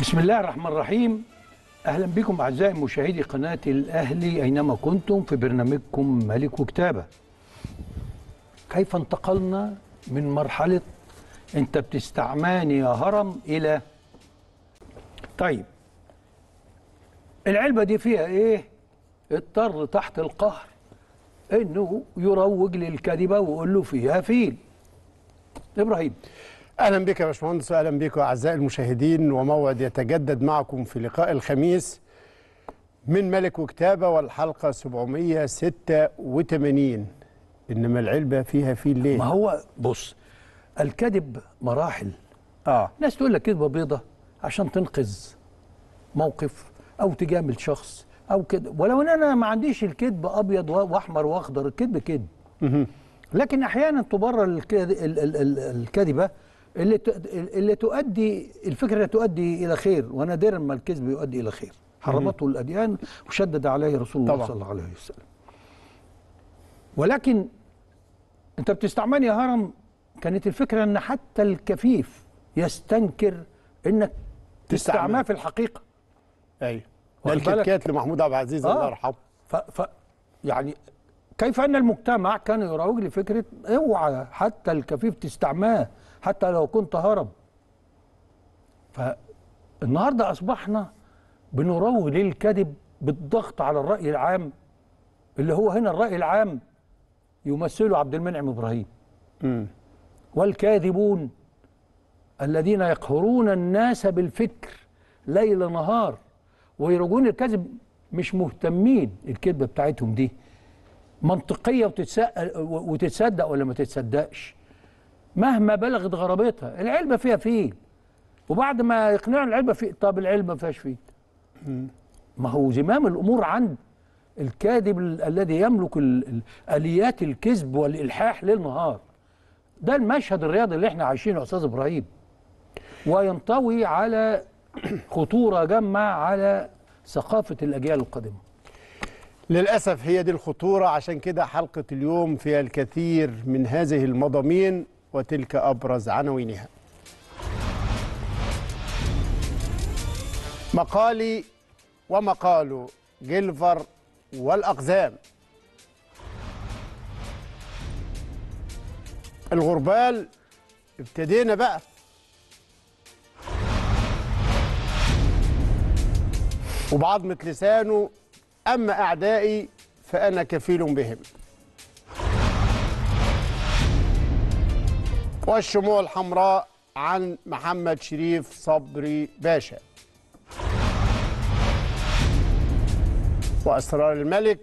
بسم الله الرحمن الرحيم اهلا بكم اعزائي مشاهدي قناه الاهلي اينما كنتم في برنامجكم ملك وكتابه كيف انتقلنا من مرحله انت بتستعماني يا هرم الى طيب العلبه دي فيها ايه اضطر تحت القهر انه يروج للكذبه ويقول له فيها فيل ابراهيم اهلا بك يا باشمهندس واهلا بكم اعزائي المشاهدين وموعد يتجدد معكم في لقاء الخميس من ملك وكتابه والحلقه 786 انما العلبه فيها فيل ليه؟ ما هو بص الكذب مراحل اه ناس تقول لك كذبه بيضه عشان تنقذ موقف او تجامل شخص او كده ولو ان انا ما عنديش الكذب ابيض واحمر واخضر الكذب كذب لكن احيانا تبرر الكذبه اللي اللي تؤدي الفكره تؤدي الى خير ونادرا ما الكذب يؤدي الى خير حرمته الاديان وشدد عليه رسول الله صلى الله عليه وسلم ولكن انت بتستعمل يا هرم كانت الفكره ان حتى الكفيف يستنكر انك تستعماه في الحقيقه ايوه ده الكتكات لمحمود عبد العزيز آه. الله يرحمه ف... ف يعني كيف ان المجتمع كان يروج لفكره اوعى حتى الكفيف تستعماه حتى لو كنت هرب فالنهاردة أصبحنا بنروج للكذب بالضغط على الرأي العام اللي هو هنا الرأي العام يمثله عبد المنعم إبراهيم م. والكاذبون الذين يقهرون الناس بالفكر ليل نهار ويرجون الكذب مش مهتمين الكذبة بتاعتهم دي منطقية وتتسأل وتتصدق ولا ما تتصدقش مهما بلغت غرابتها العلبه فيها فيل وبعد ما يقنعوا العلبه في طب العلبه ما فيهاش فيل ما هو زمام الامور عند الكاذب الذي يملك اليات الكذب والالحاح ليل نهار ده المشهد الرياضي اللي احنا عايشينه يا استاذ ابراهيم وينطوي على خطوره جمع على ثقافه الاجيال القادمه للاسف هي دي الخطوره عشان كده حلقه اليوم فيها الكثير من هذه المضامين وتلك أبرز عناوينها مقالي ومقال جيلفر والأقزام الغربال ابتدينا بقى وبعظمة لسانه أما أعدائي فأنا كفيل بهم والشموع الحمراء عن محمد شريف صبري باشا وأسرار الملك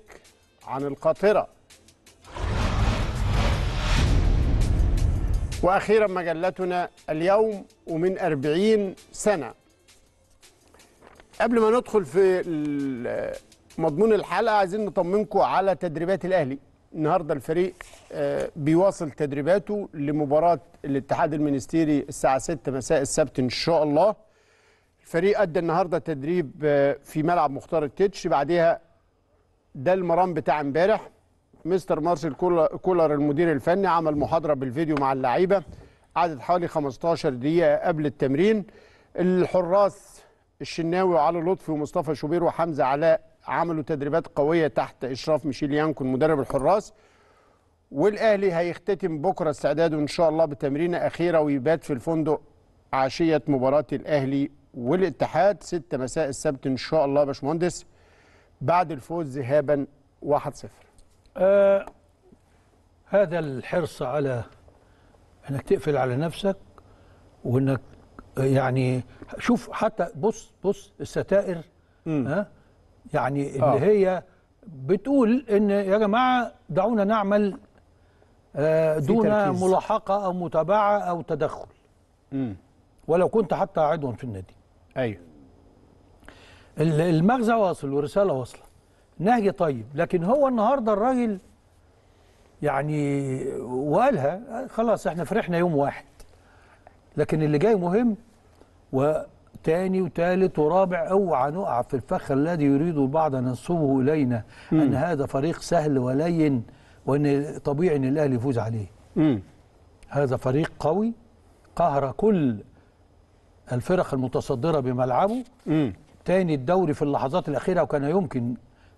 عن القاطرة وأخيرا مجلتنا اليوم ومن أربعين سنة قبل ما ندخل في مضمون الحلقة عايزين نطمنكم على تدريبات الأهلي النهارده الفريق آه، بيواصل تدريباته لمباراه الاتحاد المنستيري الساعه 6 مساء السبت ان شاء الله الفريق ادى النهارده تدريب آه، في ملعب مختار التتش بعدها ده المرام بتاع امبارح مستر مارسيل كولر المدير الفني عمل محاضره بالفيديو مع اللعيبه قعدت حوالي 15 دقيقه قبل التمرين الحراس الشناوي وعلي لطفي ومصطفى شوبير وحمزه علاء عملوا تدريبات قويه تحت اشراف ميشيل يانكو المدرب الحراس والاهلي هيختتم بكره استعداده ان شاء الله بتمرينه اخيره ويبات في الفندق عشيه مباراه الاهلي والاتحاد 6 مساء السبت ان شاء الله يا باشمهندس بعد الفوز ذهابا 1-0 آه هذا الحرص على انك تقفل على نفسك وانك يعني شوف حتى بص بص الستائر ها يعني آه. اللي آه. هي بتقول ان يا جماعه دعونا نعمل آه، دون ملاحقه او متابعه او تدخل م. ولو كنت حتى عضوا في النادي ايوه المغزى واصل والرساله واصله نهج طيب لكن هو النهارده الراجل يعني وقالها آه، خلاص احنا فرحنا يوم واحد لكن اللي جاي مهم و تاني وتالت ورابع اوعى نقع في الفخ الذي يريد البعض ان ينسبه الينا مم. ان هذا فريق سهل ولين وان طبيعي ان الاهلي يفوز عليه. مم. هذا فريق قوي قهر كل الفرق المتصدره بملعبه مم. تاني الدوري في اللحظات الاخيره وكان يمكن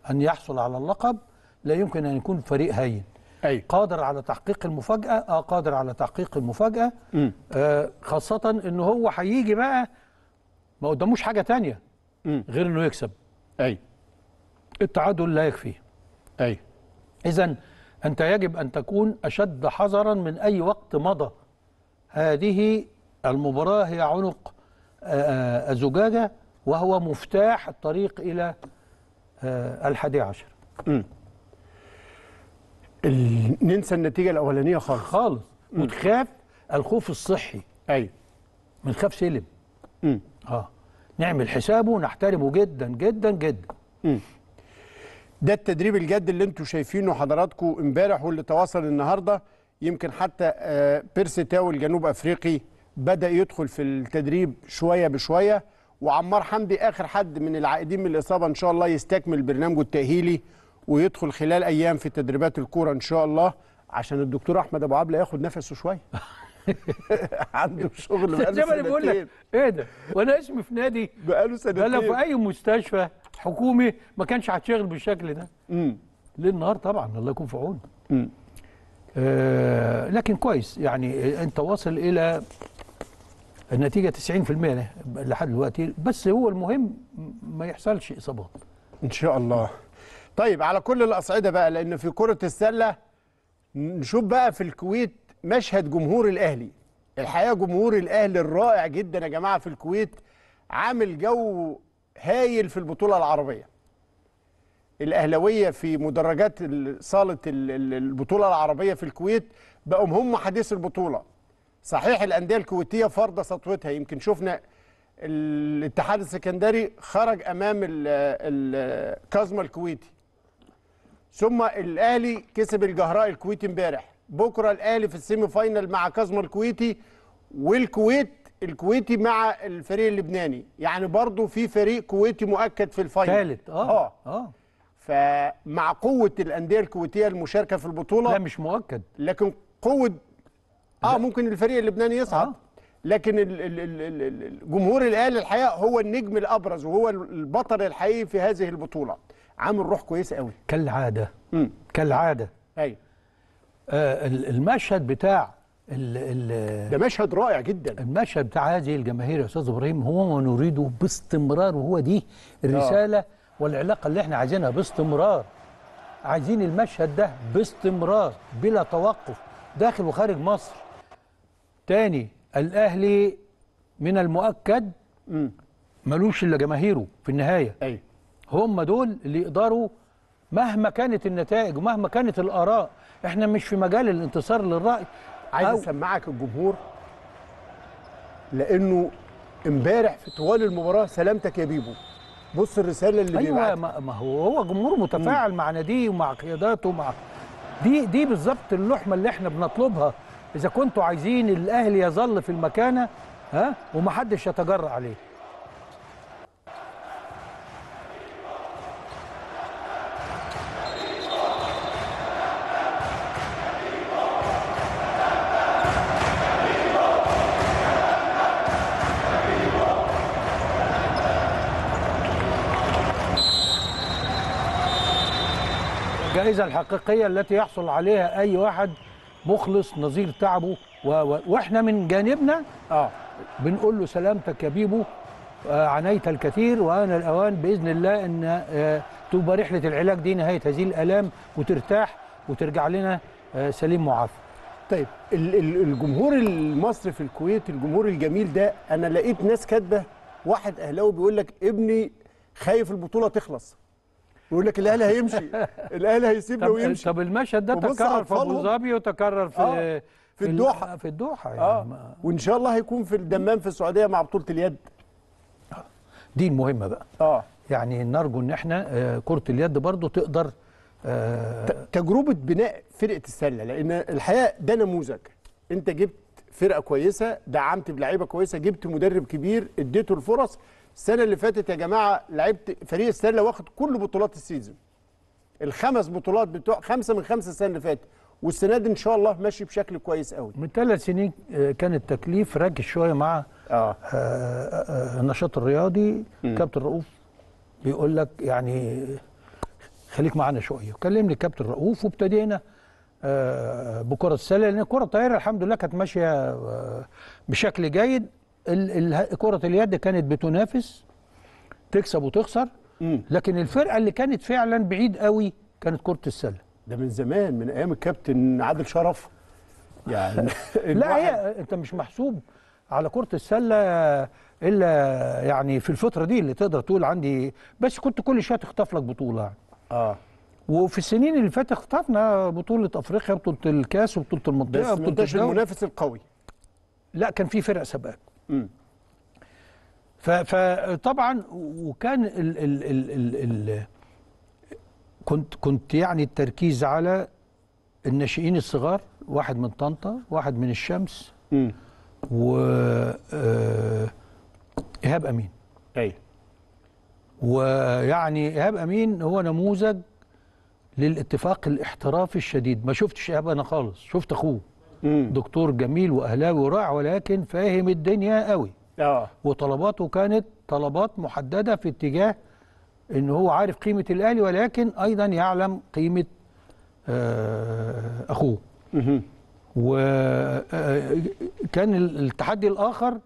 ان يحصل على اللقب لا يمكن ان يكون فريق هين. أي. قادر على تحقيق المفاجاه اه قادر على تحقيق المفاجاه آه خاصه ان هو هيجي بقى ما قداموش حاجه تانية مم. غير انه يكسب اي التعادل لا يكفيه اي اذا انت يجب ان تكون اشد حذرا من اي وقت مضى هذه المباراه هي عنق الزجاجه وهو مفتاح الطريق الى الحادي عشر مم. ال... ننسى النتيجه الاولانيه خالص خالص وتخاف الخوف الصحي اي ما تخافش سلم اه نعمل حسابه ونحترمه جدا جدا جدا م. ده التدريب الجد اللي انتم شايفينه حضراتكم امبارح واللي تواصل النهارده يمكن حتى آه، بيرسي تاو الجنوب افريقي بدا يدخل في التدريب شويه بشويه وعمار حمدي اخر حد من العائدين من الاصابه ان شاء الله يستكمل برنامجه التاهيلي ويدخل خلال ايام في تدريبات الكوره ان شاء الله عشان الدكتور احمد ابو عبله ياخد نفسه شويه عنده شغل بقاله سنتين ما انا لك ايه ده وانا اسمي في نادي بقاله سنتين بقاله في اي مستشفى حكومي ما كانش هتشغل بالشكل ده امم ليل نهار طبعا الله يكون في عونه امم آه لكن كويس يعني انت واصل الى النتيجه 90% لحد دلوقتي بس هو المهم ما يحصلش اصابات ان شاء الله طيب على كل الاصعده بقى لان في كره السله نشوف بقى في الكويت مشهد جمهور الاهلي الحقيقه جمهور الاهلي الرائع جدا يا جماعه في الكويت عامل جو هايل في البطوله العربيه الاهلاويه في مدرجات صاله البطوله العربيه في الكويت بقوا هم حديث البطوله صحيح الانديه الكويتيه فارضه سطوتها يمكن شفنا الاتحاد السكندري خرج امام الكازما الكويتي ثم الاهلي كسب الجهراء الكويتي امبارح بكره الاهلي في السيمي فاينل مع كازما الكويتي والكويت الكويتي مع الفريق اللبناني يعني برضه في فريق كويتي مؤكد في الفاينل ثالث آه. اه اه فمع قوه الانديه الكويتيه المشاركه في البطوله لا مش مؤكد لكن قوه اه ممكن الفريق اللبناني يصعد آه. لكن جمهور الاهلي الحقيقه هو النجم الابرز وهو البطل الحقيقي في هذه البطوله عامل روح كويس قوي كالعاده كالعاده ايوه آه، المشهد بتاع الـ الـ ده مشهد رائع جدا المشهد بتاع هذه الجماهير يا استاذ ابراهيم هو ما نريده باستمرار وهو دي الرساله آه. والعلاقه اللي احنا عايزينها باستمرار عايزين المشهد ده باستمرار بلا توقف داخل وخارج مصر تاني الاهلي من المؤكد ملوش الا جماهيره في النهايه أي. هم دول اللي يقدروا مهما كانت النتائج ومهما كانت الاراء احنا مش في مجال الانتصار للراي عايز اسمعك الجمهور لانه امبارح في طوال المباراه سلامتك يا بيبو بص الرساله اللي أيوة بيبعتها ما هو هو جمهور متفاعل مع ناديه ومع قياداته ومع دي دي بالظبط اللحمه اللي احنا بنطلبها اذا كنتوا عايزين الاهلي يظل في المكانه ها ومحدش يتجرأ عليه الجائزه الحقيقيه التي يحصل عليها اي واحد مخلص نظير تعبه و... و... واحنا من جانبنا اه بنقول له سلامتك يا بيبو آه عانيت الكثير وانا الاوان باذن الله ان آه تبقى رحله العلاج دي نهايه هذه الالام وترتاح وترجع لنا آه سليم معافى. طيب الجمهور المصري في الكويت الجمهور الجميل ده انا لقيت ناس كاتبه واحد اهلاوي بيقول لك ابني خايف البطوله تخلص ويقول لك الاهلي هيمشي الاهلي هيسيبنا ويمشي طب المشهد ده تكرر في ابو ظبي وتكرر في آه. في الدوحه في الدوحه يعني آه. وان شاء الله هيكون في الدمام في السعوديه مع بطوله اليد دي المهمه بقى اه يعني نرجو ان احنا آه، كره اليد برضو تقدر آه تجربه بناء فرقه السله لان الحقيقه ده نموذج انت جبت فرقه كويسه دعمت بلعيبه كويسه جبت مدرب كبير اديته الفرص السنه اللي فاتت يا جماعه لعبت فريق السله واخد كل بطولات السيزون الخمس بطولات بتوع خمسه من خمسه السنه اللي فاتت والسنه دي ان شاء الله ماشي بشكل كويس قوي من ثلاث سنين آه، كان التكليف راكز شويه مع آه. آه النشاط آه، آه، الرياضي كابتن رؤوف بيقول لك يعني خليك معانا شويه كلمني كابتن رؤوف وابتدينا بكره السله لان كره الطايره الحمد لله كانت ماشيه بشكل جيد كرة اليد كانت بتنافس تكسب وتخسر لكن الفرقة اللي كانت فعلا بعيد قوي كانت كرة السلة ده من زمان من أيام الكابتن عادل شرف يعني لا هي أنت مش محسوب على كرة السلة إلا يعني في الفترة دي اللي تقدر تقول عندي بس كنت كل شوية تخطف لك بطولة يعني اه وفي السنين اللي فاتت اخطفنا بطولة أفريقيا بطولة الكاس وبطولة المنطقة بس ما المنافس القوي لا كان في فرق سبقك فطبعا وكان ال ال ال ال ال كنت كنت يعني التركيز على الناشئين الصغار واحد من طنطا واحد من الشمس و آه، ايهاب امين ايوه ويعني ايهاب امين هو نموذج للاتفاق الاحترافي الشديد ما شفتش ايهاب انا خالص شفت اخوه دكتور جميل واهلاوي ورائع ولكن فاهم الدنيا قوي اه وطلباته كانت طلبات محدده في اتجاه ان هو عارف قيمه الاهلي ولكن ايضا يعلم قيمه آه اخوه وكان آه، التحدي الاخر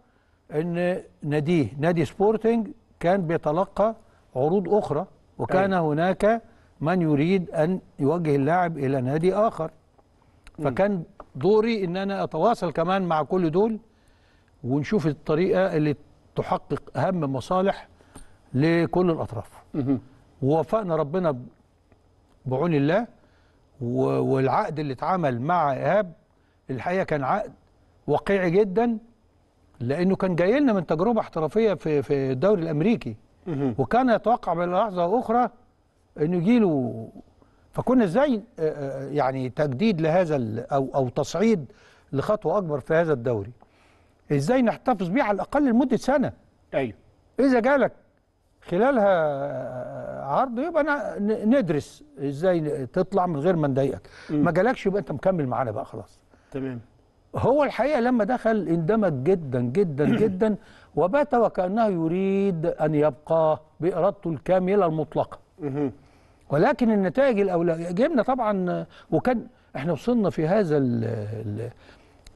ان ناديه نادي سبورتنج كان بيتلقى عروض اخرى وكان أي. أيوة. هناك من يريد ان يوجه اللاعب الى نادي اخر فكان دوري ان انا اتواصل كمان مع كل دول ونشوف الطريقه اللي تحقق اهم مصالح لكل الاطراف ووفقنا ربنا بعون الله والعقد اللي اتعمل مع ايهاب الحقيقه كان عقد واقعي جدا لانه كان جاي لنا من تجربه احترافيه في في الدوري الامريكي وكان يتوقع بلحظه اخرى انه يجي له فكنا ازاي آه، آه، يعني تجديد لهذا او او تصعيد لخطوه اكبر في هذا الدوري ازاي نحتفظ بيه على الاقل لمده سنه ايوه اذا جالك خلالها آه، عرض يبقى انا ندرس ازاي تطلع من غير ما نضايقك ما جالكش يبقى انت مكمل معانا بقى خلاص تمام هو الحقيقه لما دخل اندمج جدا جدا جدا وبات وكانه يريد ان يبقى بارادته الكامله المطلقه ولكن النتائج الاولى جبنا طبعا وكان احنا وصلنا في هذا الـ الـ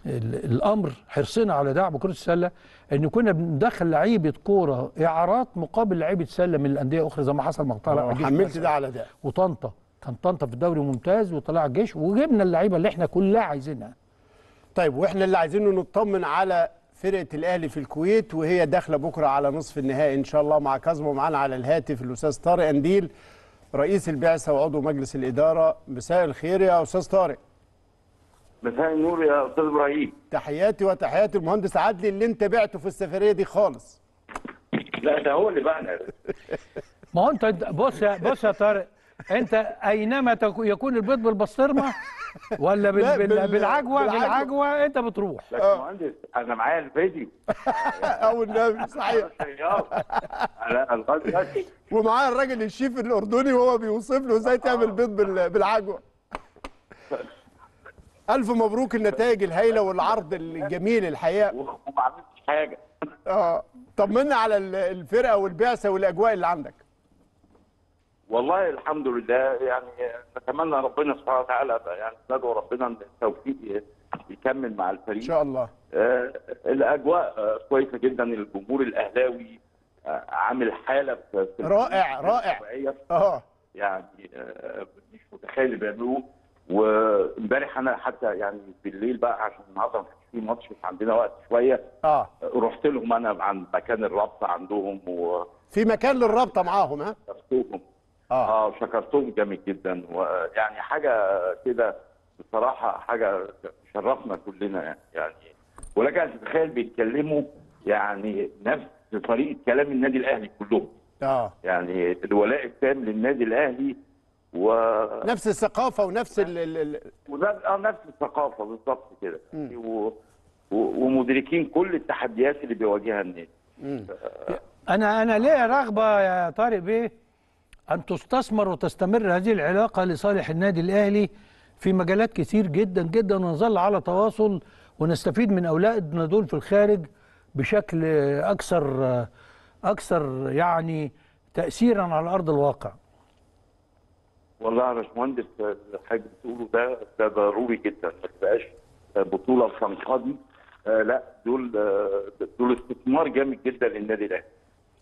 الـ الامر حرصنا على دعم كره السله ان كنا بندخل لعيبه كوره اعارات مقابل لعيبه سله من الانديه الاخرى زي ما حصل مع طلع آه، حملت ده على ده وطنطا كان طنطا في الدوري ممتاز وطلع الجيش وجبنا اللعيبه اللي احنا كلها عايزينها طيب واحنا اللي عايزينه نطمن على فرقه الاهلي في الكويت وهي داخله بكره على نصف النهائي ان شاء الله مع كاظم ومعانا على الهاتف الاستاذ طارق انديل رئيس البعثه وعضو مجلس الاداره مساء الخير يا استاذ طارق مساء النور يا استاذ ابراهيم تحياتي وتحياتي المهندس عدلي اللي انت بعته في السفريه دي خالص لا ده هو اللي بعنا ما هو انت بص يا بص يا طارق انت اينما يكون البيض بالبسطرمه ولا بال... بال... بالعجوه بالعجوه انت بتروح يا مهندس انا معايا الفيديو او النبي صحيح انا الغاز ومعايا الراجل الشيف الاردني وهو بيوصف له ازاي تعمل بيض بال... بالعجوه الف مبروك النتائج الهائله والعرض الجميل الحقيقه وما عملتش حاجه اه طمنا على الفرقه والبعثه والاجواء اللي عندك والله الحمد لله يعني نتمنى ربنا سبحانه وتعالى يعني ندعو ربنا ان التوفيق يكمل مع الفريق ان شاء الله آه الاجواء كويسه جدا الجمهور الاهلاوي آه عامل حاله في رائع رائع اه يعني آه مش متخيل بيعملوه وامبارح انا حتى يعني بالليل بقى عشان النهارده ما في ماتش مش عندنا وقت شويه اه رحت لهم انا عند مكان الرابطه عندهم و في مكان للرابطه معاهم ها؟ اه, آه شكرتهم جامد جدا ويعني حاجه كده بصراحه حاجه شرفنا كلنا يعني ولكن تتخيل بيتكلموا يعني نفس طريقه كلام النادي الاهلي كلهم اه يعني الولاء التام للنادي الاهلي و نفس الثقافه ونفس ال ال اه نفس الثقافه بالظبط كده و... و... ومدركين كل التحديات اللي بيواجهها النادي آه. انا انا ليه رغبه يا طارق بيه أن تستثمر وتستمر هذه العلاقة لصالح النادي الأهلي في مجالات كثير جدا جدا ونظل على تواصل ونستفيد من أولادنا دول في الخارج بشكل أكثر أكثر يعني تأثيرا على أرض الواقع والله يا باشمهندس الحاج بتقوله ده ده ضروري جدا ما تبقاش بطوله الخنقه دي آه لا دول آه، دول استثمار جامد جدا للنادي الاهلي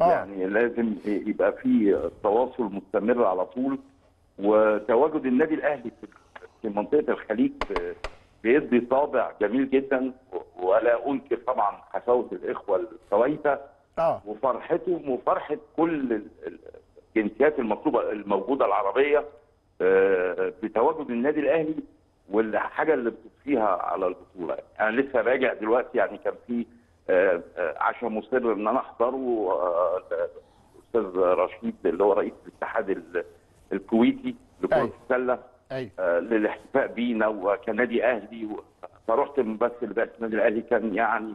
آه. يعني لازم يبقى في تواصل مستمر على طول وتواجد النادي الاهلي في منطقه الخليج بيدي طابع جميل جدا ولا انكر طبعا حفاوه الاخوه الكويته آه. وفرحتهم وفرحه كل الجنسيات المطلوبه الموجوده العربيه آه، بتواجد النادي الاهلي والحاجه اللي بتبقيها على البطوله انا لسه راجع دلوقتي يعني كان في عشان مصر ان انا احضره الاستاذ رشيد اللي هو رئيس الاتحاد الكويتي لكره أيوه. السله أيوة. آه، للاحتفاء بينا وكنادي اهلي فرحت بس لباس النادي الاهلي كان يعني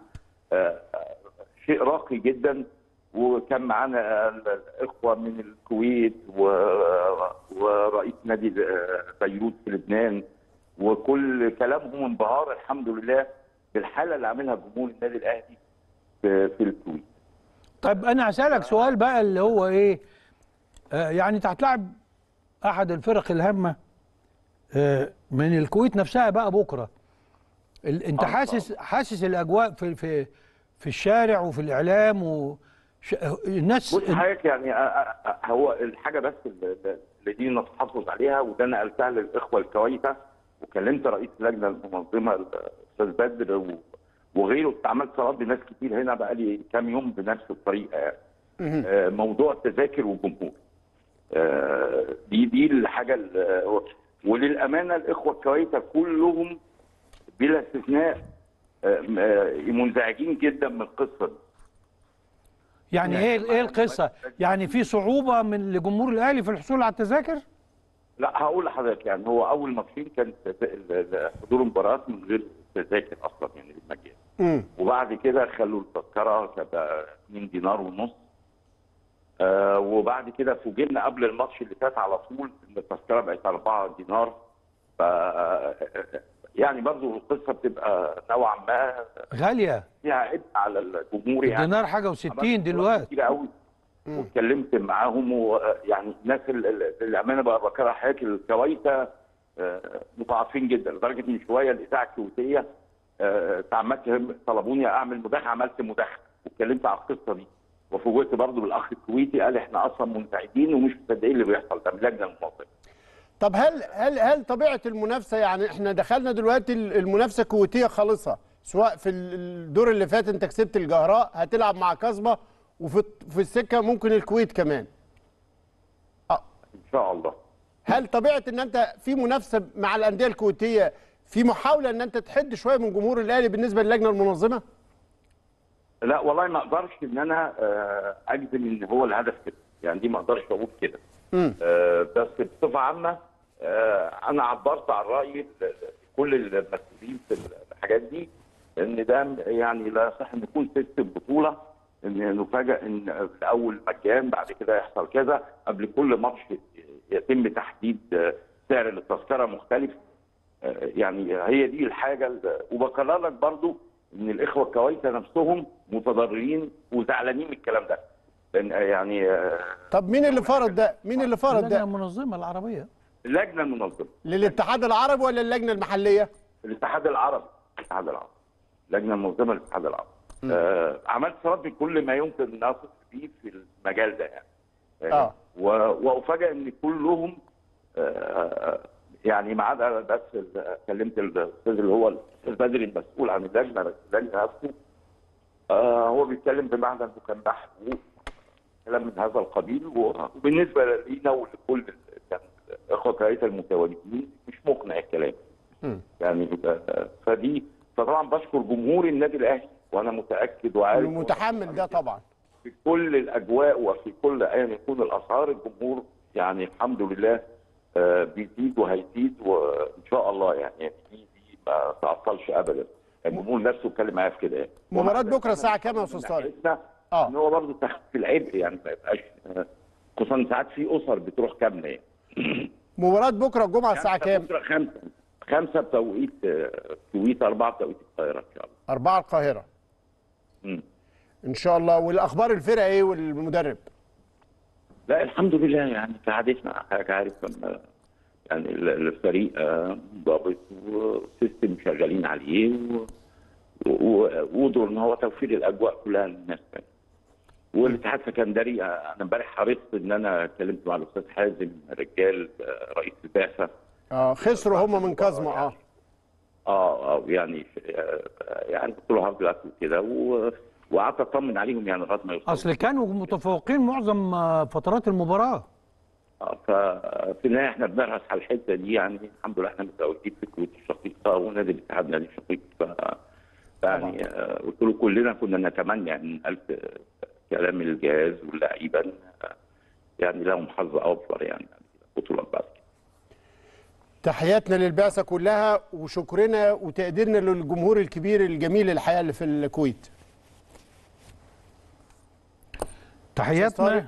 آه، شيء راقي جدا وكان معانا الاخوه من الكويت ورئيس نادي آه، بيروت في لبنان وكل كلامهم انبهار الحمد لله بالحاله اللي عاملها جمهور النادي الاهلي في الكويت طيب انا هسالك سؤال بقى اللي هو ايه آه يعني انت هتلاعب احد الفرق الهامه آه من الكويت نفسها بقى بكره انت آه، حاسس آه. حاسس الاجواء في في في الشارع وفي الاعلام و الناس بص حضرتك يعني آه، هو الحاجه بس اللي دي نتحفظ عليها وده نقلتها للاخوه الكويته وكلمت رئيس اللجنه المنظمه الاستاذ بدر وغيره اتعملت صلاه بناس كتير هنا بقى لي كام يوم بنفس الطريقه يعني. موضوع التذاكر والجمهور آه، دي دي الحاجه آه، وللامانه الاخوه الكويته كلهم بلا استثناء منزعجين جدا من القصه دي يعني, يعني ايه ايه القصه؟ يعني في صعوبه من لجمهور الاهلي في الحصول على التذاكر؟ لا هقول لحضرتك يعني هو اول ماتشين كان حضور مباريات من غير تذاكر اصلا يعني بالمجان وبعد كده خلوا التذكره تبقى 2 دينار ونص آه وبعد كده فوجئنا قبل الماتش اللي فات على طول ان التذكره بقت 4 دينار ف آه، آه، يعني برضه القصه بتبقى نوعا ما غاليه فيها عبء على الجمهور يعني دينار حاجه و60 دلوقتي كتير قوي واتكلمت معاهم ويعني آه، الناس للامانه بقى بكره حياتي الكويته آه، متعاطفين جدا لدرجه ان شويه الاذاعه الكويتيه آه، تعمدت طلبوني اعمل مداخله عملت مداخله واتكلمت على القصه دي وفوجئت برضه بالاخ الكويتي قال احنا اصلا منتعدين ومش مصدقين اللي بيحصل ده من لجنه المواطنين. طب هل هل هل طبيعه المنافسه يعني احنا دخلنا دلوقتي المنافسه الكويتيه خالصه سواء في الدور اللي فات انت كسبت الجهراء هتلعب مع كاسبه وفي السكه ممكن الكويت كمان. اه ان شاء الله. هل طبيعه ان انت في منافسه مع الانديه الكويتيه في محاوله ان انت تحد شويه من جمهور الاهلي بالنسبه للجنه المنظمه؟ لا والله ما اقدرش ان انا آه، اجزم ان هو الهدف كده يعني دي ما اقدرش اقول كده آه، بس بصفه عامه آه، انا عبرت عن رايي كل المسؤولين في الحاجات دي ان ده يعني لا يصح ان يكون سيستم بطوله ان نفاجئ ان في الاول مكان بعد كده يحصل كذا قبل كل ماتش يتم تحديد سعر للتذكره مختلف آه، يعني هي دي الحاجه وبكرر لك برضو ان الاخوه الكويته نفسهم متضررين وزعلانين من الكلام ده لان آه، يعني آه، طب مين اللي فرض ده؟ مين اللي فرض ده؟ اللجنه المنظمه العربيه اللجنه المنظمه للاتحاد العربي ولا اللجنه المحليه؟ الاتحاد العربي الاتحاد العربي اللجنه المنظمه للاتحاد العربي آه عملت رد كل ما يمكن ان اثق فيه في المجال ده يعني آه. وافاجئ ان كلهم آه، آه، يعني ما عدا بس كلمت الاستاذ اللي هو الاستاذ بدري المسؤول عن اللجنه بس اللجنه نفسه آه، هو بيتكلم بمعنى انه كان محبوب كلام من هذا القبيل وبالنسبه لينا ولكل اخوه رئيس المتواجدين مش مقنع الكلام. يعني فدي فطبعا بشكر جمهور النادي الاهلي وانا متاكد وعارف ومتحمل ده طبعا في كل الاجواء وفي كل ايا يكون الاسعار الجمهور يعني الحمد لله آه، بيزيد وهيزيد وان شاء الله يعني دي دي ما تعطلش ابدا الجمهور يعني نفسه اتكلم معايا في كده يعني مباراه بكره الساعه كام يا استاذ طارق؟ اه ان هو برضه تخفيف العبء يعني ما يبقاش آه، خصوصا ساعات في اسر بتروح كامله يعني مباراه بكره الجمعه الساعه كام؟ بكره خمسه خمسه بتوقيت كويت آه، اربعه بتوقيت القاهره ان شاء الله اربعه القاهره امم ان شاء الله والاخبار الفرقه ايه والمدرب لا الحمد لله يعني تعادلنا حضرتك عارف يعني الفريق آه، ضابط وسيستم شغالين عليه ودور ان هو توفير الاجواء كلها للناس والاتحاد السكندري آه، انا امبارح حرصت ان انا اتكلمت مع الاستاذ حازم رجال آه، رئيس البعثه اه خسروا هم من كازما اه اه اه يعني يعني قلت له هفضل كده و وقعدت اطمن عليهم يعني لغايه ما يوصلوا اصل كانوا متفوقين معظم فترات المباراه آه، ففي النهايه احنا بنرهس على الحته دي يعني الحمد لله احنا متواجدين في الكويت الشقيقه آه، ونادي الاتحاد نادي الشقيق ف يعني آه، قلت له كلنا كنا نتمنى ان يعني الف كلام الجهاز واللعيبه يعني لهم حظ اوفر يعني البطولات بعد تحياتنا للبعثه كلها وشكرنا وتقديرنا للجمهور الكبير الجميل الحقيقه اللي في الكويت تحياتنا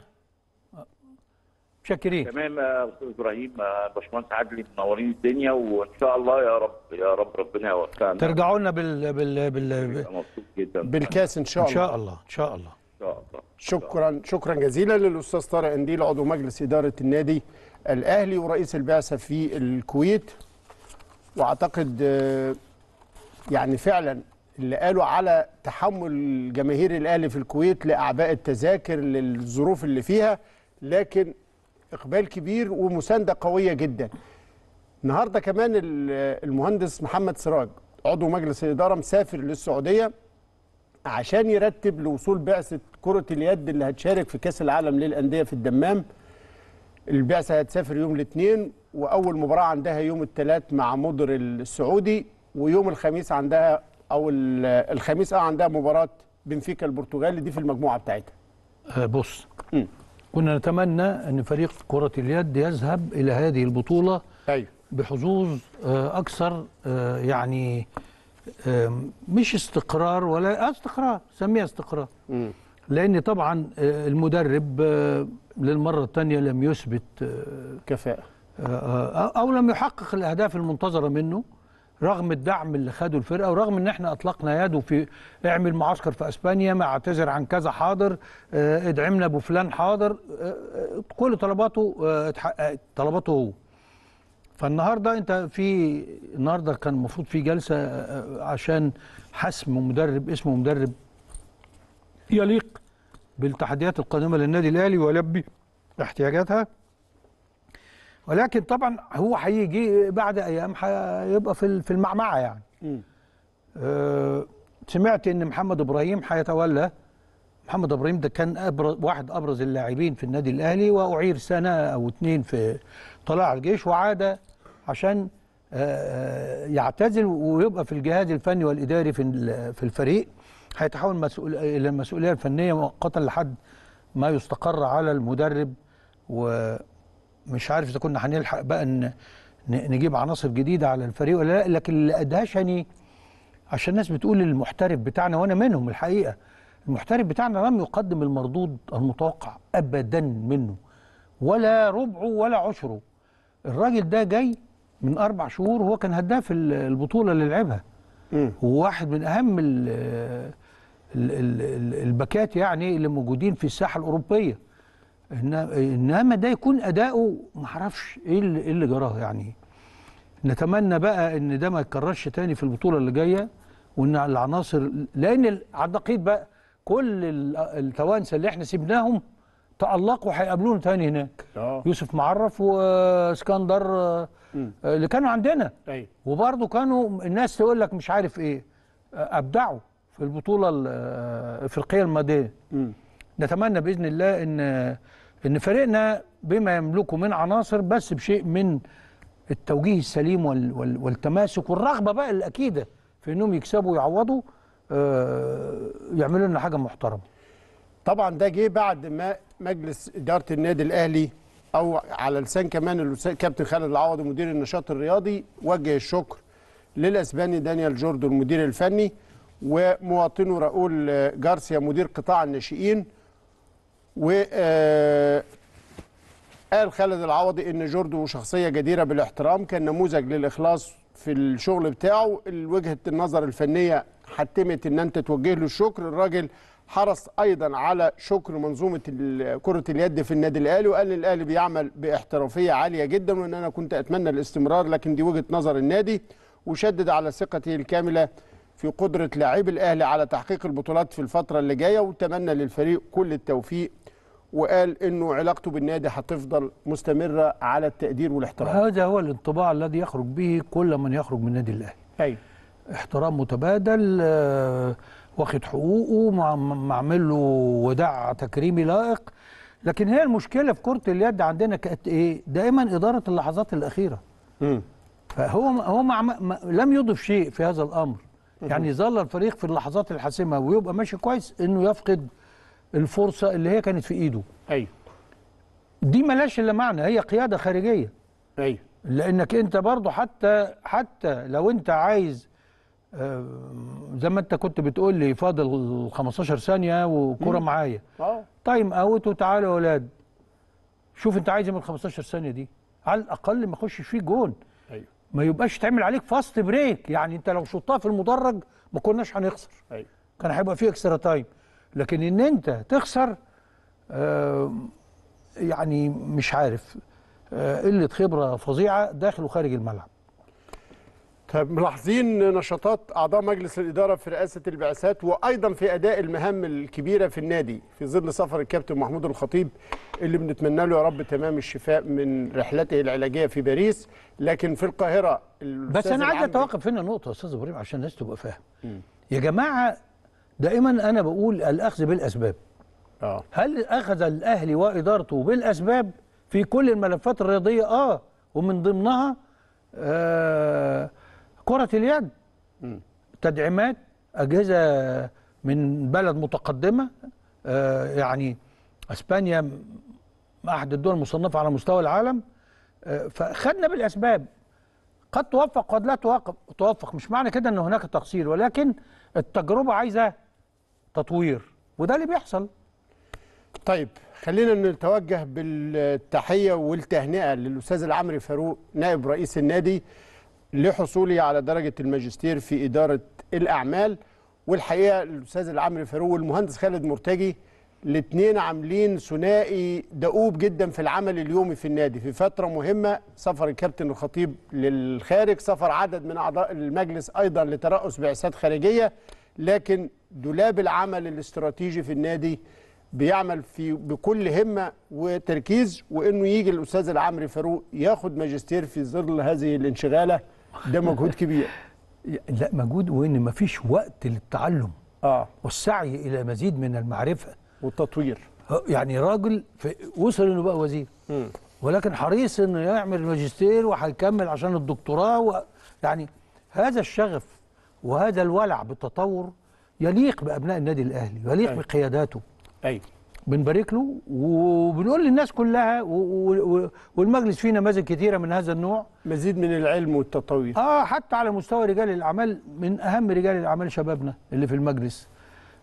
شاكرين تمام يا آه، استاذ ابراهيم آه، باشمهندس عدلي منورين الدنيا وان شاء الله يا رب يا رب ربنا يوفقنا ترجعوا لنا بال بال بال بالكاس ان شاء الله ان شاء الله ان شاء الله شكرا شكرا جزيلا للاستاذ طارق انديل عضو مجلس اداره النادي الاهلي ورئيس البعثه في الكويت واعتقد آه، يعني فعلا اللي قالوا على تحمل جماهير الاهلي في الكويت لاعباء التذاكر للظروف اللي فيها لكن اقبال كبير ومسانده قويه جدا. النهارده كمان المهندس محمد سراج عضو مجلس الاداره مسافر للسعوديه عشان يرتب لوصول بعثه كره اليد اللي هتشارك في كاس العالم للانديه في الدمام. البعثه هتسافر يوم الاثنين واول مباراه عندها يوم الثلاث مع مضر السعودي ويوم الخميس عندها او الخميس اه عندها مباراه بنفيكا البرتغالي دي في المجموعه بتاعتها آه، بص م. كنا نتمنى ان فريق كره اليد يذهب الى هذه البطوله ايوه بحظوظ آه، اكثر آه، يعني مش استقرار ولا استقرار سميها استقرار م. لان طبعا المدرب للمره الثانيه لم يثبت كفاءه او لم يحقق الاهداف المنتظره منه رغم الدعم اللي خده الفرقه ورغم ان احنا اطلقنا يده في اعمل معسكر في اسبانيا ما اعتذر عن كذا حاضر آه، ادعمنا ابو فلان حاضر آه، آه، كل طلباته اتحققت طلباته هو فالنهارده انت في النهارده كان المفروض في جلسه عشان حسم مدرب اسمه مدرب يليق بالتحديات القادمه للنادي الاهلي ويلبي احتياجاتها ولكن طبعا هو هيجي بعد ايام هيبقى في في المعمعه يعني أه سمعت ان محمد ابراهيم هيتولى محمد ابراهيم ده كان أبرز واحد ابرز اللاعبين في النادي الاهلي واعير سنه او اتنين في طلائع الجيش وعاد عشان آه، آه، يعتزل ويبقى في الجهاز الفني والاداري في في الفريق هيتحول مسؤول الى المسؤوليه الفنيه مؤقتا لحد ما يستقر على المدرب و مش عارف اذا كنا هنلحق بقى ان نجيب عناصر جديده على الفريق ولا لا لكن اللي ادهشني يعني عشان الناس بتقول المحترف بتاعنا وانا منهم الحقيقه المحترف بتاعنا لم يقدم المردود المتوقع ابدا منه ولا ربعه ولا عشره الراجل ده جاي من اربع شهور هو كان هداف البطوله اللي لعبها وواحد من اهم الباكات يعني اللي موجودين في الساحه الاوروبيه انما ده يكون اداؤه ما اعرفش إيه, ايه اللي جراه يعني نتمنى بقى ان ده ما يتكررش تاني في البطوله اللي جايه وان العناصر لان على النقيض بقى كل التوانسه اللي احنا سيبناهم تألقوا هيقابلونا تاني هناك أوه. يوسف معرف واسكندر آه، اللي كانوا عندنا ايوه وبرده كانوا الناس تقول لك مش عارف ايه ابدعوا في البطوله الافريقيه الماضيه نتمنى باذن الله ان ان فريقنا بما يملكه من عناصر بس بشيء من التوجيه السليم وال وال والتماسك والرغبه بقى الاكيده في انهم يكسبوا ويعوضوا آه، يعملوا لنا حاجه محترمه. طبعا ده جه بعد ما مجلس اداره النادي الاهلي او على لسان كمان كابتن خالد العوضي مدير النشاط الرياضي وجه الشكر للاسباني دانيال جوردو المدير الفني ومواطنه راؤول جارسيا مدير قطاع الناشئين و آه، قال خالد العوضي ان جوردو شخصيه جديره بالاحترام كان نموذج للاخلاص في الشغل بتاعه وجهه النظر الفنيه حتمت ان انت توجه له الشكر الراجل حرص ايضا على شكر منظومه كره اليد في النادي الاهلي وقال الاهلي بيعمل باحترافيه عاليه جدا وان انا كنت اتمنى الاستمرار لكن دي وجهه نظر النادي وشدد على ثقته الكامله في قدرة لاعبي الأهلي على تحقيق البطولات في الفترة اللي جاية وتمنى للفريق كل التوفيق وقال انه علاقته بالنادي هتفضل مستمره على التقدير والاحترام هذا هو الانطباع الذي يخرج به كل من يخرج من النادي الاهلي ايوه احترام متبادل آه، واخد حقوقه معمله وداع تكريمي لائق لكن هي المشكله في كره اليد عندنا كانت ايه دائما اداره اللحظات الاخيره امم فهو هو لم يضف شيء في هذا الامر يعني ظل الفريق في اللحظات الحاسمه ويبقى ماشي كويس انه يفقد الفرصه اللي هي كانت في ايده ايوه دي ملاش الا معنى هي قياده خارجيه ايوه لانك انت برضه حتى حتى لو انت عايز آه، زي ما انت كنت بتقول لي فاضل 15 ثانيه وكره معايا اه تايم طيب، اوت وتعالوا يا اولاد شوف انت عايز إيه من 15 ثانيه دي على الاقل ما اخشش فيه جون ما يبقاش تعمل عليك فاست بريك يعني انت لو شطها في المدرج ما كناش هنخسر أيوة. كان هيبقى في اكسترا تايم لكن ان انت تخسر آه يعني مش عارف آه، قله خبره فظيعه داخل وخارج الملعب طيب ملاحظين نشاطات اعضاء مجلس الاداره في رئاسه البعثات وايضا في اداء المهام الكبيره في النادي في ظل سفر الكابتن محمود الخطيب اللي بنتمنى له يا رب تمام الشفاء من رحلته العلاجيه في باريس لكن في القاهره بس انا عايز اتوقف هنا نقطه يا استاذ ابراهيم عشان الناس تبقى فاهم يا جماعه دائما انا بقول الاخذ بالاسباب آه. هل اخذ الاهلي وادارته بالاسباب في كل الملفات الرياضيه اه ومن ضمنها آه كرة اليد تدعيمات أجهزة من بلد متقدمة آه، يعني أسبانيا أحد الدول المصنفة على مستوى العالم آه، فخدنا بالأسباب قد توفق قد لا توفق مش معنى كده أن هناك تقصير ولكن التجربة عايزة تطوير وده اللي بيحصل طيب خلينا نتوجه بالتحية والتهنئة للأستاذ العمري فاروق نائب رئيس النادي لحصولي على درجة الماجستير في إدارة الأعمال والحقيقة الأستاذ العمري فاروق والمهندس خالد مرتجي الاثنين عاملين ثنائي دؤوب جدا في العمل اليومي في النادي في فترة مهمة سفر الكابتن الخطيب للخارج سفر عدد من أعضاء المجلس أيضا لترأس بعثات خارجية لكن دولاب العمل الاستراتيجي في النادي بيعمل في بكل همه وتركيز وانه يجي الاستاذ العمري فاروق ياخد ماجستير في ظل هذه الانشغاله ده مجهود كبير لا مجهود وان ما فيش وقت للتعلم اه والسعي الى مزيد من المعرفه والتطوير آه، يعني راجل وصل انه بقى وزير م. ولكن حريص انه يعمل ماجستير وهيكمل عشان الدكتوراه و... يعني هذا الشغف وهذا الولع بالتطور يليق بابناء النادي الاهلي ويليق أي. بقياداته ايوه بنبارك له وبنقول للناس كلها والمجلس فيه نماذج كثيره من هذا النوع مزيد من العلم والتطوير اه حتى على مستوى رجال الاعمال من اهم رجال الاعمال شبابنا اللي في المجلس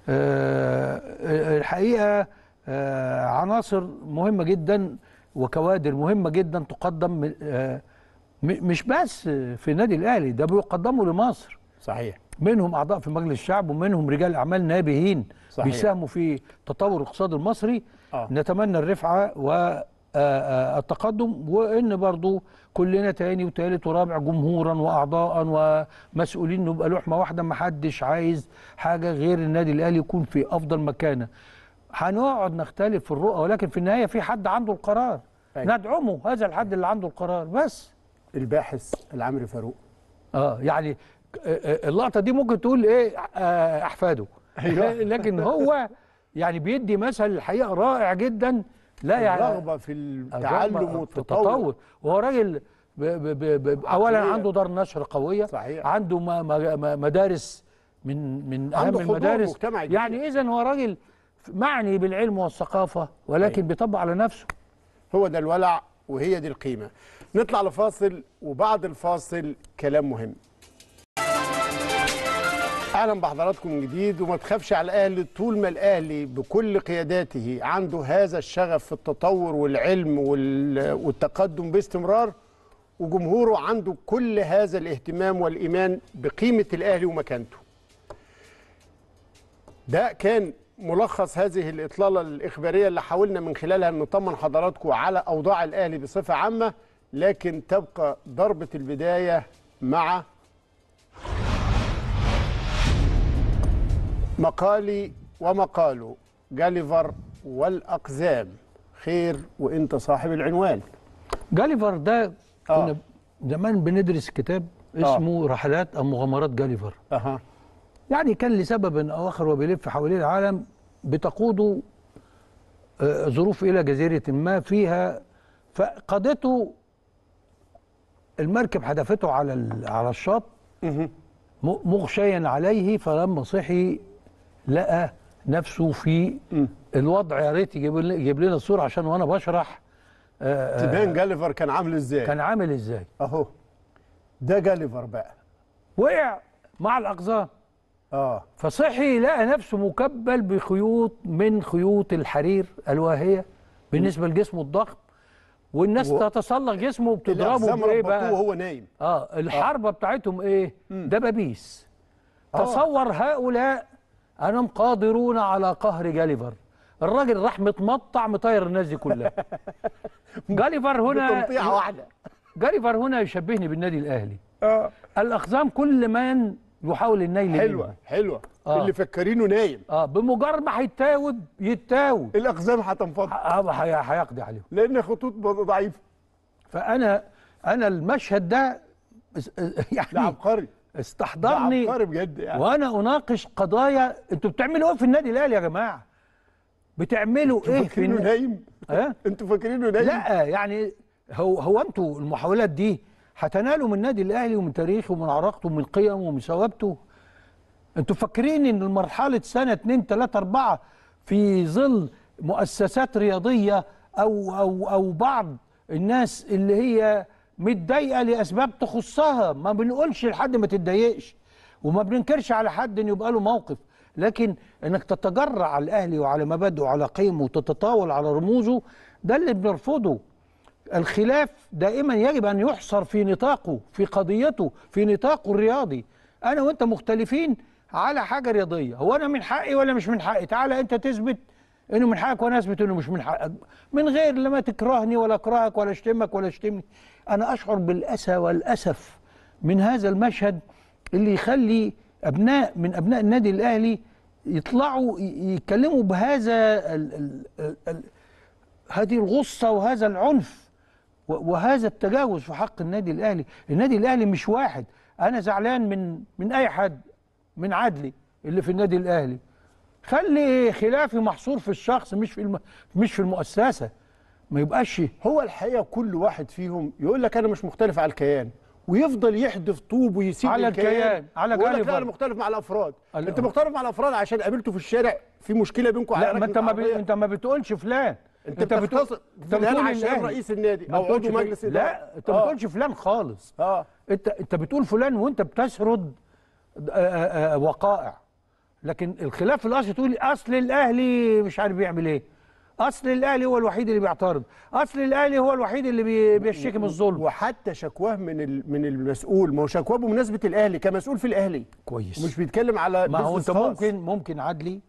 آه, آه، الحقيقه آه عناصر مهمه جدا وكوادر مهمه جدا تقدم آه مش بس في النادي الاهلي ده بيقدموا لمصر صحيح منهم اعضاء في مجلس الشعب ومنهم رجال اعمال نابهين صحيح. بيساهموا في تطور الاقتصاد المصري آه. نتمنى الرفعه والتقدم آه، آه، وان برضو كلنا تاني وتالت ورابع جمهورا واعضاء ومسؤولين نبقى لحمه واحده ما حدش عايز حاجه غير النادي الاهلي يكون في افضل مكانه هنقعد نختلف في الرؤى ولكن في النهايه في حد عنده القرار أيوة. ندعمه هذا الحد أيوة. اللي عنده القرار بس الباحث العمري فاروق اه يعني آه، اللقطه دي ممكن تقول ايه احفاده أيوة. لكن هو يعني بيدي مثل الحقيقه رائع جدا لا يعني الرغبه في التعلم والتطور وهو راجل اولا عنده دار نشر قويه صحيح. عنده مدارس من من اهم المدارس يعني اذا هو راجل معني بالعلم والثقافه ولكن أيه. بيطبق على نفسه هو ده الولع وهي دي القيمه نطلع لفاصل وبعد الفاصل كلام مهم اهلا بحضراتكم من جديد وما تخافش على الاهلي طول ما الاهلي بكل قياداته عنده هذا الشغف في التطور والعلم والتقدم باستمرار وجمهوره عنده كل هذا الاهتمام والايمان بقيمه الاهلي ومكانته. ده كان ملخص هذه الاطلاله الاخباريه اللي حاولنا من خلالها نطمن حضراتكم على اوضاع الاهلي بصفه عامه لكن تبقى ضربه البدايه مع مقالي ومقاله جاليفر والأقزام خير وأنت صاحب العنوان جاليفر ده آه. كنا زمان بندرس كتاب آه. اسمه آه. رحلات أو مغامرات جاليفر أه. يعني كان لسبب أو آخر وبيلف حوالين العالم بتقوده آه، ظروف إلى جزيرة ما فيها فقادته المركب حدفته على على الشط مغشيا عليه فلما صحي لقى نفسه في الوضع يا ريت يجيب لنا الصوره عشان وانا بشرح آه، آه، تبان جاليفر كان عامل ازاي كان عامل ازاي اهو ده جاليفر بقى وقع مع الاقزام اه فصحي لقى نفسه مكبل بخيوط من خيوط الحرير الواهيه بالنسبه لجسمه الضخم والناس و... تتسلق جسمه وبتضربه بايه بقى وهو نايم اه الحربه آه. بتاعتهم ايه دبابيس آه. تصور هؤلاء أنهم قادرون على قهر جاليفر الراجل راح متمطع مطير الناس دي كلها جاليفر هنا واحدة جاليفر هنا يشبهني بالنادي الأهلي اه الأقزام كل من يحاول النيل حلوة منه. حلوة آه. اللي فكرينه نايم اه بمجرد ما هيتاود يتاوب الأقزام هتنفض اه هيقضي عليهم لأن خطوط ضعيفة فأنا أنا المشهد ده يعني عبقري استحضرني بجد يعني. وانا اناقش قضايا انتوا بتعملوا ايه في النادي الاهلي يا جماعه بتعملوا ايه في انتوا فاكرينه نايم اه؟ انتوا فاكرينه نايم لا يعني هو هو انتوا المحاولات دي هتنالوا من النادي الاهلي ومن تاريخه ومن عراقته ومن قيمه ومن ثوابته انتوا فاكرين ان مرحله سنه 2 3 4 في ظل مؤسسات رياضيه او او او بعض الناس اللي هي متضايقه لاسباب تخصها ما بنقولش لحد ما تتضايقش وما بننكرش على حد ان يبقى له موقف لكن انك تتجرع على الاهلي وعلى مبادئه وعلى قيمه وتتطاول على رموزه ده اللي بنرفضه الخلاف دائما يجب ان يحصر في نطاقه في قضيته في نطاقه الرياضي انا وانت مختلفين على حاجه رياضيه هو انا من حقي ولا مش من حقي تعالى انت تثبت انه من حقك وانا اثبت انه مش من حقك من غير لما تكرهني ولا اكرهك ولا اشتمك ولا اشتمني أنا أشعر بالأسى والأسف من هذا المشهد اللي يخلي أبناء من أبناء النادي الأهلي يطلعوا يتكلموا بهذا الـ الـ الـ الـ هذه الغصة وهذا العنف وهذا التجاوز في حق النادي الأهلي النادي الأهلي مش واحد أنا زعلان من من أي حد من عدلي اللي في النادي الأهلي خلي خلافي محصور في الشخص مش في الم... مش في المؤسسه ما يبقاش هو الحقيقه كل واحد فيهم يقول لك انا مش مختلف على الكيان ويفضل يحدف طوب ويسيب على الكيان, الكيان. على لك انا مختلف مع الافراد انت مختلف مع الافراد عشان قابلته في الشارع في مشكله بينكم لا ما انت ما بي... انت ما بتقولش فلان انت, انت بتختصر فلان عشان رئيس النادي او عضو مجلس لا, لا. انت ما آه. بتقولش فلان خالص اه انت انت بتقول فلان وانت بتسرد آه، آه، آه، وقائع لكن الخلاف الاصلي تقول اصل الاهلي مش عارف بيعمل ايه اصل الاهلي هو الوحيد اللي بيعترض اصل الاهلي هو الوحيد اللي بيشتكي من الظلم وحتى شكواه من من المسؤول ما هو شكواه بمناسبه الاهلي كمسؤول في الاهلي كويس مش بيتكلم على ما هو انت ممكن ممكن عدلي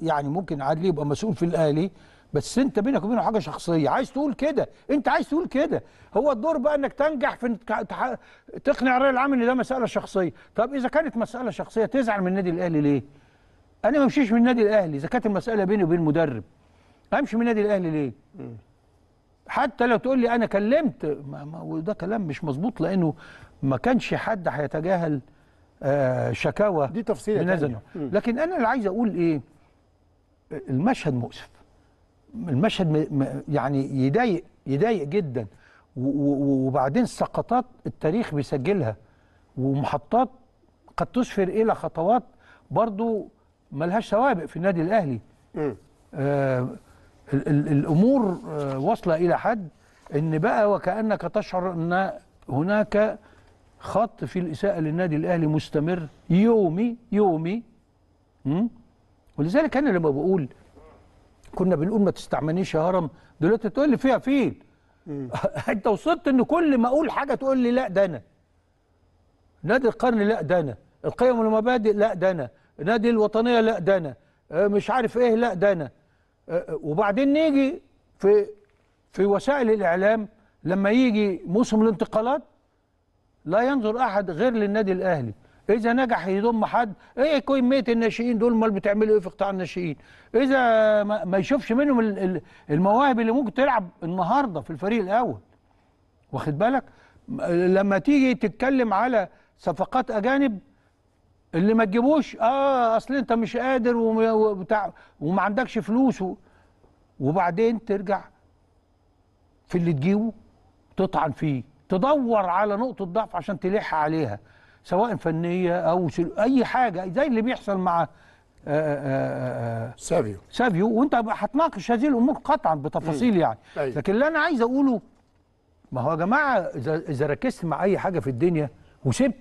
يعني ممكن عدلي يبقى مسؤول في الاهلي بس انت بينك وبينه حاجه شخصيه عايز تقول كده انت عايز تقول كده هو الدور بقى انك تنجح في انك تقنع الراي العام ان ده مساله شخصيه طب اذا كانت مساله شخصيه تزعل من النادي الاهلي ليه انا ما من النادي الاهلي اذا كانت المساله بيني وبين مدرب امشي من النادي الاهلي ليه؟ حتى لو تقول لي انا كلمت ما وده كلام مش مظبوط لانه ما كانش حد هيتجاهل آه شكاوى دي تفصيله لكن انا اللي عايز اقول ايه؟ المشهد مؤسف المشهد يعني يضايق يضايق جدا وبعدين سقطات التاريخ بيسجلها ومحطات قد تسفر الى خطوات برضو ملهاش سوابق في النادي الاهلي آه ال ال الامور آه، واصله الى حد ان بقى وكانك تشعر ان هناك خط في الاساءه للنادي الاهلي مستمر يومي يومي ولذلك انا لما بقول كنا بنقول ما تستعملنيش يا هرم دلوقتي تقول لي فيها فين انت وصلت ان كل ما اقول حاجه تقول لي لا ده انا نادي القرن لا ده انا القيم والمبادئ لا ده انا نادي الوطنيه لا ده انا آه، مش عارف ايه لا ده انا وبعدين نيجي في في وسائل الاعلام لما يجي موسم الانتقالات لا ينظر احد غير للنادي الاهلي اذا نجح يضم حد ايه كميه الناشئين دول امال بتعملوا ايه في قطاع الناشئين اذا ما يشوفش منهم المواهب اللي ممكن تلعب النهارده في الفريق الاول واخد بالك لما تيجي تتكلم على صفقات اجانب اللي ما تجيبوش اه اصل انت مش قادر وبتاع وما عندكش فلوس وبعدين ترجع في اللي تجيبه تطعن فيه تدور على نقطه ضعف عشان تلح عليها سواء فنيه او اي حاجه زي اللي بيحصل مع آآ آه، آآ آه، آه، سافيو سافيو وانت هتناقش هذه الامور قطعا بتفاصيل مم. يعني أي. طيب. لكن اللي انا عايز اقوله ما هو يا جماعه اذا ركزت مع اي حاجه في الدنيا وسبت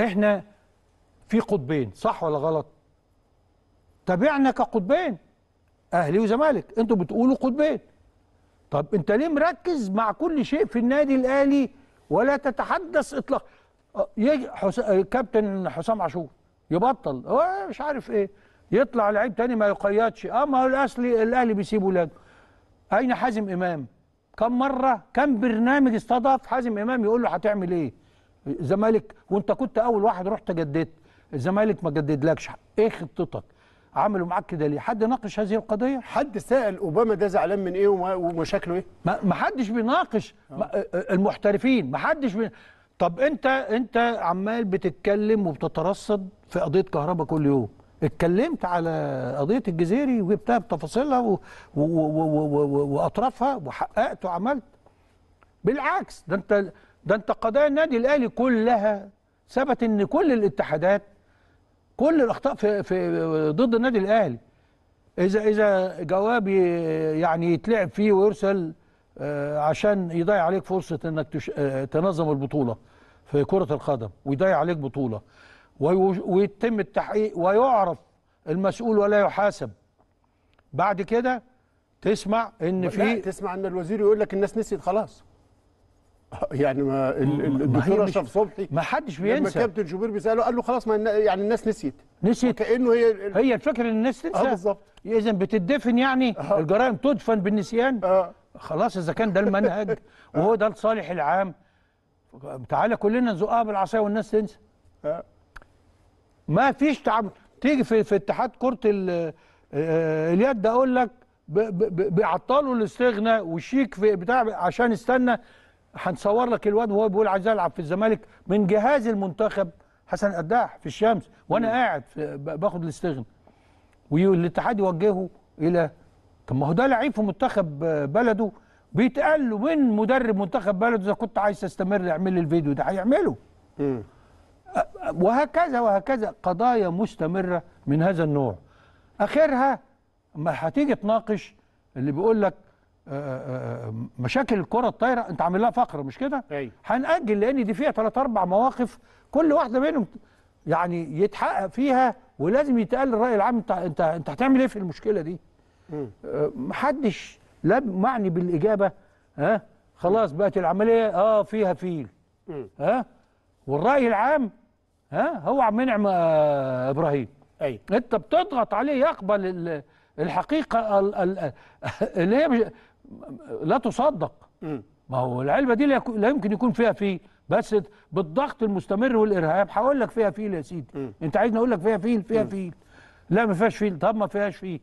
احنا في قطبين صح ولا غلط تابعنا كقطبين اهلي وزمالك انتوا بتقولوا قطبين طب انت ليه مركز مع كل شيء في النادي الاهلي ولا تتحدث اطلاقا آه، حس... آه، كابتن حسام عاشور يبطل مش عارف ايه يطلع لعيب تاني ما يقيدش اه ما هو الاصلي الاهلي بيسيب ولاده اين حازم امام كم مره كم برنامج استضاف حازم امام يقول له هتعمل ايه زمالك وانت كنت اول واحد رحت جددت الزمالك ما جددلكش ايه خطتك عملوا معاك كده ليه حد ناقش هذه القضيه حد سال اوباما ده زعلان من ايه ومشاكله ايه ما حدش بيناقش آه. آه، آه، المحترفين ما حدش بي... طب انت انت عمال بتتكلم وبتترصد في قضيه كهرباء كل يوم اتكلمت على قضيه الجزيري وجبتها بتفاصيلها و... و... و... و... و... واطرافها وحققت وعملت بالعكس ده انت ده انت قضايا النادي الاهلي كلها ثبت ان كل الاتحادات كل الاخطاء في, في ضد النادي الاهلي اذا اذا جواب يعني يتلعب فيه ويرسل آه، عشان يضيع عليك فرصه انك آه، تنظم البطوله في كره القدم ويضيع عليك بطوله ويتم التحقيق ويعرف المسؤول ولا يحاسب بعد كده تسمع ان في تسمع ان الوزير يقول لك الناس نسيت خلاص يعني ما الدكتور اشرف صبحي ما حدش بينسى لما كابتن شوبير بيساله قال له خلاص ما يعني الناس نسيت نسيت كانه هي هي الفكره ان الناس تنسى اه بالظبط اذا بتدفن يعني آه. الجرائم تدفن بالنسيان آه. خلاص اذا كان ده المنهج وهو آه. ده الصالح العام تعالى كلنا نزقها بالعصايه والناس تنسى آه. ما فيش تعامل تيجي في, في اتحاد كره آه، آه، اليد اقول لك بيعطلوا الاستغناء والشيك في بتاع عشان استنى هنصور لك الواد وهو بيقول عايز العب في الزمالك من جهاز المنتخب حسن قداح في الشمس وانا قاعد باخد الاستغنى والاتحاد يوجهه الى طب ما هو ده لعيب في منتخب بلده بيتقال له من مدرب منتخب بلده اذا كنت عايز تستمر اعمل لي الفيديو ده هيعمله وهكذا وهكذا قضايا مستمره من هذا النوع اخرها ما هتيجي تناقش اللي بيقول لك آه، آه، آه، مشاكل الكره الطايره انت عامل لها فقره مش كده أيوة. هنأجل لان دي فيها ثلاث اربع مواقف كل واحده منهم يعني يتحقق فيها ولازم يتقال الراي العام انت انت انت هتعمل ايه في المشكله دي محدش لا معني بالاجابه ها خلاص بقت العمليه اه فيها فيل ها والراي العام ها هو عم منعم ابراهيم اي أيوة. انت بتضغط عليه يقبل الحقيقه اللي هي لا تصدق ما هو العلبه دي لا يمكن يكون فيها فيه بس بالضغط المستمر والارهاب هقول لك فيها فيل يا سيدي انت عايزني اقول لك فيها فيل فيها فيل لا ما فيهاش فيل طب ما فيهاش فيل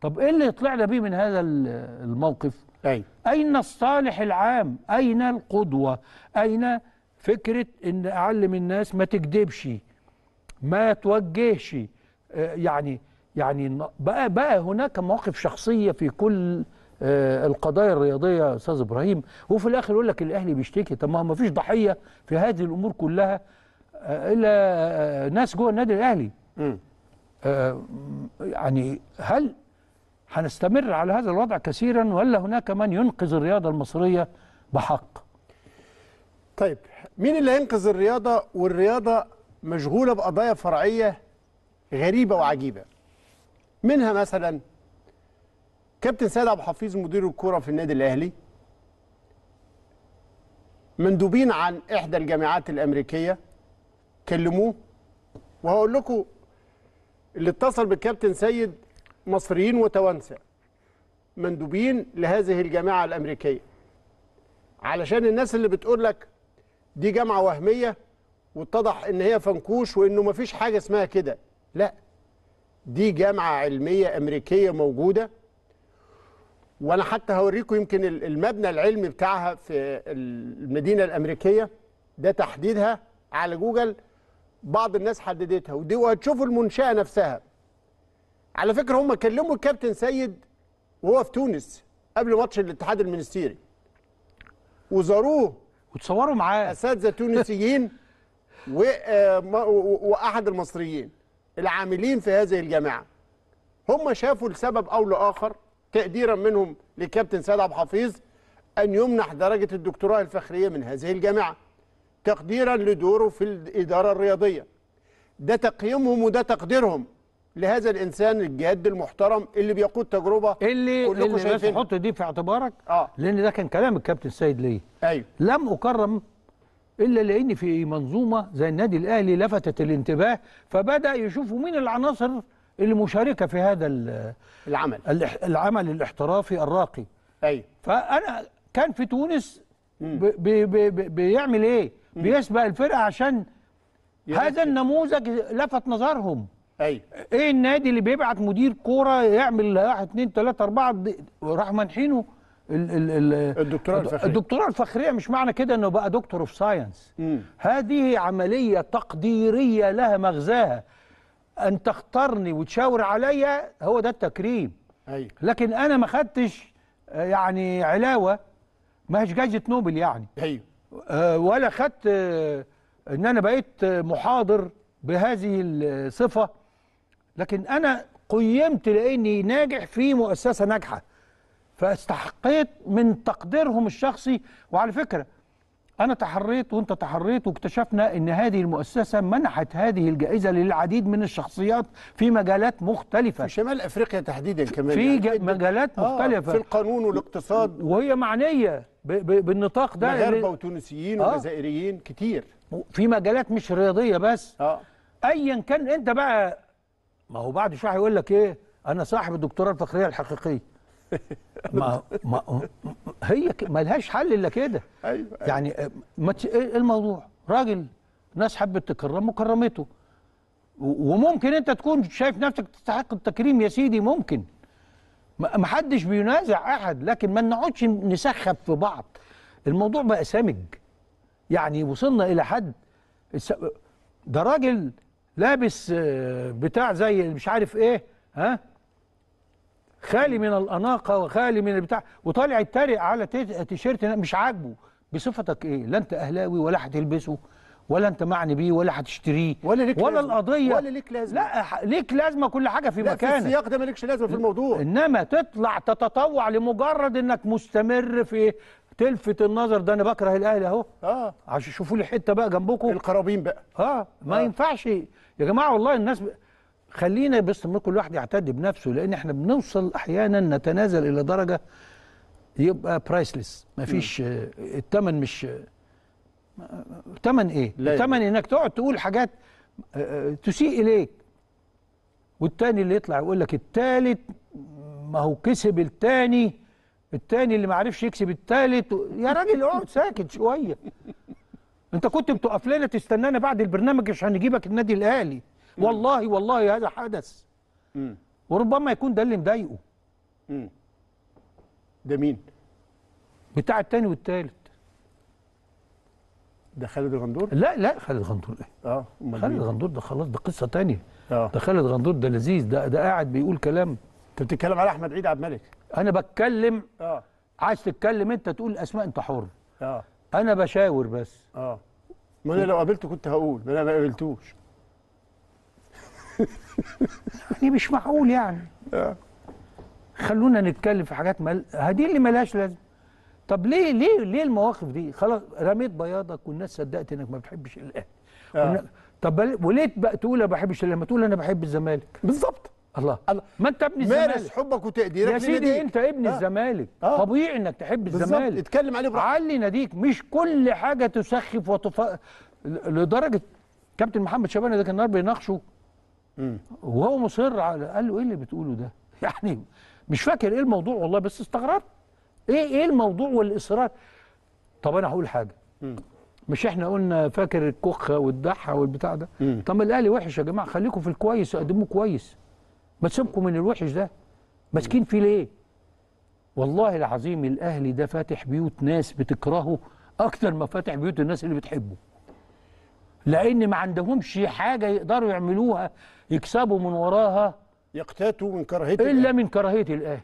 طب ايه اللي طلعنا بيه من هذا الموقف أي. اين الصالح العام اين القدوه اين فكره ان اعلم الناس ما تكذبش ما توجهش آه، يعني يعني بقى بقى هناك مواقف شخصيه في كل آه، القضايا الرياضيه يا استاذ ابراهيم وفي الاخر يقول لك الاهلي بيشتكي طب ما هو ما فيش ضحيه في هذه الامور كلها آه، الا آه، ناس جوه النادي الاهلي يعني هل هنستمر على هذا الوضع كثيرا ولا هناك من ينقذ الرياضه المصريه بحق طيب مين اللي هينقذ الرياضه والرياضه مشغوله بقضايا فرعيه غريبه وعجيبه منها مثلا كابتن سيد عبد الحفيظ مدير الكوره في النادي الاهلي مندوبين عن احدى الجامعات الامريكيه كلموه وهقول لكم اللي اتصل بالكابتن سيد مصريين وتوانسه مندوبين لهذه الجامعه الامريكيه علشان الناس اللي بتقول لك دي جامعه وهميه واتضح ان هي فنكوش وانه ما فيش حاجه اسمها كده لا دي جامعه علميه امريكيه موجوده وانا حتى هوريكم يمكن المبنى العلمي بتاعها في المدينه الامريكيه ده تحديدها على جوجل بعض الناس حددتها ودي وهتشوفوا المنشاه نفسها على فكره هم كلموا الكابتن سيد وهو في تونس قبل ماتش الاتحاد المنستيري وزاروه وتصوروا معاه اساتذه تونسيين آه، واحد المصريين العاملين في هذه الجامعه هم شافوا لسبب او لاخر تقديرا منهم للكابتن سيد عبد الحفيظ أن يمنح درجة الدكتوراه الفخرية من هذه الجامعة تقديرا لدوره في الإدارة الرياضية ده تقييمهم وده تقديرهم لهذا الانسان الجاد المحترم اللي بيقود تجربه اللي كلكم شايفين حط دي في اعتبارك آه. لان ده كان كلام الكابتن سيد ليه ايوه لم اكرم الا لان في منظومه زي النادي الاهلي لفتت الانتباه فبدا يشوفوا مين العناصر المشاركه في هذا العمل العمل الاحترافي الراقي ايوه فانا كان في تونس بي بي بي بيعمل ايه مم. بيسبق الفرقه عشان هذا النموذج لفت نظرهم ايوه ايه النادي اللي بيبعت مدير كوره يعمل واحد 2 3 4 وراح منحينه الدكتوراه الفخريه الدكتوراه الفخريه مش معنى كده انه بقى دكتور اوف ساينس هذه عمليه تقديريه لها مغزاها ان تختارني وتشاور عليا هو ده التكريم أيوة. لكن انا ما خدتش آه، يعني علاوه ما هيش جائزه نوبل يعني ايوه ولا خدت آه، ان انا بقيت محاضر بهذه الصفه لكن انا قيمت لاني ناجح في مؤسسه ناجحه فاستحقيت من تقديرهم الشخصي وعلى فكره أنا تحريت وأنت تحريت واكتشفنا أن هذه المؤسسة منحت هذه الجائزة للعديد من الشخصيات في مجالات مختلفة في شمال أفريقيا تحديدا كمان في يعني مجالات مختلفة آه في القانون والاقتصاد وهي معنية بالنطاق ده مغاربة وتونسيين آه وجزائريين كتير في مجالات مش رياضية بس آه أيا كان أنت بقى ما هو بعد شوية هيقول لك إيه أنا صاحب الدكتوراه الفخرية الحقيقية ما, ما هي لهاش حل الا كده ايوه, أيوة. يعني آه، ما ايه الموضوع راجل ناس حبت تكرمه كرمته وممكن انت تكون شايف نفسك تستحق التكريم يا سيدي ممكن ما حدش بينازع احد لكن ما نقعدش نسخف في بعض الموضوع بقى سامج يعني وصلنا الى حد ده راجل لابس آه، بتاع زي مش عارف ايه ها خالي من الاناقه وخالي من البتاع وطالع يتريق على تيشيرت مش عاجبه بصفتك ايه لا انت اهلاوي ولا هتلبسه ولا انت معني بيه ولا هتشتريه ولا ليك ولا لازمة. القضيه ولا ليك لازمه لا ليك لازمه كل حاجه في مكانك في السياق ده مالكش لازمه في الموضوع انما تطلع تتطوع لمجرد انك مستمر في تلفت النظر ده انا بكره الاهلي اهو اه عشان شوفوا لي حته بقى جنبكم القرابين بقى اه ما آه. ينفعش يا جماعه والله الناس ب... خلينا بس كل واحد يعتد بنفسه لان احنا بنوصل احيانا نتنازل الى درجه يبقى برايسلس مفيش آه الثمن مش ثمن ايه؟ الثمن انك تقعد تقول حاجات آه، آه، تسيء اليك والتاني اللي يطلع يقول لك التالت ما هو كسب التاني التاني اللي ما عرفش يكسب التالت و... يا راجل اقعد ساكت شويه انت كنت بتقف لنا تستنانا بعد البرنامج عشان نجيبك النادي الاهلي والله والله هذا حدث وربما يكون ده اللي مضايقه ده مين بتاع التاني والتالت ده خالد الغندور لا لا خالد غندور ايه اه خالد غندور ده خلاص ده قصه تانية اه ده خالد غندور ده لذيذ ده ده قاعد بيقول كلام انت بتتكلم على احمد عيد عبد الملك انا بتكلم اه عايز تتكلم انت تقول اسماء انت حر اه انا بشاور بس اه ما انا لو قابلته كنت هقول ما انا ما قابلتوش يعني مش معقول يعني آه. خلونا نتكلم في حاجات مال هدي اللي مالهاش لازمه طب ليه ليه ليه المواقف دي خلاص رميت بياضك والناس صدقت انك ما بتحبش الاهلي آه. طب وليه بقى تقول انا ما بحبش الاهلي ما تقول انا بحب الزمالك بالظبط الله. الله ما انت ابن الزمالك مارس حبك وتقديرك يا سيدي انت ابن آه. الزمالك آه. طبيعي انك تحب الزمالك بالظبط اتكلم عليه براحتك علي ناديك مش كل حاجه تسخف وتف لدرجه كابتن محمد شبانه ده كان النهارده بيناقشه وهو مصر على قال له ايه اللي بتقوله ده يعني مش فاكر ايه الموضوع والله بس استغربت ايه ايه الموضوع والاصرار طب انا هقول حاجه مم. مش احنا قلنا فاكر الكوخه والدحه والبتاع ده مم. طب الاهلي وحش يا جماعه خليكم في الكويس وقدموه كويس ما تسيبكم من الوحش ده ماسكين فيه ليه والله العظيم الاهلي ده فاتح بيوت ناس بتكرهه أكثر ما فاتح بيوت الناس اللي بتحبه لان ما عندهمش حاجه يقدروا يعملوها يكسبوا من وراها يقتاتوا من كراهيه الا من كراهيه الاهلي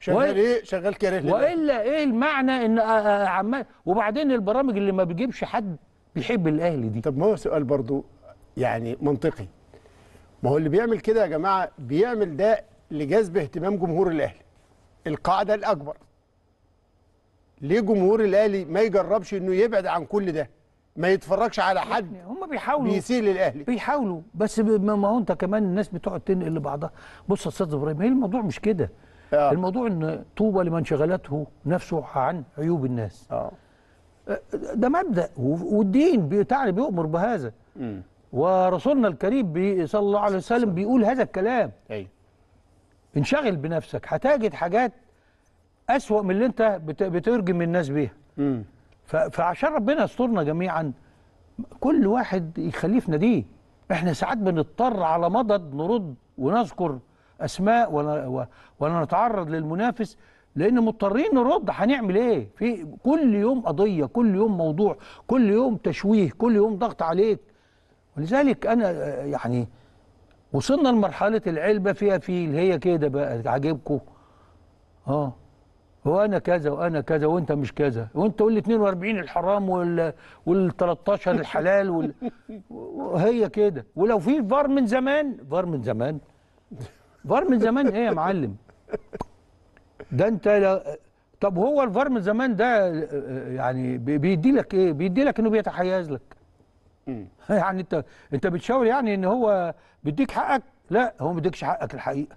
شغال ايه شغال كاره والا ايه المعنى ان عمال وبعدين البرامج اللي ما بتجيبش حد بيحب الاهلي دي طب ما هو سؤال برضو يعني منطقي ما هو اللي بيعمل كده يا جماعه بيعمل ده لجذب اهتمام جمهور الاهلي القاعده الاكبر ليه جمهور الاهلي ما يجربش انه يبعد عن كل ده ما يتفرجش على حد يعني هم بيحاولوا بيسيء للاهلي بيحاولوا بس ما هو انت كمان الناس بتقعد تنقل لبعضها بص يا استاذ ابراهيم هي الموضوع مش كده آه. الموضوع ان طوبى لمن شغلته نفسه عن عيوب الناس آه. ده مبدا والدين بتاعنا بيؤمر بهذا امم ورسولنا الكريم صلى الله عليه وسلم بيقول هذا الكلام ايوه انشغل بنفسك هتجد حاجات اسوأ من اللي انت بترجم الناس بيها فعشان ربنا يسترنا جميعا كل واحد يخليه في ناديه احنا ساعات بنضطر على مضض نرد ونذكر اسماء ولا ولا نتعرض للمنافس لان مضطرين نرد هنعمل ايه في كل يوم قضيه كل يوم موضوع كل يوم تشويه كل يوم ضغط عليك ولذلك انا يعني وصلنا لمرحله العلبه فيها فيل هي كده بقى عاجبكم اه وانا كذا وانا كذا وانت مش كذا وانت قول لي 42 الحرام وال وال 13 الحلال وال... وهي كده ولو في فار من زمان فار من زمان فار من زمان ايه يا معلم ده انت ل... طب هو الفار من زمان ده يعني بيدي لك ايه بيدي لك انه بيتحيز لك يعني انت انت بتشاور يعني ان هو بيديك حقك لا هو ما بيديكش حقك الحقيقه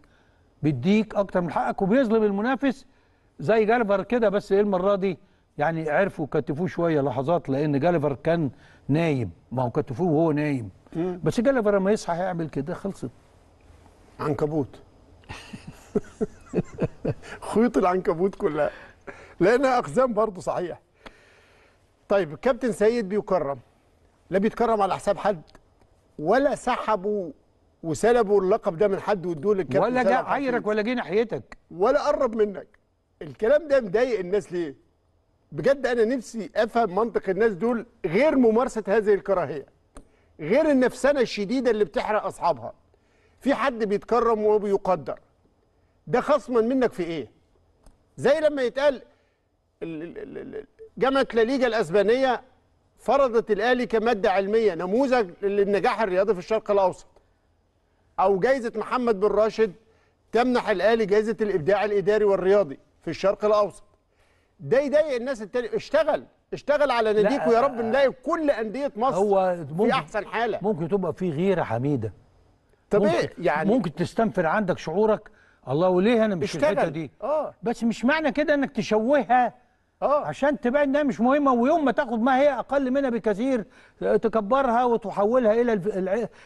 بيديك اكتر من حقك وبيظلم المنافس زي جاليفر كده بس ايه المره دي يعني عرفوا كتفوه شويه لحظات لان جاليفر كان نايم ما هو كتفوه وهو نايم بس جاليفر لما يصحى هيعمل كده خلصت عنكبوت خيوط العنكبوت كلها لانها اقزام برضه صحيح طيب الكابتن سيد بيكرم لا بيتكرم على حساب حد ولا سحبوا وسلبوا اللقب ده من حد وادوه للكابتن ولا جه عايرك ولا جه ناحيتك ولا قرب منك الكلام ده مضايق الناس ليه بجد انا نفسي افهم منطق الناس دول غير ممارسه هذه الكراهيه غير النفسنه الشديده اللي بتحرق اصحابها في حد بيتكرم وبيقدر ده خصما منك في ايه زي لما يتقال جامعه لاليجا الاسبانيه فرضت الاهلي كماده علميه نموذج للنجاح الرياضي في الشرق الاوسط او جائزه محمد بن راشد تمنح الاهلي جائزه الابداع الاداري والرياضي في الشرق الاوسط ده يضايق الناس التانية اشتغل اشتغل على ناديك ويا رب نلاقي آه، كل انديه مصر هو ممكن في احسن حاله ممكن تبقى في غيره حميده طب ايه يعني ممكن تستنفر عندك شعورك الله وليه انا مش الحته دي آه. بس مش معنى كده انك تشوهها آه. عشان تبان انها مش مهمه ويوم ما تاخد ما هي اقل منها بكثير تكبرها وتحولها الى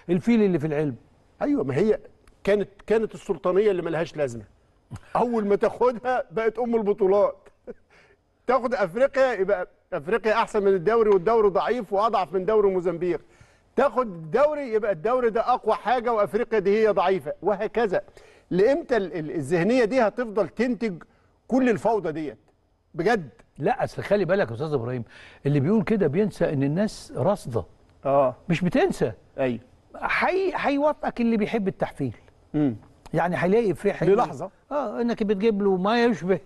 الفيل اللي في العلم ايوه ما هي كانت كانت السلطانيه اللي ملهاش لازمه اول ما تاخدها بقت ام البطولات تاخد افريقيا يبقى افريقيا احسن من الدوري والدوري ضعيف واضعف من دوري موزمبيق تاخد الدوري يبقى الدوري ده اقوى حاجه وافريقيا دي هي ضعيفه وهكذا لامتى الذهنيه دي هتفضل تنتج كل الفوضى ديت بجد لا اصل خلي بالك يا استاذ ابراهيم اللي بيقول كده بينسى ان الناس راصده اه مش بتنسى ايوه هيوافقك اللي بيحب التحفيل امم يعني هيلاقي في حين للحظه اه انك بتجيب له ما يشبه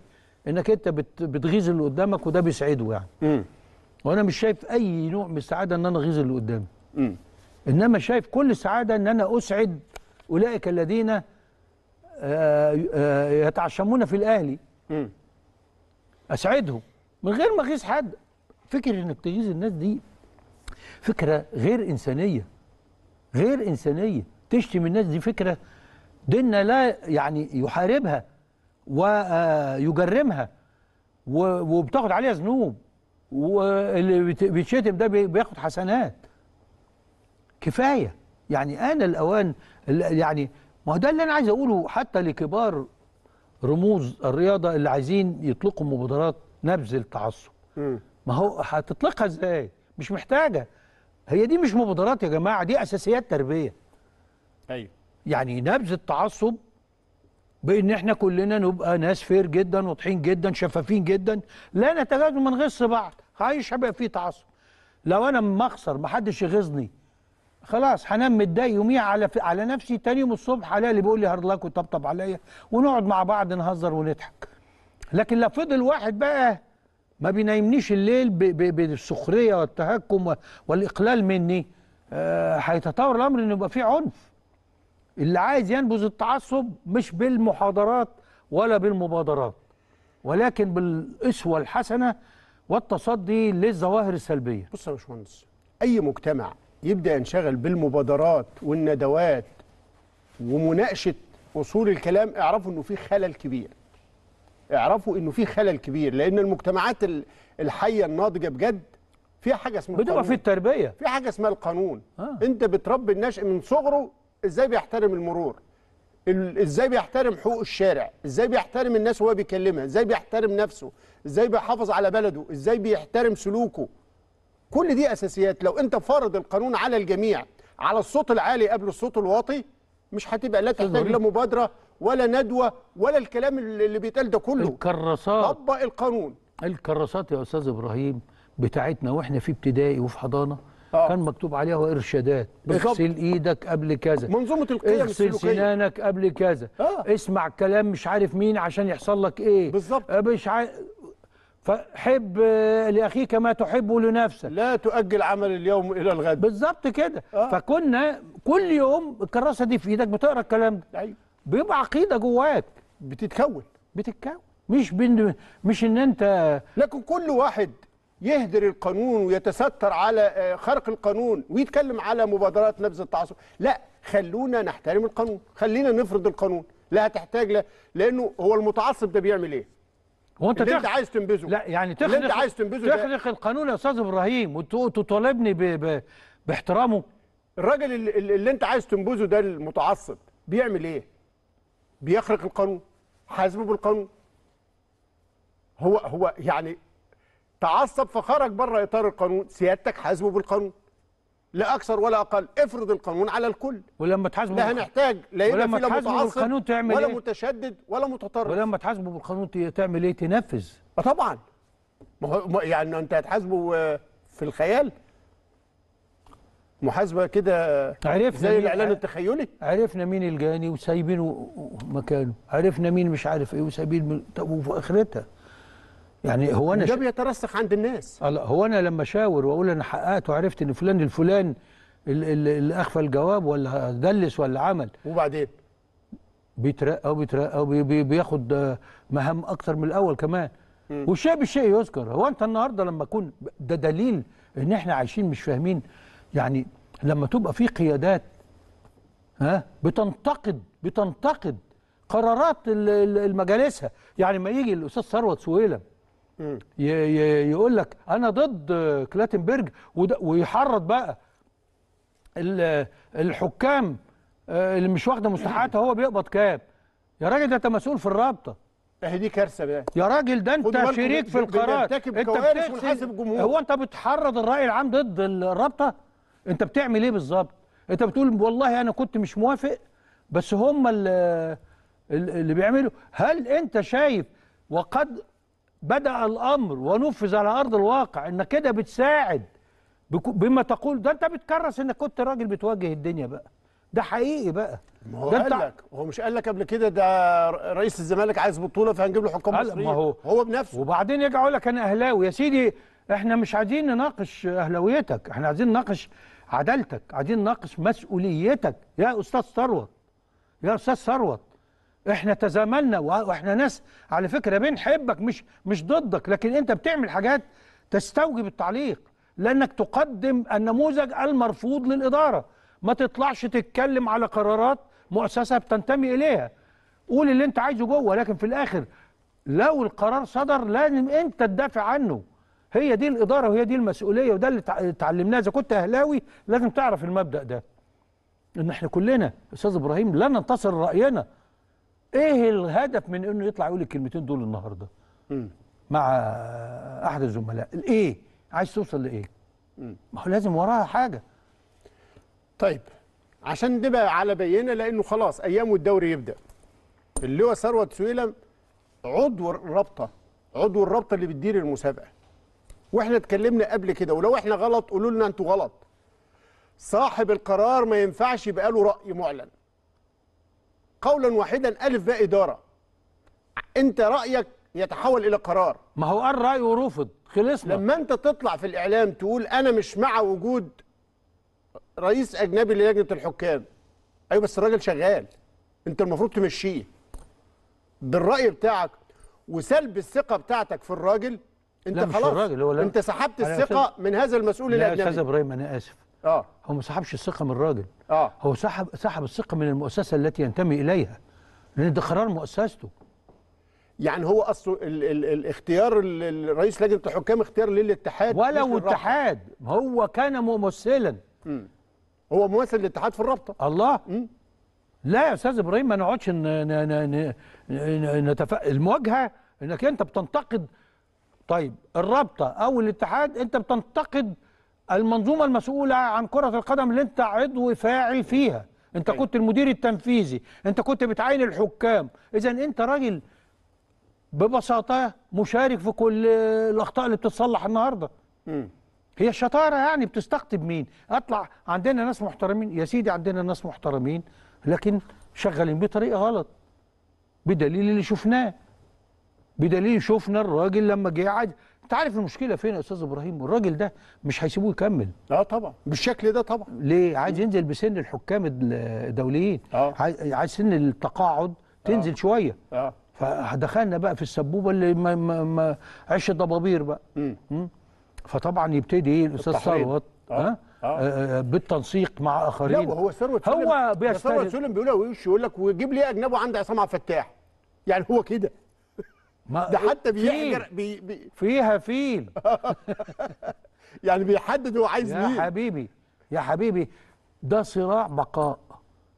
انك انت بتغيظ اللي قدامك وده بيسعده يعني امم وانا مش شايف اي نوع من السعاده ان انا اغيظ اللي قدامي امم انما شايف كل سعاده ان انا اسعد اولئك الذين آه، آه، يتعشمون في الاهلي امم اسعدهم من غير ما اغيظ حد فكر انك تغيظ الناس دي فكره غير انسانيه غير انسانيه تشتم الناس دي فكره ديننا لا يعني يحاربها ويجرمها وبتاخد عليها ذنوب واللي بيتشتم ده بياخد حسنات كفايه يعني انا الاوان يعني ما هو ده اللي انا عايز اقوله حتى لكبار رموز الرياضه اللي عايزين يطلقوا مبادرات نبذ التعصب ما هو هتطلقها ازاي مش محتاجه هي دي مش مبادرات يا جماعه دي اساسيات تربيه ايوه يعني نبذ التعصب بان احنا كلنا نبقى ناس فير جدا واضحين جدا شفافين جدا لا نتجاوز ما نغص بعض عايش هيبقى فيه تعصب لو انا ما اخسر ما حدش يغيظني خلاص هنام متضايق يوميها على في على نفسي تاني يوم الصبح الاقي اللي بيقول لي هارد لاك وطبطب عليا ونقعد مع بعض نهزر ونضحك لكن لو فضل واحد بقى ما بينامنيش الليل ب... ب... بالسخريه والتهكم والاقلال مني آه، هيتطور آه الامر ان يبقى فيه عنف اللي عايز ينبذ التعصب مش بالمحاضرات ولا بالمبادرات ولكن بالاسوه الحسنة والتصدي للظواهر السلبية بص يا باشمهندس أي مجتمع يبدأ ينشغل بالمبادرات والندوات ومناقشة أصول الكلام اعرفوا إنه في خلل كبير اعرفوا إنه في خلل كبير لأن المجتمعات الحية الناضجة بجد فيها حاجة اسمها بتبقى في التربية في حاجة اسمها القانون آه. أنت بتربي النشء من صغره ازاي بيحترم المرور ازاي بيحترم حقوق الشارع ازاي بيحترم الناس وهو بيكلمها ازاي بيحترم نفسه ازاي بيحافظ على بلده ازاي بيحترم سلوكه كل دي اساسيات لو انت فارض القانون على الجميع على الصوت العالي قبل الصوت الواطي مش هتبقى لا تحتاج لا مبادره ولا ندوه ولا الكلام اللي بيتقال ده كله الكراسات طبق القانون الكراسات يا استاذ ابراهيم بتاعتنا واحنا في ابتدائي وفي حضانه آه. كان مكتوب عليها ارشادات اغسل ايدك قبل كذا منظومه القيم اغسل سنانك قبل كذا آه. اسمع كلام مش عارف مين عشان يحصل لك ايه بالظبط آه، مش عارف فحب آه، لاخيك ما تحبه لنفسك لا تؤجل عمل اليوم الى الغد بالظبط كده آه. فكنا كل يوم الكراسه دي في ايدك بتقرا الكلام ده ايوه بيبقى عقيده جواك بتتكون بتتكون مش بين مش ان انت لكن كل واحد يهدر القانون ويتستر على آه، خرق القانون ويتكلم على مبادرات نبذ التعصب لا خلونا نحترم القانون خلينا نفرض القانون لا هتحتاج لا لانه هو المتعصب ده بيعمل ايه هو انت اللي تخ... انت عايز تنبذه لا يعني تخلق اللي انت عايز تنبذه تخلق ده... القانون يا استاذ ابراهيم وتطالبني ب... ب... باحترامه الراجل اللي, اللي انت عايز تنبذه ده المتعصب بيعمل ايه بيخرق القانون حاسبه بالقانون هو هو يعني تعصب فخرج بره اطار القانون سيادتك حاسبه بالقانون لا اكثر ولا اقل افرض القانون على الكل ولما تحاسبه لا هنحتاج لا يبقى في لا متعصب تعمل ولا إيه؟ متشدد ولا متطرف ولما تحاسبه بالقانون تعمل ايه تنفذ آه طبعا ما هو يعني انت هتحاسبه آه، في الخيال محاسبه كده عرفنا زي الاعلان التخيلي عرفنا مين الجاني وسايبينه مكانه عرفنا مين مش عارف ايه وسايبين طب وفي اخرتها يعني هو انا ده بيترسخ عند الناس آه، هو انا لما شاور واقول انا حققت وعرفت ان فلان الفلان اللي اخفى الجواب ولا دلس ولا عمل وبعدين بيترقى وبيترقى وبياخد آه، مهام اكتر من الاول كمان والشيء بالشيء يذكر هو انت النهارده لما اكون ده دليل ان احنا عايشين مش فاهمين يعني لما تبقى في قيادات ها بتنتقد بتنتقد قرارات مجالسها يعني ما يجي الاستاذ ثروت سويلم يقول لك انا ضد كلاتنبرج ويحرض بقى الحكام آه، اللي مش واخده مستحقاتها هو بيقبض كام يا راجل ده انت مسؤول في الرابطه اهي دي كارثه بقى يا راجل ده انت شريك في القرار انت بتحسب جمهور هو انت بتحرض الراي العام ضد الرابطه انت بتعمل ايه بالظبط انت بتقول والله انا كنت مش موافق بس هم اللي, اللي بيعملوا هل انت شايف وقد بدأ الأمر ونفذ على أرض الواقع إنك كده بتساعد بما تقول ده أنت بتكرس إنك كنت راجل بتواجه الدنيا بقى ده حقيقي بقى ما هو قال لك هو مش قال لك قبل كده ده رئيس الزمالك عايز بطوله فهنجيب له حكام مصريين هو هو بنفسه وبعدين يجي يقول لك انا اهلاوي يا سيدي احنا مش عايزين نناقش اهلاويتك احنا عايزين نناقش عدالتك عايزين نناقش مسؤوليتك يا استاذ ثروت يا استاذ ثروت احنا تزاملنا واحنا ناس على فكره بنحبك مش مش ضدك لكن انت بتعمل حاجات تستوجب التعليق لانك تقدم النموذج المرفوض للاداره ما تطلعش تتكلم على قرارات مؤسسه بتنتمي اليها قول اللي انت عايزه جوه لكن في الاخر لو القرار صدر لازم انت تدافع عنه هي دي الاداره وهي دي المسؤوليه وده اللي اتعلمناه اذا كنت اهلاوي لازم تعرف المبدا ده ان احنا كلنا استاذ ابراهيم لا ننتصر راينا ايه الهدف من انه يطلع يقول الكلمتين دول النهارده مع احد الزملاء الايه عايز توصل لايه ما هو لازم وراها حاجه طيب عشان نبقى على بينه لانه خلاص ايام والدوري يبدا اللواء ثروت سويلم عضو الرابطه عضو الرابطه اللي بتدير المسابقه واحنا اتكلمنا قبل كده ولو احنا غلط قولوا لنا انتوا غلط صاحب القرار ما ينفعش يبقى له راي معلن قولا واحدا ألف باء إدارة أنت رأيك يتحول إلى قرار ما هو قال رأي ورفض خلصنا لما أنت تطلع في الإعلام تقول أنا مش مع وجود رئيس أجنبي للجنة الحكام أيوة بس الراجل شغال أنت المفروض تمشيه بالرأي بتاعك وسلب الثقة بتاعتك في الراجل انت خلاص الراجل هو انت سحبت الثقه من هذا المسؤول الاجنبي لا يا استاذ ابراهيم انا اسف آه. هو ما سحبش الثقه من الراجل اه هو سحب سحب الثقه من المؤسسه التي ينتمي اليها لان ده قرار مؤسسته يعني هو اصله ال ال الاختيار رئيس لجنه الحكام اختيار للاتحاد ولو اتحاد هو كان ممثلا مم. هو ممثل الاتحاد في الرابطه الله مم. لا يا استاذ ابراهيم ما نقعدش نتف... المواجهه انك انت بتنتقد طيب الرابطه او الاتحاد انت بتنتقد المنظومة المسؤولة عن كرة القدم اللي انت عضو فاعل فيها انت أيوة. كنت المدير التنفيذي انت كنت بتعين الحكام اذا انت راجل ببساطة مشارك في كل الأخطاء اللي بتتصلح النهاردة هي الشطارة يعني بتستقطب مين أطلع عندنا ناس محترمين يا سيدي عندنا ناس محترمين لكن شغالين بطريقة غلط بدليل اللي شفناه بدليل شفنا الراجل لما جه انت عارف المشكله فين يا استاذ ابراهيم الراجل ده مش هيسيبوه يكمل اه طبعا بالشكل ده طبعا ليه عايز ينزل بسن الحكام الدوليين آه. عايز سن التقاعد تنزل آه. شويه اه فدخلنا بقى في السبوبه اللي ما ما ما عش الضبابير بقى مم. فطبعا يبتدي ايه الاستاذ ثروت آه. آه. آه،, اه آه. بالتنسيق مع اخرين لا هو ثروت هو بيستلم ثروت سلم بيقولها لك وجيب لي اجنبي عند عصام عبد الفتاح يعني هو كده ده حتى بيحجر بي بي فيها فيل يعني بيحدد هو عايز مين يا حبيبي يا حبيبي ده صراع بقاء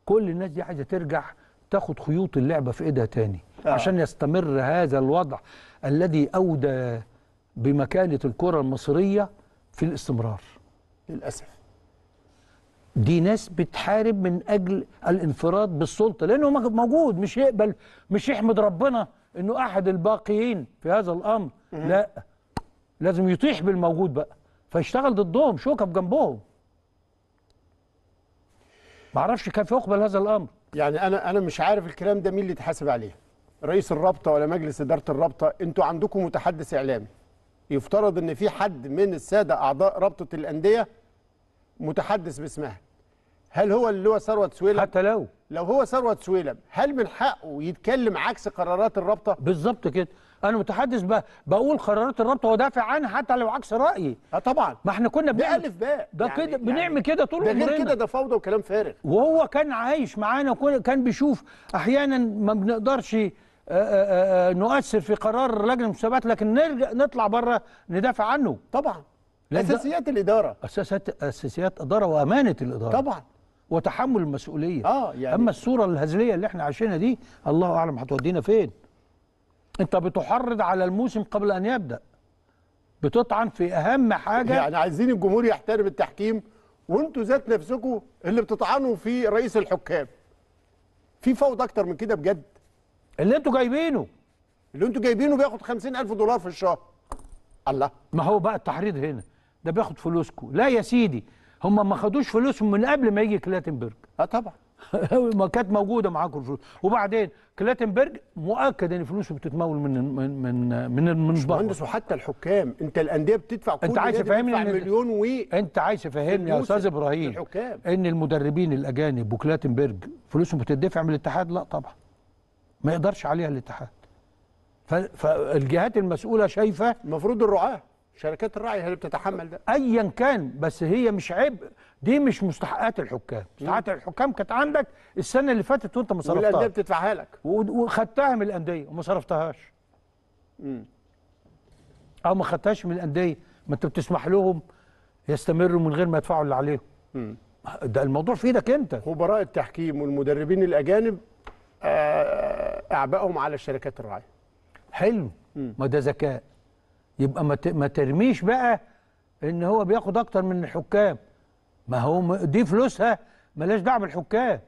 كل الناس دي عايزه ترجع تاخد خيوط اللعبه في ايدها تاني آه. عشان يستمر هذا الوضع الذي اودى بمكانه الكره المصريه في الاستمرار للاسف دي ناس بتحارب من اجل الانفراد بالسلطه لانه موجود مش يقبل مش يحمد ربنا انه احد الباقيين في هذا الامر لا لازم يطيح بالموجود بقى فيشتغل ضدهم شوكب جنبهم اعرفش كيف يقبل هذا الامر يعني انا انا مش عارف الكلام ده مين اللي اتحاسب عليه رئيس الرابطه ولا مجلس اداره الرابطه انتوا عندكم متحدث اعلامي يفترض ان في حد من الساده اعضاء رابطه الانديه متحدث باسمها هل هو اللي هو ثروت سويلم حتى لو لو هو ثروت سويلم هل من حقه يتكلم عكس قرارات الرابطه بالظبط كده انا متحدث بقى بقول قرارات الرابطه ودافع عنها حتى لو عكس رايي اه طبعا ما احنا كنا بنعمل الف باء ده يعني كده يعني بنعمل يعني كده طول عمرنا ده غير كده ده فوضى وكلام فارغ وهو كان عايش معانا وكان بيشوف احيانا ما بنقدرش آه، آه، آه، نؤثر في قرار لجنه المسابقات لكن نرجع نطلع بره ندافع عنه طبعا اساسيات الاداره اساسيات اساسيات اداره وامانه الاداره طبعا وتحمل المسؤوليه اه يعني اما الصوره الهزليه اللي احنا عايشينها دي الله اعلم هتودينا فين انت بتحرض على الموسم قبل ان يبدا بتطعن في اهم حاجه يعني عايزين الجمهور يحترم التحكيم وانتوا ذات نفسكم اللي بتطعنوا في رئيس الحكام في فوضى اكتر من كده بجد اللي انتوا جايبينه اللي انتوا جايبينه بياخد 50000 دولار في الشهر الله ما هو بقى التحريض هنا ده بياخد فلوسكوا لا يا سيدي هم ما خدوش فلوسهم من قبل ما يجي كلاتنبرج اه طبعا ما كانت موجوده معاكم الفلوس وبعدين كلاتنبرج مؤكد ان فلوسه بتتمول من من من من من مهندس وحتى الحكام انت الانديه بتدفع كل انت عايز تفهمني ان مليون و انت عايز تفهمني يا استاذ ابراهيم الحكام. ان المدربين الاجانب وكلاتنبرج فلوسهم بتدفع من الاتحاد لا طبعا ما يقدرش عليها الاتحاد فالجهات المسؤوله شايفه المفروض الرعاه شركات الرعي هي اللي بتتحمل ده ايا كان بس هي مش عيب دي مش مستحقات الحكام مستحقات الحكام كانت عندك السنه اللي فاتت وانت ما صرفتهاش والانديه بتدفعها لك وخدتها من الانديه وما صرفتهاش او ما خدتهاش من الانديه ما انت بتسمح لهم يستمروا من غير ما يدفعوا اللي عليهم ده الموضوع في ايدك انت خبراء التحكيم والمدربين الاجانب آه، آه، اعبائهم على شركات الرعي حلو ما ده ذكاء يبقى ما ما ترميش بقى ان هو بياخد اكتر من الحكام ما هو دي فلوسها ملاش دعوه بالحكام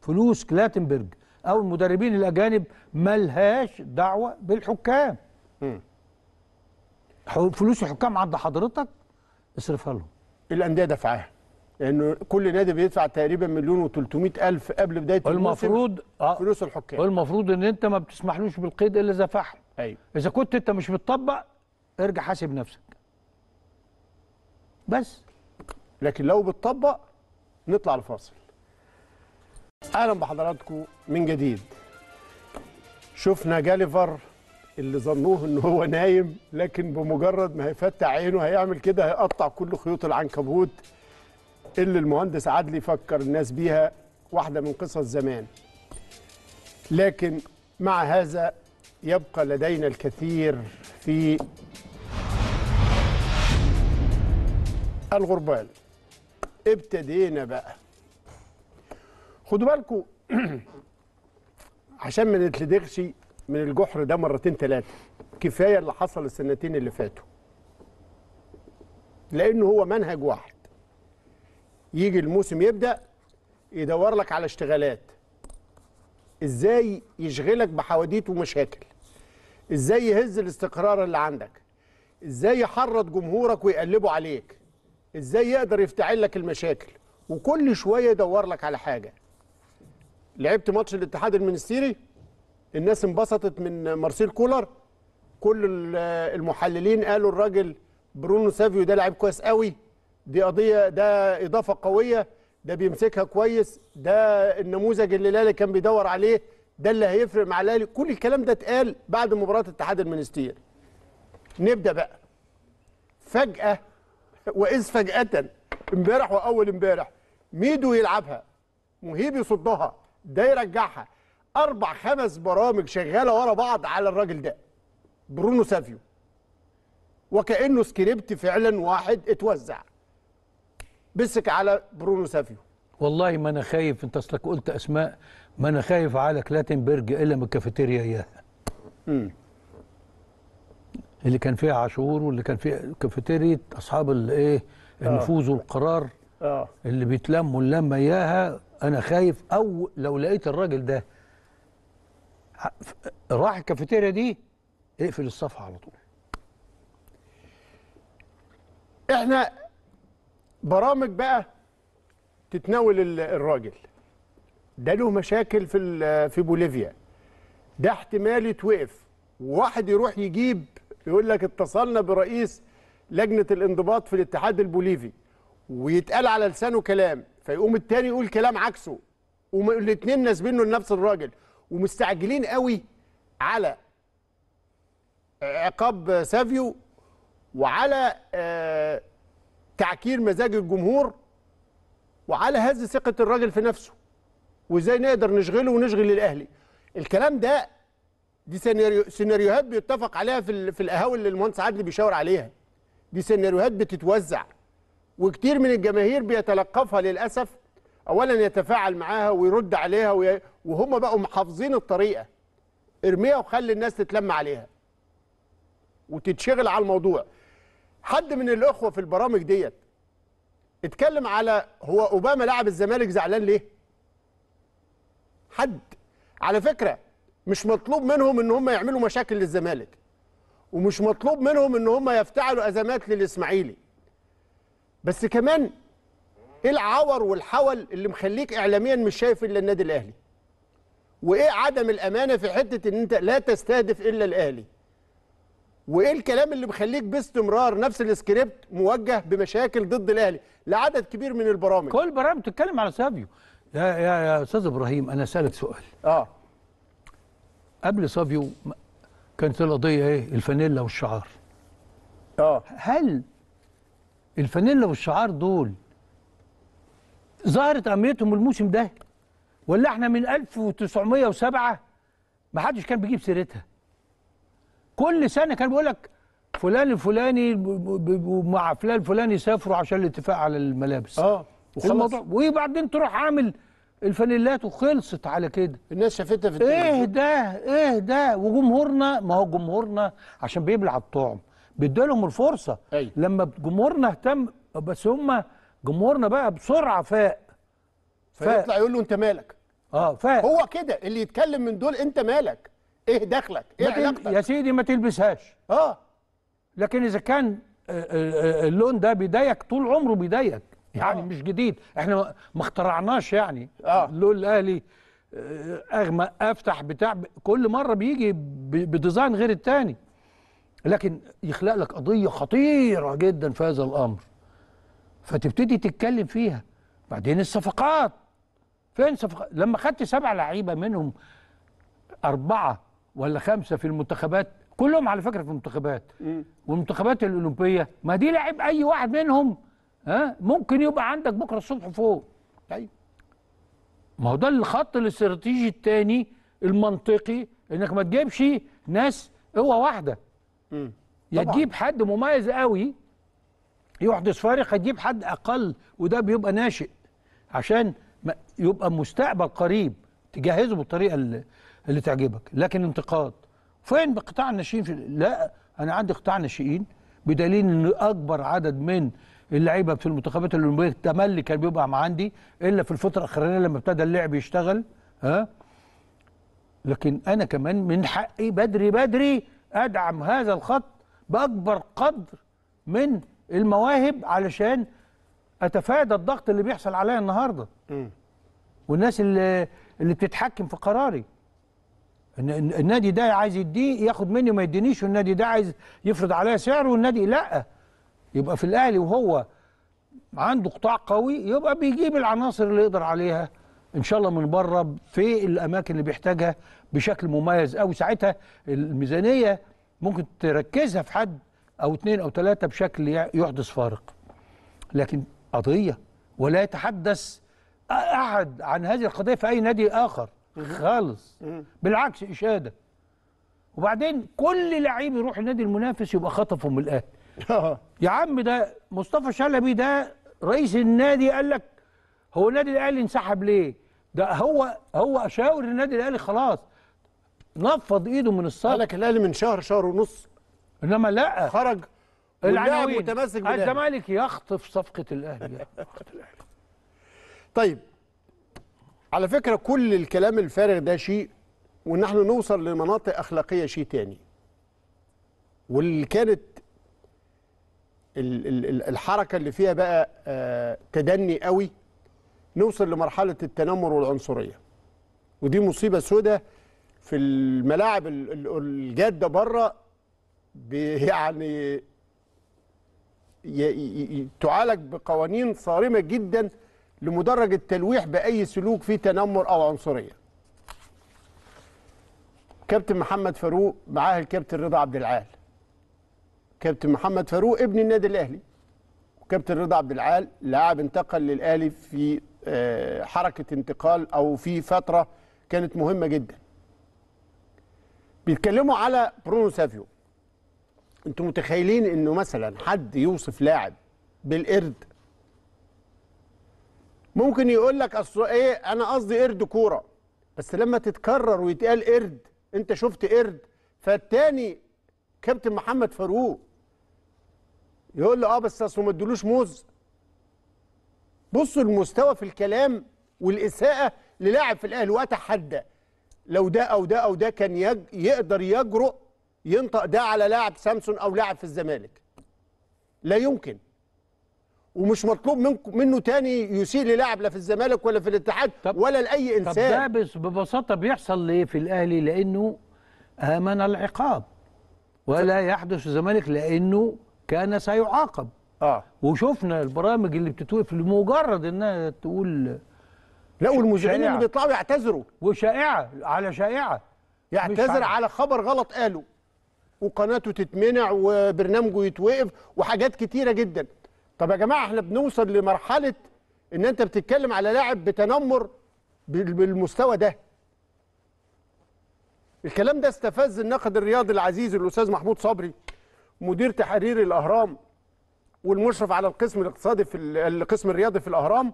فلوس كلاتنبرج او المدربين الاجانب ملهاش دعوه بالحكام فلوس الحكام عند حضرتك اصرفها لهم الانديه دفعها لانه يعني كل نادي بيدفع تقريبا مليون و الف قبل بدايه الموسم المفروض آه فلوس الحكام المفروض ان انت ما بتسمحلوش بالقيد الا اذا فحم ايوه اذا كنت انت مش بتطبق ارجع حاسب نفسك بس لكن لو بتطبق نطلع الفاصل اهلا بحضراتكم من جديد شفنا جاليفر اللي ظنوه ان هو نايم لكن بمجرد ما هيفتح عينه هيعمل كده هيقطع كل خيوط العنكبوت اللي المهندس عدلي فكر الناس بيها واحده من قصص زمان لكن مع هذا يبقى لدينا الكثير في الغربال ابتدينا بقى خدوا بالكم عشان ما نتلدغش من الجحر ده مرتين ثلاثه كفايه اللي حصل السنتين اللي فاتوا لانه هو منهج واحد يجي الموسم يبدا يدور لك على اشتغالات ازاي يشغلك بحواديت ومشاكل ازاي يهز الاستقرار اللي عندك ازاي يحرض جمهورك ويقلبوا عليك ازاي يقدر يفتعل لك المشاكل وكل شويه يدور لك على حاجه لعبت ماتش الاتحاد المنستيري الناس انبسطت من مارسيل كولر كل المحللين قالوا الراجل برونو سافيو ده لعيب كويس قوي دي قضيه ده اضافه قويه ده بيمسكها كويس ده النموذج اللي لالي كان بيدور عليه ده اللي هيفرق مع لالي كل الكلام ده اتقال بعد مباراه اتحاد المنستير نبدا بقى فجاه واذ فجاه امبارح واول امبارح ميدو يلعبها مهيب يصدها ده يرجعها اربع خمس برامج شغاله ورا بعض على الراجل ده برونو سافيو وكانه سكريبت فعلا واحد اتوزع بسك على برونو سافيو والله ما انا خايف انت اصلك قلت اسماء ما انا خايف على كلاتنبرج الا من الكافيتيريا اياها اللي كان فيها عاشور واللي كان فيها كافيتيريا اصحاب الايه آه. النفوذ والقرار اه اللي بيتلموا اللمه اياها انا خايف او لو لقيت الراجل ده راح الكافيتيريا دي اقفل الصفحه على طول احنا برامج بقى تتناول الراجل ده له مشاكل في في بوليفيا ده احتمال يتوقف وواحد يروح يجيب يقول لك اتصلنا برئيس لجنه الانضباط في الاتحاد البوليفي ويتقال على لسانه كلام فيقوم التاني يقول كلام عكسه والاثنين ناسبينه لنفس الراجل ومستعجلين قوي على عقاب سافيو وعلى آه، تعكير مزاج الجمهور وعلى هز ثقه الراجل في نفسه وازاي نقدر نشغله ونشغل الاهلي الكلام ده دي سيناريو سيناريوهات بيتفق عليها في في القهاوي اللي المهندس عدلي بيشاور عليها دي سيناريوهات بتتوزع وكتير من الجماهير بيتلقفها للاسف اولا يتفاعل معاها ويرد عليها وي... وهم بقوا محافظين الطريقه ارميها وخلي الناس تتلم عليها وتتشغل على الموضوع حد من الاخوه في البرامج ديت اتكلم على هو اوباما لاعب الزمالك زعلان ليه حد على فكره مش مطلوب منهم ان هم يعملوا مشاكل للزمالك ومش مطلوب منهم ان هم يفتعلوا ازمات للاسماعيلي بس كمان ايه العور والحول اللي مخليك اعلاميا مش شايف الا النادي الاهلي وايه عدم الامانه في حته ان انت لا تستهدف الا الاهلي وايه الكلام اللي مخليك باستمرار نفس السكريبت موجه بمشاكل ضد الاهلي لعدد كبير من البرامج كل برامج بتتكلم على سابيو يا يا يا استاذ ابراهيم انا سالك سؤال اه قبل سافيو كانت القضيه ايه الفانيلا والشعار اه هل الفانيلا والشعار دول ظهرت اهميتهم الموسم ده ولا احنا من 1907 ما حدش كان بيجيب سيرتها كل سنه كان بيقول لك فلان الفلاني مع فلان الفلاني سافروا عشان الاتفاق على الملابس اه وخلاص وبعدين تروح عامل الفانيلات خلصت على كده الناس شافتها في التلفزيون ايه ده ايه ده وجمهورنا ما هو جمهورنا عشان بيبلع الطعم لهم الفرصه أي. أيوة. لما جمهورنا اهتم بس هم جمهورنا بقى بسرعه فاق فيطلع يقول له انت مالك اه فاق هو كده اللي يتكلم من دول انت مالك ايه دخلك ايه علاقتك يا سيدي ما تلبسهاش اه لكن اذا كان آه، آه، آه، اللون ده بيضايق طول عمره بيضايقك يعني آه. مش جديد احنا ما اخترعناش يعني آه. لول الاهلي آه، اغمى افتح بتاع كل مره بيجي بديزاين غير الثاني لكن يخلق لك قضيه خطيره جدا في هذا الامر فتبتدي تتكلم فيها بعدين الصفقات فين صفقات لما خدت سبع لعيبه منهم اربعه ولا خمسه في المنتخبات كلهم على فكره في المنتخبات والمنتخبات الاولمبيه ما دي لعيب اي واحد منهم ها ممكن يبقى عندك بكره الصبح فوق ايوه ما هو ده الخط الاستراتيجي الثاني المنطقي انك ما تجيبش ناس قوه واحده امم يا تجيب حد مميز قوي يحدث فارق هتجيب حد اقل وده بيبقى ناشئ عشان يبقى مستقبل قريب تجهزه بالطريقه اللي, اللي تعجبك لكن انتقاد فين بقطاع الناشئين في لا انا عندي قطاع ناشئين بدليل ان اكبر عدد من اللعيبه في المنتخبات الاولمبيه تملي كان بيبقى مع عندي الا في الفتره الاخرانيه لما ابتدى اللعب يشتغل ها لكن انا كمان من حقي بدري بدري ادعم هذا الخط باكبر قدر من المواهب علشان اتفادى الضغط اللي بيحصل عليا النهارده والناس اللي اللي بتتحكم في قراري النادي ده عايز يديه ياخد مني وما يدينيش والنادي ده عايز يفرض عليا سعر والنادي لا يبقى في الاهلي وهو عنده قطاع قوي يبقى بيجيب العناصر اللي يقدر عليها ان شاء الله من بره في الاماكن اللي بيحتاجها بشكل مميز قوي ساعتها الميزانيه ممكن تركزها في حد او اثنين او ثلاثه بشكل يحدث فارق لكن قضيه ولا يتحدث احد عن هذه القضيه في اي نادي اخر خالص بالعكس اشاده وبعدين كل لعيب يروح النادي المنافس يبقى خطفه من الاهلي آه. يا عم ده مصطفى شلبي ده رئيس النادي قال لك هو النادي الاهلي انسحب ليه؟ ده هو هو شاور النادي الاهلي خلاص نفض ايده من الصف قال لك الاهلي من شهر شهر ونص انما لا خرج اللاعب متمسك آه، بالأهلي الزمالك يخطف صفقه الاهلي طيب على فكره كل الكلام الفارغ ده شيء وان احنا نوصل لمناطق اخلاقيه شيء تاني واللي كانت الحركه اللي فيها بقى آه، تدني قوي نوصل لمرحله التنمر والعنصريه ودي مصيبه سودة في الملاعب الجاده بره يعني تعالج بقوانين صارمه جدا لمدرج التلويح باي سلوك فيه تنمر او عنصريه كابتن محمد فاروق معاه الكابتن رضا عبد العال كابتن محمد فاروق ابن النادي الاهلي وكابتن رضا عبد العال لاعب انتقل للاهلي في آه، حركه انتقال او في فتره كانت مهمه جدا بيتكلموا على برونو سافيو انتم متخيلين انه مثلا حد يوصف لاعب بالقرد ممكن يقول لك اصل ايه انا قصدي قرد كوره بس لما تتكرر ويتقال قرد انت شفت قرد فالتاني كابتن محمد فاروق يقول له اه بس اصله ما ادولوش موز بصوا المستوى في الكلام والاساءه للاعب في الاهلي واتحدى لو ده او ده او ده كان يج... يقدر يجرؤ ينطق ده على لاعب سامسون او لاعب في الزمالك لا يمكن ومش مطلوب منكم منه تاني يسيء للاعب لا في الزمالك ولا في الاتحاد طب ولا لاي انسان طب ده ببساطه بيحصل ليه في الاهلي لانه امن العقاب ولا يحدث الزمالك لانه كان سيعاقب اه وشفنا البرامج اللي بتتوقف لمجرد انها تقول لا والمذيعين اللي بيطلعوا يعتذروا وشائعه على شائعه يعتذر على خبر غلط قاله وقناته تتمنع وبرنامجه يتوقف وحاجات كتيره جدا طب يا جماعه احنا بنوصل لمرحله ان انت بتتكلم على لاعب بتنمر بالمستوى ده الكلام ده استفز الناقد الرياضي العزيز الاستاذ محمود صبري مدير تحرير الاهرام والمشرف على القسم الاقتصادي في القسم الرياضي في الاهرام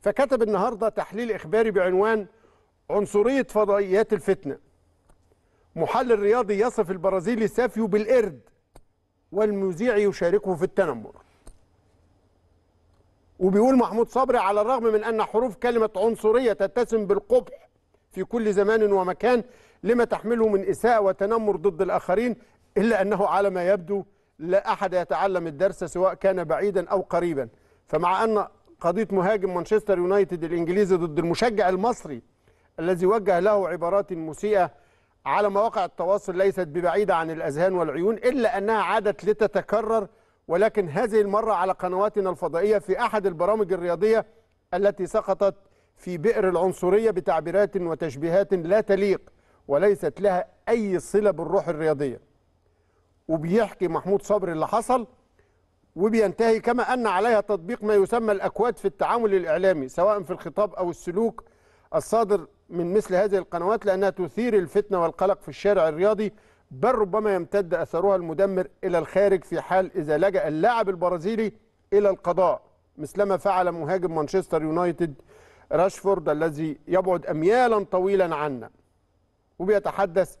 فكتب النهارده تحليل اخباري بعنوان عنصريه فضائيات الفتنه محلل رياضي يصف البرازيلي سافيو بالقرد والمذيع يشاركه في التنمر وبيقول محمود صبري على الرغم من أن حروف كلمة عنصرية تتسم بالقبح في كل زمان ومكان لما تحمله من إساءة وتنمر ضد الآخرين إلا أنه على ما يبدو لا أحد يتعلم الدرس سواء كان بعيدا أو قريبا فمع أن قضية مهاجم مانشستر يونايتد الإنجليزي ضد المشجع المصري الذي وجه له عبارات مسيئة على مواقع التواصل ليست ببعيدة عن الأذهان والعيون إلا أنها عادت لتتكرر ولكن هذه المرة على قنواتنا الفضائية في أحد البرامج الرياضية التي سقطت في بئر العنصرية بتعبيرات وتشبيهات لا تليق وليست لها أي صلة بالروح الرياضية وبيحكي محمود صبري اللي حصل وبينتهي كما أن عليها تطبيق ما يسمى الأكواد في التعامل الإعلامي سواء في الخطاب أو السلوك الصادر من مثل هذه القنوات لأنها تثير الفتنة والقلق في الشارع الرياضي بل ربما يمتد أثرها المدمر إلى الخارج في حال إذا لجأ اللاعب البرازيلي إلى القضاء مثلما فعل مهاجم مانشستر يونايتد راشفورد الذي يبعد أميالا طويلا عنا وبيتحدث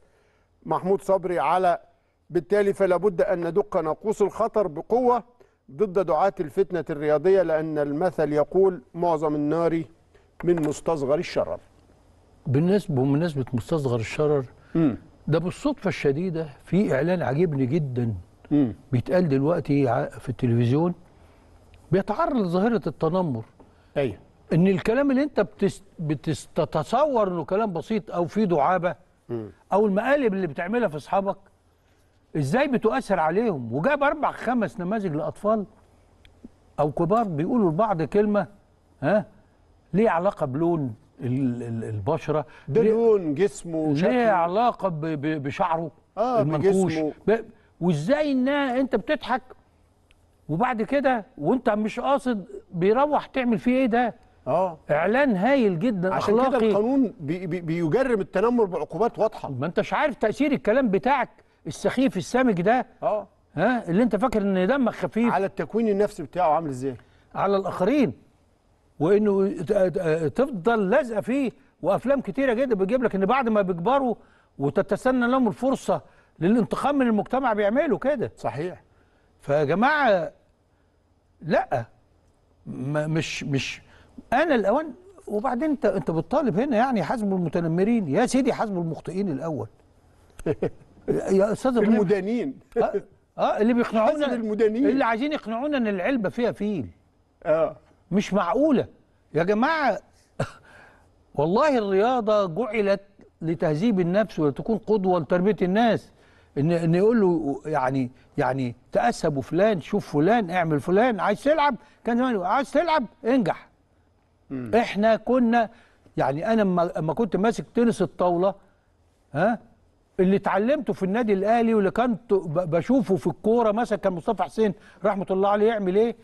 محمود صبري على بالتالي فلا بد أن ندق ناقوس الخطر بقوة ضد دعاة الفتنة الرياضية لأن المثل يقول معظم النار من مستصغر الشرر بالنسبة بمناسبة مستصغر الشرر م. ده بالصدفة الشديدة في إعلان عجبني جدا م. بيتقال دلوقتي في التلفزيون بيتعرض لظاهرة التنمر أيوه ان الكلام اللي انت بتتصور انه كلام بسيط او فيه دعابه م. او المقالب اللي بتعملها في اصحابك ازاي بتؤثر عليهم وجاب اربع خمس نماذج لاطفال او كبار بيقولوا لبعض كلمه ها ليه علاقه بلون البشره ده لون جسمه شكله ليه علاقه بشعره آه المنكوش وازاي انها انت بتضحك وبعد كده وانت مش قاصد بيروح تعمل فيه ايه ده اه اعلان هايل جدا عشان اخلاقي عشان كده القانون بي بي بيجرم التنمر بعقوبات واضحه ما انتش عارف تاثير الكلام بتاعك السخيف السامج ده اه ها اللي انت فاكر ان دمك خفيف على التكوين النفسي بتاعه عامل ازاي على الاخرين وانه تفضل لازقه فيه وافلام كتيره جدا بتجيب لك ان بعد ما بيكبروا وتتسنى لهم الفرصه للانتقام من المجتمع بيعملوا كده صحيح فيا جماعه لا مش مش انا الاوان وبعدين انت انت بتطالب هنا يعني حزب المتنمرين يا سيدي حزب المخطئين الاول يا استاذ المدانين اه, آه اللي بيقنعونا المدانين اللي عايزين يقنعونا ان العلبه فيها فيل اه مش معقوله يا جماعه والله الرياضه جعلت لتهذيب النفس ولتكون قدوه لتربيه الناس ان ان يقول له يعني يعني تاسى ابو فلان شوف فلان اعمل فلان عايز تلعب كان زمان عايز تلعب انجح م. احنا كنا يعني انا لما كنت ماسك تنس الطاوله ها اللي اتعلمته في النادي الاهلي واللي كنت بشوفه في الكوره مثلا كان مصطفى حسين رحمه الله عليه يعمل ايه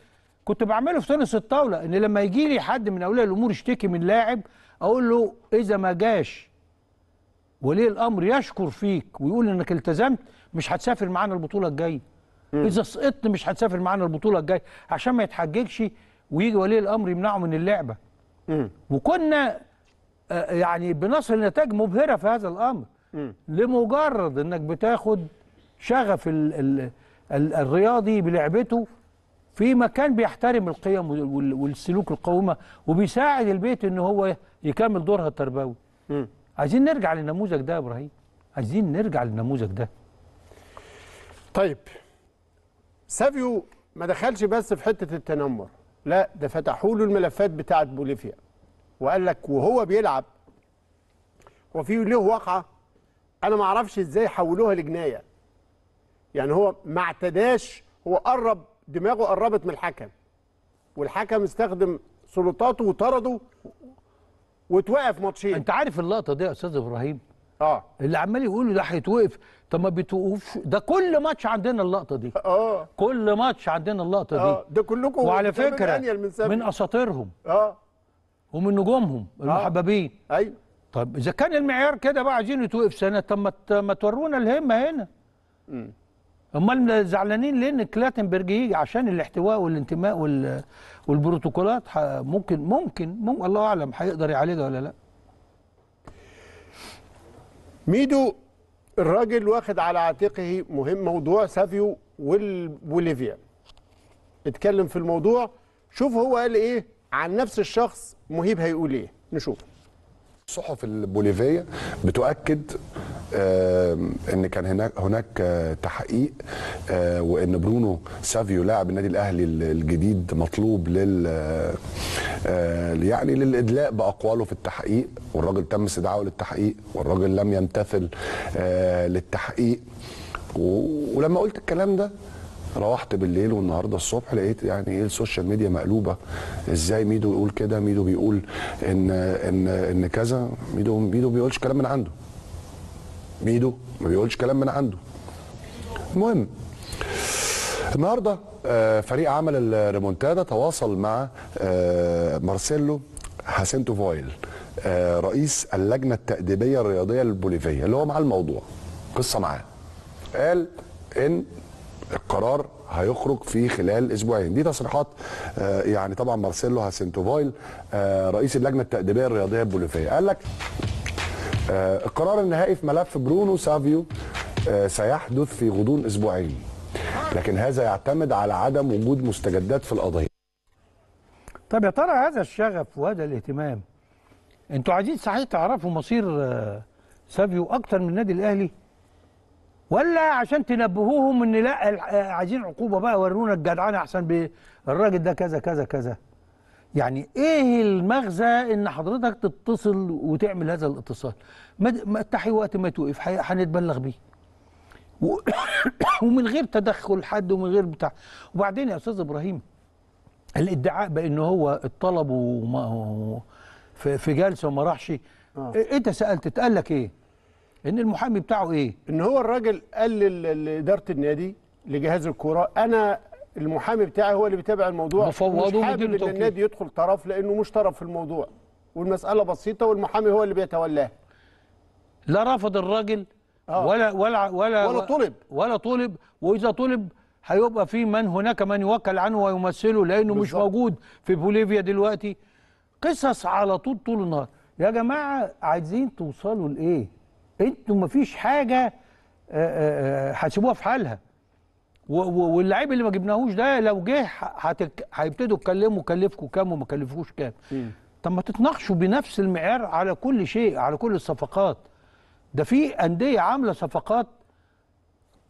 كنت بعمله في تنس الطاوله ان لما يجي لي حد من اولياء الامور يشتكي من لاعب اقول له اذا ما جاش ولي الامر يشكر فيك ويقول انك التزمت مش هتسافر معانا البطوله الجايه اذا سقطت مش هتسافر معانا البطوله الجايه عشان ما يتحججش ويجي ولي الامر يمنعه من اللعبه وكنا آه، يعني بنصل لنتائج مبهره في هذا الامر لمجرد انك بتاخد شغف الـ الـ الـ الرياضي بلعبته في مكان بيحترم القيم والسلوك القومه وبيساعد البيت ان هو يكمل دورها التربوي عايزين نرجع للنموذج ده يا ابراهيم عايزين نرجع للنموذج ده طيب سافيو ما دخلش بس في حته التنمر لا ده فتحوا له الملفات بتاعه بوليفيا وقال لك وهو بيلعب وفي له واقعه انا ما اعرفش ازاي حولوها لجنايه يعني هو ما اعتداش هو قرب دماغه قربت من الحكم والحكم استخدم سلطاته وطرده وتوقف ماتشين انت عارف اللقطه دي يا استاذ ابراهيم اه اللي عمال يقولوا ده هيتوقف طب ما بتوقفش ده كل ماتش عندنا اللقطه دي اه كل ماتش عندنا اللقطه دي اه ده كلكم وعلى فكره من, من اساطيرهم اه ومن نجومهم آه. المحببين آه. ايوه طب اذا كان المعيار كده بقى عايزين يتوقف سنه طب ما تورونا الهمه هنا امال زعلانين ليه ان كلاتنبرج يجي عشان الاحتواء والانتماء وال... والبروتوكولات ح... ممكن ممكن ممكن الله اعلم هيقدر يعالجها ولا لا ميدو الراجل واخد على عاتقه مهم موضوع سافيو والبوليفيا وليفيا اتكلم في الموضوع شوف هو قال ايه عن نفس الشخص مهيب هيقول ايه نشوف الصحف البوليفيه بتؤكد ان كان هناك هناك آه، تحقيق آه، وان برونو سافيو لاعب النادي الاهلي الجديد مطلوب لل آه، يعني للادلاء باقواله في التحقيق والراجل تم استدعائه للتحقيق والراجل لم يمتثل للتحقيق ولما قلت الكلام ده روحت بالليل والنهارده الصبح لقيت يعني ايه السوشيال ميديا مقلوبه ازاي ميدو يقول كده ميدو بيقول ان ان ان كذا ميدو ميدو ما بيقولش كلام من عنده ميدو ما بيقولش كلام من عنده المهم النهارده آه، فريق عمل الريمونتادا تواصل مع آه، مارسيلو هاسنتو فويل آه، رئيس اللجنه التاديبيه الرياضيه البوليفيه اللي هو معاه الموضوع قصه معاه قال ان القرار هيخرج في خلال اسبوعين دي تصريحات آه، يعني طبعا مارسيلو هاسنتوفايل آه، رئيس اللجنه التاديبيه الرياضيه البوليفيه قال لك آه، القرار النهائي في ملف برونو سافيو سيحدث في غضون اسبوعين لكن هذا يعتمد على عدم وجود مستجدات في القضيه طب يا ترى هذا الشغف وهذا الاهتمام انتوا عايزين صحيح تعرفوا مصير سافيو اكتر من النادي الاهلي ولا عشان تنبهوهم ان لا عايزين عقوبه بقى ورونا الجدعان احسن بالراجل ده كذا كذا كذا يعني ايه المغزى ان حضرتك تتصل وتعمل هذا الاتصال ما تحي وقت ما توقف هنتبلغ بيه و... ومن غير تدخل حد ومن غير بتاع وبعدين يا استاذ ابراهيم الادعاء بان هو الطلب وما في جلسه وما راحش آه. انت سالت اتقال لك ايه ان المحامي بتاعه ايه ان هو الراجل قال لاداره النادي لجهاز الكوره انا المحامي بتاعي هو اللي بيتابع الموضوع مفوضه حابب ان النادي يدخل طرف لانه مش طرف في الموضوع والمساله بسيطه والمحامي هو اللي بيتولاها لا رفض الراجل آه. ولا ولا ولا ولا طلب ولا طلب واذا طلب هيبقى في من هناك من يوكل عنه ويمثله لانه بالزبط. مش موجود في بوليفيا دلوقتي قصص على طول طول النهار يا جماعه عايزين توصلوا لايه انتوا مفيش حاجه آه، آه، آه، هتسيبوها في حالها واللعيب اللي ما جبناهوش ده لو جه هيبتدوا يتكلموا كلفكم كام وما كلفوش كام طب ما تتناقشوا بنفس المعيار على كل شيء على كل الصفقات ده في انديه عامله صفقات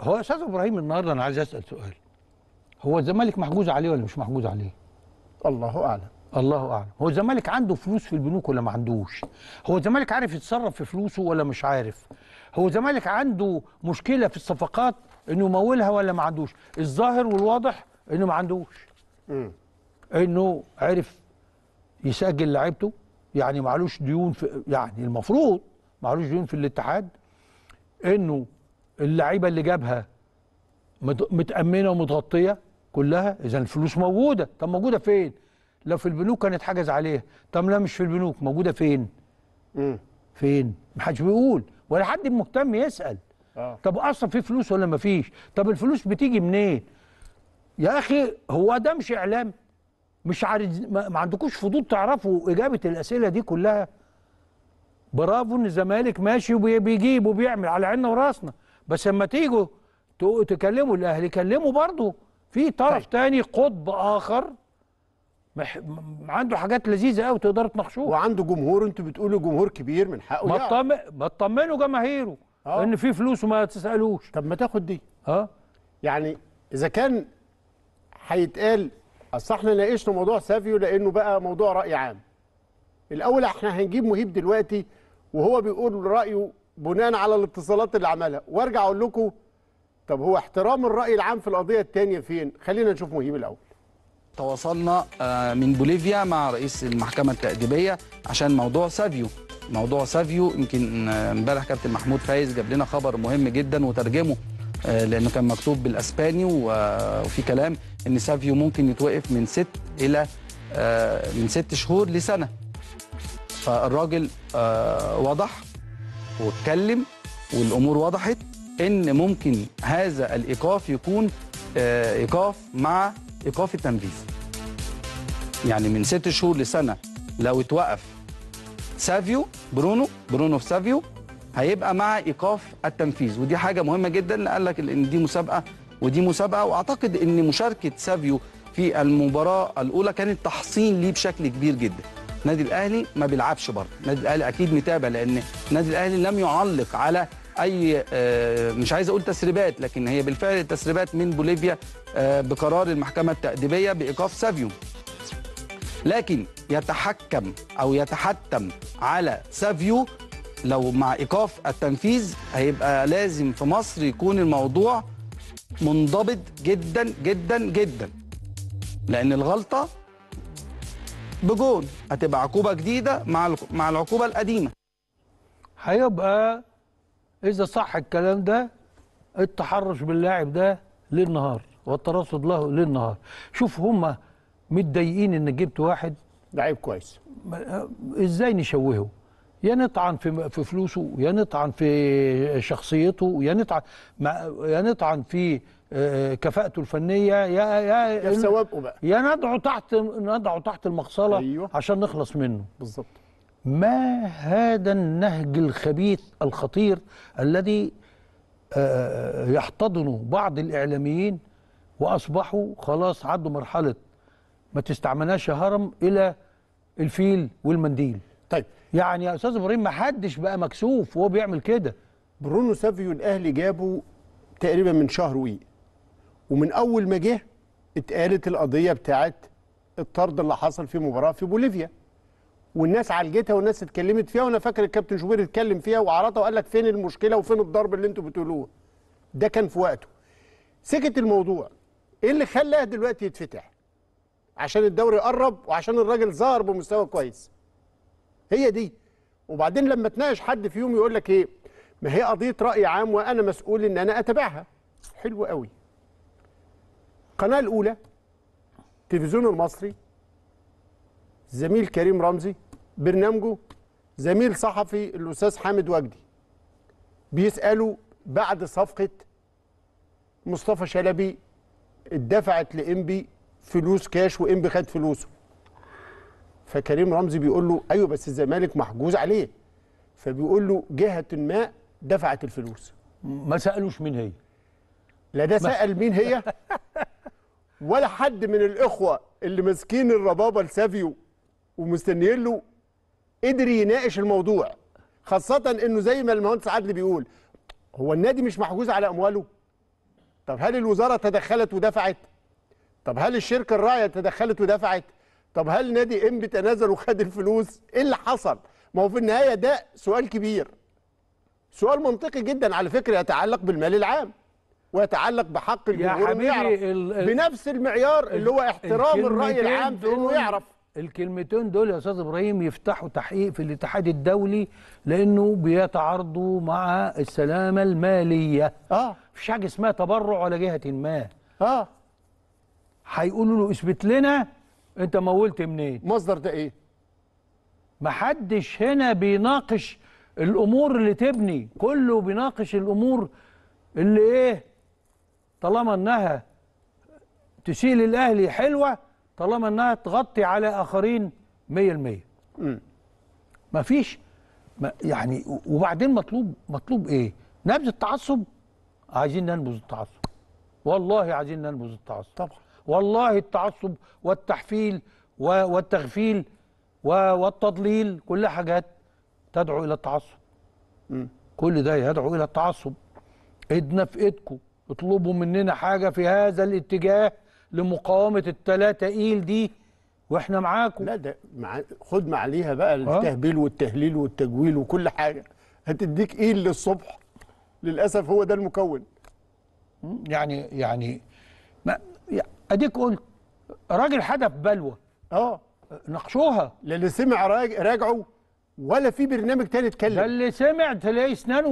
هو استاذ ابراهيم النهارده انا عايز اسال سؤال هو الزمالك محجوز عليه ولا مش محجوز عليه الله اعلم الله اعلم هو الزمالك عنده فلوس في البنوك ولا ما عندوش هو الزمالك عارف يتصرف في فلوسه ولا مش عارف هو الزمالك عنده مشكله في الصفقات انه يمولها ولا ما عندوش الظاهر والواضح انه ما عندوش م. انه عرف يسجل لعيبته يعني معلوش ديون في يعني المفروض معلوش ديون في الاتحاد انه اللعيبه اللي جابها متامنه ومتغطيه كلها اذا الفلوس موجوده طب موجوده فين لو في البنوك كان اتحجز عليها طب لا مش في البنوك موجوده فين مم. فين محدش بيقول ولا حد مهتم يسال آه. طب اصلا في فلوس ولا ما فيش طب الفلوس بتيجي منين يا اخي هو ده مش اعلام مش عارف ما عندكوش فضول تعرفوا اجابه الاسئله دي كلها برافو ان الزمالك ماشي وبيجيب وبيعمل على عيننا وراسنا بس لما تيجوا تكلموا الاهلي كلموا برضه في طرف طيب. تاني قطب اخر مح... عنده حاجات لذيذه قوي تقدروا تناقشوها وعنده جمهور انتوا بتقولوا جمهور كبير من حقه ما يعني. تطمنوا جماهيره آه. ان في فلوس وما تسالوش طب ما تاخد دي اه يعني اذا كان هيتقال اصل احنا ناقشنا موضوع سافيو لانه بقى موضوع راي عام الاول احنا هنجيب مهيب دلوقتي وهو بيقول رايه بناء على الاتصالات اللي عملها وارجع اقول لكم طب هو احترام الراي العام في القضيه الثانيه فين خلينا نشوف مهيب الاول تواصلنا آه، من بوليفيا مع رئيس المحكمة التأديبية عشان موضوع سافيو موضوع سافيو يمكن آه، امبارح كابتن محمود فايز جاب لنا خبر مهم جدا وترجمه آه، لانه كان مكتوب بالاسباني وفي كلام ان سافيو ممكن يتوقف من ست الى من ست شهور لسنه فالراجل وضح واتكلم والامور وضحت ان ممكن هذا الايقاف يكون ايقاف مع ايقاف التنفيذ يعني من ست شهور لسنه لو اتوقف سافيو برونو برونو في سافيو هيبقى مع ايقاف التنفيذ ودي حاجه مهمه جدا قال لك ان دي مسابقه ودي مسابقه واعتقد ان مشاركه سافيو في المباراه الاولى كانت تحصين ليه بشكل كبير جدا النادي الاهلي ما بيلعبش بره النادي الاهلي اكيد متابع لان النادي الاهلي لم يعلق على اي آه، مش عايز اقول تسريبات لكن هي بالفعل تسريبات من بوليفيا آه، بقرار المحكمه التاديبيه بايقاف سافيو لكن يتحكم او يتحتم على سافيو لو مع ايقاف التنفيذ هيبقى لازم في مصر يكون الموضوع منضبط جدا جدا جدا لان الغلطه بجون هتبقى عقوبه جديده مع مع العقوبه القديمه هيبقى إذا صح الكلام ده التحرش باللاعب ده ليل نهار والترصد له ليل نهار شوف هما متضايقين إن جبت واحد لعيب كويس إزاي نشوهه يا نطعن في في فلوسه يا نطعن في شخصيته يا نطعن يا نطعن في آه، كفاءته الفنيه يا يا يا ثوابه بقى يا ندعو تحت ندعو تحت المغصله أيوه. عشان نخلص منه بالظبط ما هذا النهج الخبيث الخطير الذي آه، آه، يحتضنه بعض الإعلاميين وأصبحوا خلاص عدوا مرحلة ما تستعملناش هرم إلى الفيل والمنديل طيب يعني يا أستاذ إبراهيم ما حدش بقى مكسوف وهو بيعمل كده برونو سافيو الأهلي جابه تقريبا من شهر وي ومن أول ما جه اتقالت القضية بتاعت الطرد اللي حصل في مباراة في بوليفيا والناس عالجتها والناس اتكلمت فيها وانا فاكر الكابتن شوبير اتكلم فيها وعرضها وقال لك فين المشكله وفين الضرب اللي انتوا بتقولوه ده كان في وقته سكت الموضوع ايه اللي خلاه دلوقتي يتفتح عشان الدوري قرب وعشان الراجل ظهر بمستوى كويس هي دي وبعدين لما تناقش حد فيهم يقول لك ايه ما هي قضيه راي عام وانا مسؤول ان انا اتابعها حلو قوي القناه الاولى التلفزيون المصري زميل كريم رمزي برنامجه زميل صحفي الاستاذ حامد وجدي بيسالوا بعد صفقه مصطفى شلبي اتدفعت لانبي فلوس كاش وانبي خد فلوسه فكريم رمزي بيقول له ايوه بس الزمالك محجوز عليه فبيقول له جهه ما دفعت الفلوس ما سالوش مين هي لا ده سال مين هي ولا حد من الاخوه اللي ماسكين الربابه لسافيو ومستنيين له قدر يناقش الموضوع خاصة انه زي ما المهندس عدلي بيقول هو النادي مش محجوز على امواله؟ طب هل الوزارة تدخلت ودفعت؟ طب هل الشركة الراعية تدخلت ودفعت؟ طب هل نادي انبي تنازل وخد الفلوس؟ ايه اللي حصل؟ ما هو في النهاية ده سؤال كبير. سؤال منطقي جدا على فكرة يتعلق بالمال العام. ويتعلق بحق الجمهور انه يعرف بنفس المعيار اللي هو احترام الراي العام في انه يعرف الكلمتين دول يا استاذ ابراهيم يفتحوا تحقيق في الاتحاد الدولي لانه بيتعارضوا مع السلامه الماليه اه مفيش حاجه اسمها تبرع ولا جهه ما اه هيقولوا له اثبت لنا انت مولت منين مصدر ده ايه محدش هنا بيناقش الامور اللي تبني كله بيناقش الامور اللي ايه طالما انها تشيل الاهلي حلوه طالما انها تغطي على اخرين 100% ما فيش ما يعني وبعدين مطلوب مطلوب ايه نبذ التعصب عايزين ننبذ التعصب والله عايزين ننبذ التعصب طبعا والله التعصب والتحفيل والتغفيل والتضليل كل حاجات تدعو الى التعصب كل ده يدعو الى التعصب ايدنا في ايدكم اطلبوا مننا حاجه في هذا الاتجاه لمقاومه التلاته ايل دي واحنا معاكم لا ده مع... خد معليها بقى آه. التهبيل والتهليل والتجويل وكل حاجه هتديك ايل للصبح للاسف هو ده المكون يعني يعني ما اديك قلت راجل حدث بلوى اه ناقشوها للي سمع راجعوا ولا في برنامج تاني اتكلم ده اللي سمع تلاقي اسنانه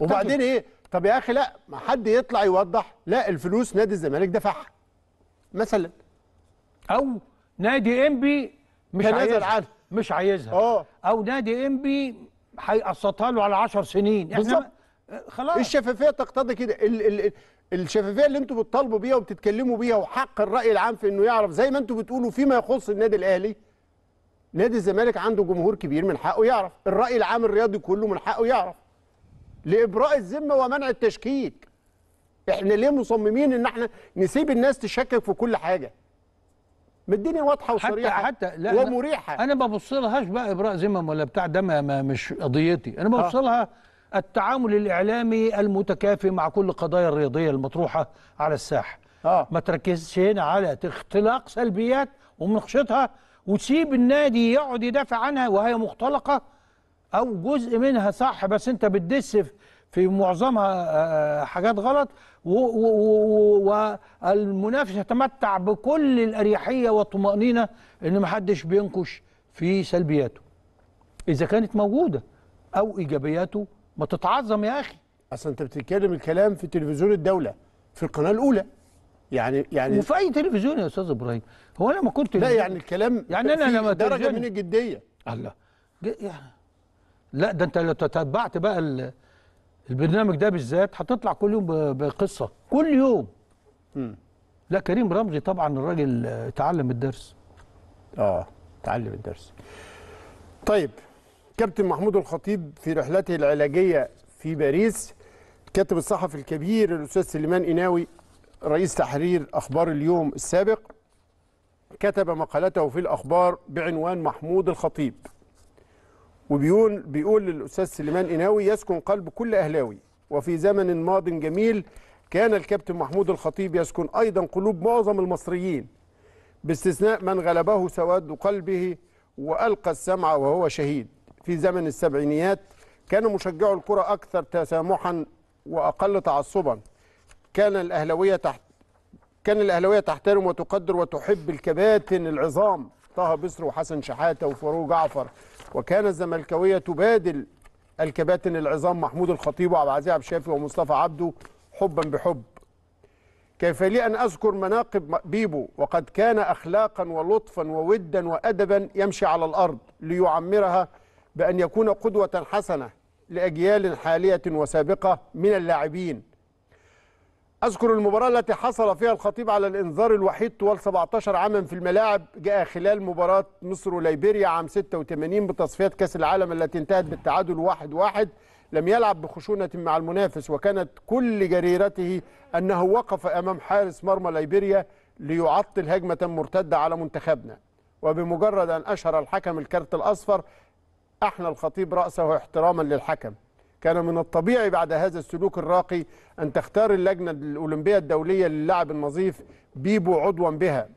وبعدين ايه طب يا اخي لا ما حد يطلع يوضح لا الفلوس نادي الزمالك دفعها مثلا او نادي انبي مش عايزها مش عايزها أوه. او نادي انبي هيقسطها له على 10 سنين احنا آه، خلاص الشفافيه تقتضي كده ال ال الشفافيه اللي انتوا بتطالبوا بيها وبتتكلموا بيها وحق الراي العام في انه يعرف زي ما انتوا بتقولوا فيما يخص النادي الاهلي نادي الزمالك عنده جمهور كبير من حقه يعرف الراي العام الرياضي كله من حقه يعرف لابراء الذمه ومنع التشكيك احنا ليه مصممين ان احنا نسيب الناس تشكك في كل حاجه ما الدنيا واضحه وصريحه حتى, حتى لا ومريحه انا ما ببصلهاش بقى ابراء ذمم ولا بتاع ده ما مش قضيتي انا ببصلها آه. التعامل الاعلامي المتكافئ مع كل القضايا الرياضيه المطروحه على الساحه آه. ما تركزش هنا على اختلاق سلبيات ومناقشتها وتسيب النادي يقعد يدافع عنها وهي مختلقه او جزء منها صح بس انت بتدس في معظمها آه، آه، حاجات غلط والمنافس يتمتع بكل الأريحية والطمأنينة إن ما حدش بينكش في سلبياته إذا كانت موجودة أو إيجابياته ما تتعظم يا أخي أصلا أنت بتتكلم الكلام في تلفزيون الدولة في القناة الأولى يعني يعني وفي اي تلفزيون يا استاذ ابراهيم هو انا ما كنت لا يعني الكلام يعني انا لما درجه من الجديه الله يعني لا ده انت لو تتبعت بقى البرنامج ده بالذات هتطلع كل يوم بقصه كل يوم م. لا كريم رمزي طبعا الراجل تعلم الدرس اه تعلم الدرس طيب كابتن محمود الخطيب في رحلته العلاجيه في باريس كاتب الصحفي الكبير الاستاذ سليمان اناوي رئيس تحرير اخبار اليوم السابق كتب مقالته في الاخبار بعنوان محمود الخطيب وبيقول بيقول للاستاذ سليمان قناوي يسكن قلب كل اهلاوي وفي زمن ماض جميل كان الكابتن محمود الخطيب يسكن ايضا قلوب معظم المصريين باستثناء من غلبه سواد قلبه والقى السمع وهو شهيد في زمن السبعينيات كان مشجعو الكره اكثر تسامحا واقل تعصبا كان الاهلاويه تحت كان الاهلاويه تحترم وتقدر وتحب الكباتن العظام طه بصر وحسن شحاته وفاروق جعفر وكان الزملكاويه تبادل الكباتن العظام محمود الخطيب وعبد العزيز عبد الشافي ومصطفى عبده حبا بحب كيف لي أن أذكر مناقب بيبو وقد كان أخلاقا ولطفا وودا وأدبا يمشي على الأرض ليعمرها بأن يكون قدوة حسنة لأجيال حالية وسابقة من اللاعبين أذكر المباراة التي حصل فيها الخطيب على الإنذار الوحيد طوال 17 عاما في الملاعب جاء خلال مباراة مصر وليبيريا عام 86 بتصفيات كأس العالم التي انتهت بالتعادل 1-1 واحد واحد لم يلعب بخشونة مع المنافس وكانت كل جريرته أنه وقف أمام حارس مرمى ليبيريا ليعطل هجمة مرتدة على منتخبنا وبمجرد أن أشهر الحكم الكارت الأصفر أحنى الخطيب رأسه احتراما للحكم كان من الطبيعي بعد هذا السلوك الراقي أن تختار اللجنة الأولمبية الدولية للعب النظيف بيبو عضوا بها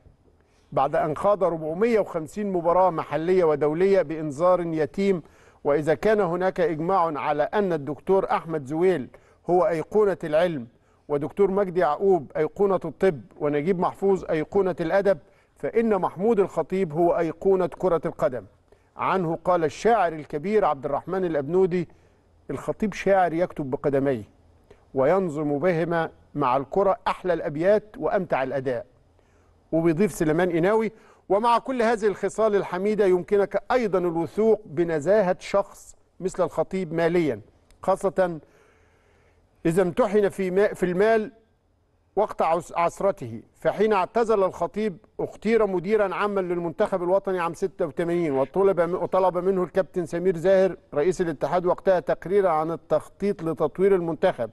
بعد أن خاض 450 مباراة محلية ودولية بإنذار يتيم وإذا كان هناك إجماع على أن الدكتور أحمد زويل هو أيقونة العلم ودكتور مجدي يعقوب أيقونة الطب ونجيب محفوظ أيقونة الأدب فإن محمود الخطيب هو أيقونة كرة القدم عنه قال الشاعر الكبير عبد الرحمن الأبنودي الخطيب شاعر يكتب بقدميه وينظم بهما مع الكرة أحلى الأبيات وأمتع الأداء وبيضيف سليمان إناوي ومع كل هذه الخصال الحميدة يمكنك أيضا الوثوق بنزاهة شخص مثل الخطيب ماليا خاصة إذا امتحن في, في المال وقت عثرته فحين اعتزل الخطيب اختير مديرا عاما للمنتخب الوطني عام 86 وطلب وطلب منه الكابتن سمير زاهر رئيس الاتحاد وقتها تقريرا عن التخطيط لتطوير المنتخب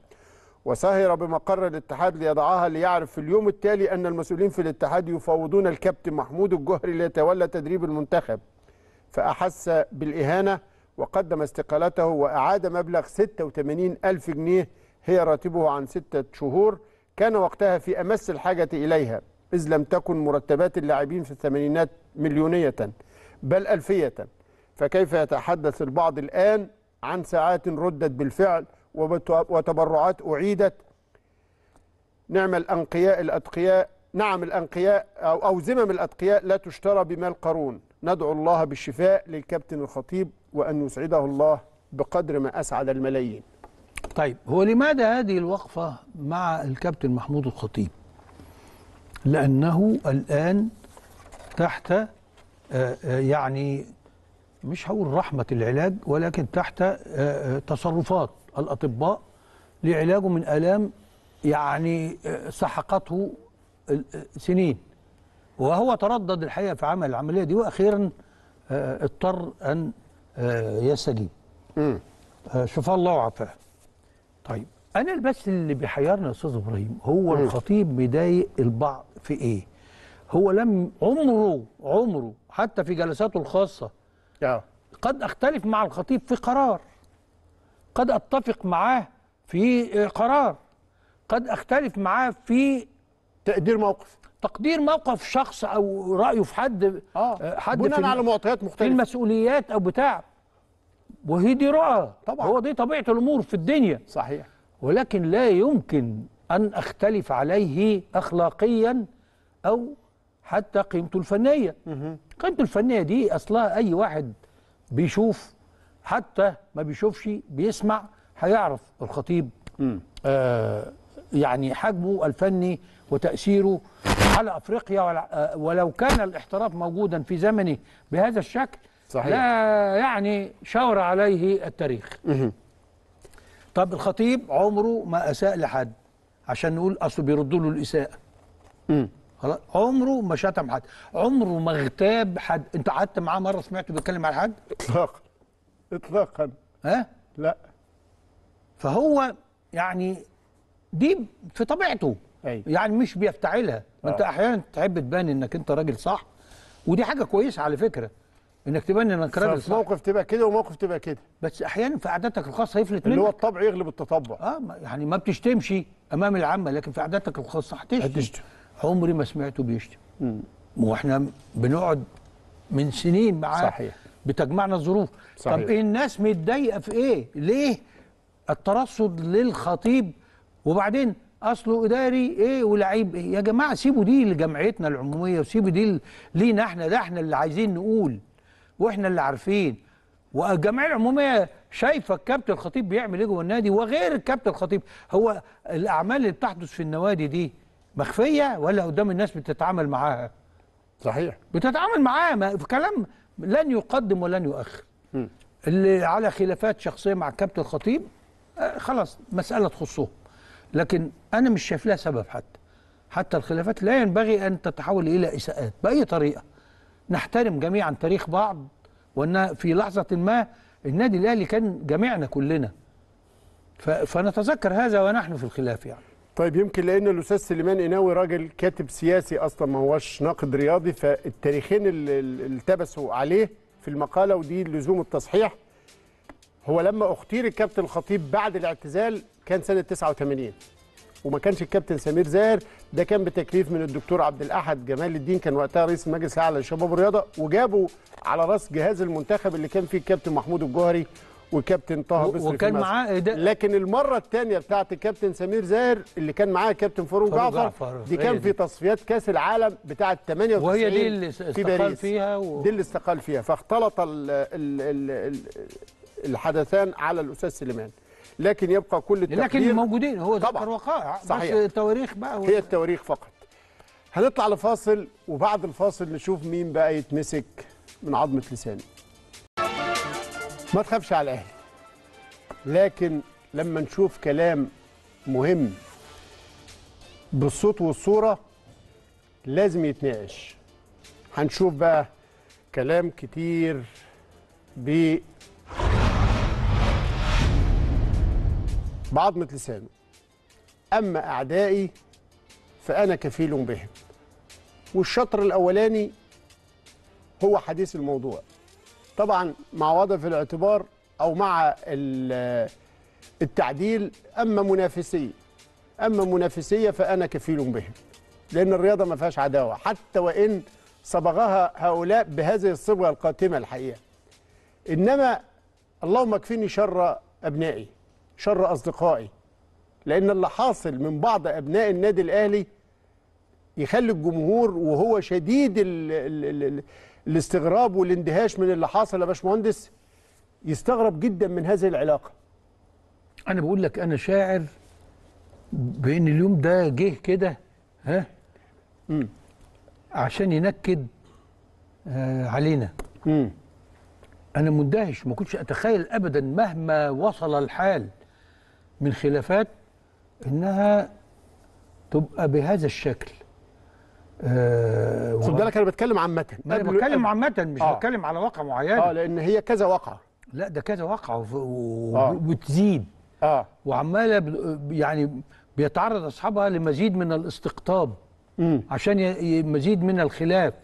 وسهر بمقر الاتحاد ليضعها ليعرف في اليوم التالي أن المسؤولين في الاتحاد يفاوضون الكابتن محمود الجهري ليتولى تدريب المنتخب فأحس بالإهانة وقدم استقالته وأعاد مبلغ 86 ألف جنيه هي راتبه عن ستة شهور كان وقتها في أمس الحاجة إليها إذ لم تكن مرتبات اللاعبين في الثمانينات مليونية بل ألفية فكيف يتحدث البعض الآن عن ساعات ردت بالفعل وتبرعات أعيدت نعم الأنقياء الأتقياء نعم الأنقياء أو, أو زمم الأتقياء لا تشترى بمال قارون ندعو الله بالشفاء للكابتن الخطيب وأن يسعده الله بقدر ما أسعد الملايين طيب هو لماذا هذه الوقفة مع الكابتن محمود الخطيب لأنه الآن تحت آه، آه، يعني مش هقول رحمة العلاج ولكن تحت آه، تصرفات الأطباء لعلاجه من آلام يعني سحقته سنين وهو تردد الحقيقة في عمل العملية دي وأخيرا اضطر أن يستجيب شفاه الله وعافاه طيب انا بس اللي بيحيرني يا استاذ ابراهيم هو م. الخطيب مضايق البعض في ايه هو لم عمره عمره حتى في جلساته الخاصه آه. قد اختلف مع الخطيب في قرار قد اتفق معاه في قرار قد اختلف معاه في تقدير موقف تقدير موقف شخص او رايه في حد آه. آه، حد بناء على معطيات مختلفه في المسؤوليات او بتاع وهي دي رؤى طبعا هو دي طبيعة الأمور في الدنيا صحيح ولكن لا يمكن أن أختلف عليه أخلاقيا أو حتى قيمته الفنية قيمته الفنية دي أصلها أي واحد بيشوف حتى ما بيشوفش بيسمع هيعرف الخطيب آه يعني حجمه الفني وتأثيره على أفريقيا آه، ولو كان الاحتراف موجودا في زمنه بهذا الشكل صحيح. لا يعني شاور عليه التاريخ مه. طب الخطيب عمره ما أساء لحد عشان نقول أصله بيردوا له الإساءة خلاص عمره ما شتم حد عمره ما اغتاب حد انت قعدت معاه مره سمعته بيتكلم على حد اطلاقا اطلاقا ها لا فهو يعني دي في طبيعته أي. يعني مش بيفتعلها آه. انت احيانا تحب تبان انك انت راجل صح ودي حاجه كويسه على فكره انك تبني انك راجل صح موقف تبقى كده وموقف تبقى كده بس احيانا في عاداتك الخاصه يفلت منك اللي هو الطبع يغلب التطبع اه يعني ما بتشتمش امام العامه لكن في عاداتك الخاصه هتشتم عمري ما سمعته بيشتم امم واحنا بنقعد من سنين معاه صحيح بتجمعنا الظروف صحيح. طب ايه الناس متضايقه في ايه ليه الترصد للخطيب وبعدين اصله اداري ايه ولعيب ايه يا جماعه سيبوا دي لجمعيتنا العموميه وسيبوا دي لينا احنا ده احنا اللي عايزين نقول واحنا اللي عارفين والجمعيه العموميه شايفه الكابتن الخطيب بيعمل ايه جوه النادي وغير الكابتن الخطيب هو الاعمال اللي بتحدث في النوادي دي مخفيه ولا قدام الناس بتتعامل معاها صحيح بتتعامل معاها ما في كلام لن يقدم ولن يؤخر اللي على خلافات شخصيه مع الكابتن الخطيب آه، خلاص مساله تخصهم لكن انا مش شايف لها سبب حتى حتى الخلافات لا ينبغي ان تتحول الى اساءات باي طريقه نحترم جميعا تاريخ بعض وان في لحظه ما النادي الاهلي كان جميعنا كلنا فنتذكر هذا ونحن في الخلاف يعني طيب يمكن لان الاستاذ سليمان اناوي راجل كاتب سياسي اصلا ما هوش ناقد رياضي فالتاريخين اللي التبسوا عليه في المقاله ودي لزوم التصحيح هو لما اختير الكابتن الخطيب بعد الاعتزال كان سنه 89 وما كانش الكابتن سمير زاهر ده كان بتكليف من الدكتور عبد الاحد جمال الدين كان وقتها رئيس المجلس الاعلى للشباب والرياضه وجابوا على راس جهاز المنتخب اللي كان فيه الكابتن محمود الجوهري وكابتن طه بصري وكان معاه لكن المره الثانيه بتاعت الكابتن سمير زاهر اللي كان معاه كابتن فاروق جعفر, جعفر دي كان في تصفيات كاس العالم بتاعه 98 وهي دي اللي في باريس فيها و... دي اللي استقال فيها فاختلط ال ال ال الحدثان على الاستاذ سليمان لكن يبقى كل التقدير لكن موجودين هو ذكر وقائع صحيح. بس التواريخ بقى هي التواريخ فقط هنطلع لفاصل وبعد الفاصل نشوف مين بقى يتمسك من عظمه لسانه ما تخافش على الاهلي لكن لما نشوف كلام مهم بالصوت والصوره لازم يتناقش هنشوف بقى كلام كتير بعظمة لسانه أما أعدائي فأنا كفيل بهم والشطر الأولاني هو حديث الموضوع طبعا مع وضع في الاعتبار أو مع التعديل أما منافسية أما منافسية فأنا كفيل بهم لأن الرياضة ما فيهاش عداوة حتى وإن صبغها هؤلاء بهذه الصبغة القاتمة الحقيقة إنما اللهم اكفيني شر أبنائي شر أصدقائي لأن اللي حاصل من بعض أبناء النادي الأهلي يخلي الجمهور وهو شديد ال ال ال الاستغراب والاندهاش من اللي حاصل يا باشمهندس يستغرب جدا من هذه العلاقة أنا بقول لك أنا شاعر بأن اليوم ده جه كده ها م. عشان ينكد آه علينا م. أنا مندهش ما كنتش أتخيل أبدا مهما وصل الحال من خلافات انها تبقى بهذا الشكل آه، خد بالك انا بتكلم عامه انا بتكلم عامه مش آه. بتكلم على واقع معين اه لان هي كذا واقعه لا ده كذا واقعه وبتزيد اه, آه. وعماله يعني بيتعرض اصحابها لمزيد من الاستقطاب م. عشان مزيد من الخلاف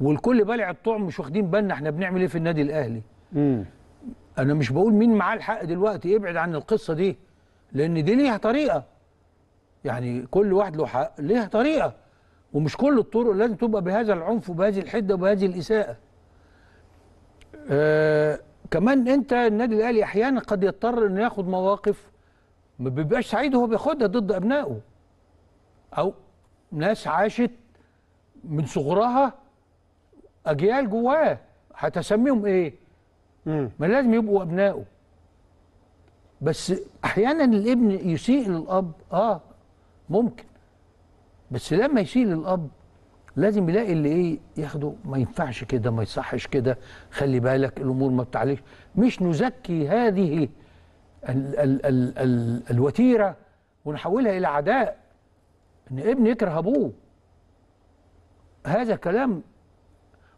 والكل بلع الطعم مش واخدين بالنا احنا بنعمل ايه في النادي الاهلي م. انا مش بقول مين معاه الحق دلوقتي ابعد عن القصه دي لان دي ليها طريقه يعني كل واحد له حق ليها طريقه ومش كل الطرق لازم تبقى بهذا العنف وبهذه الحده وبهذه الاساءه آه كمان انت النادي الاهلي احيانا قد يضطر انه ياخد مواقف ما بيبقاش سعيد وهو بياخدها ضد ابنائه او ناس عاشت من صغرها اجيال جواه هتسميهم ايه؟ ما لازم يبقوا ابنائه بس احيانا الابن يسيء للاب اه ممكن بس لما يسيء للاب لازم يلاقي اللي ايه ياخده ما ينفعش كده ما يصحش كده خلي بالك الامور ما بتعليش مش نزكي هذه ال ال ال ال الوتيره ونحولها الى عداء ان ابن يكره ابوه هذا كلام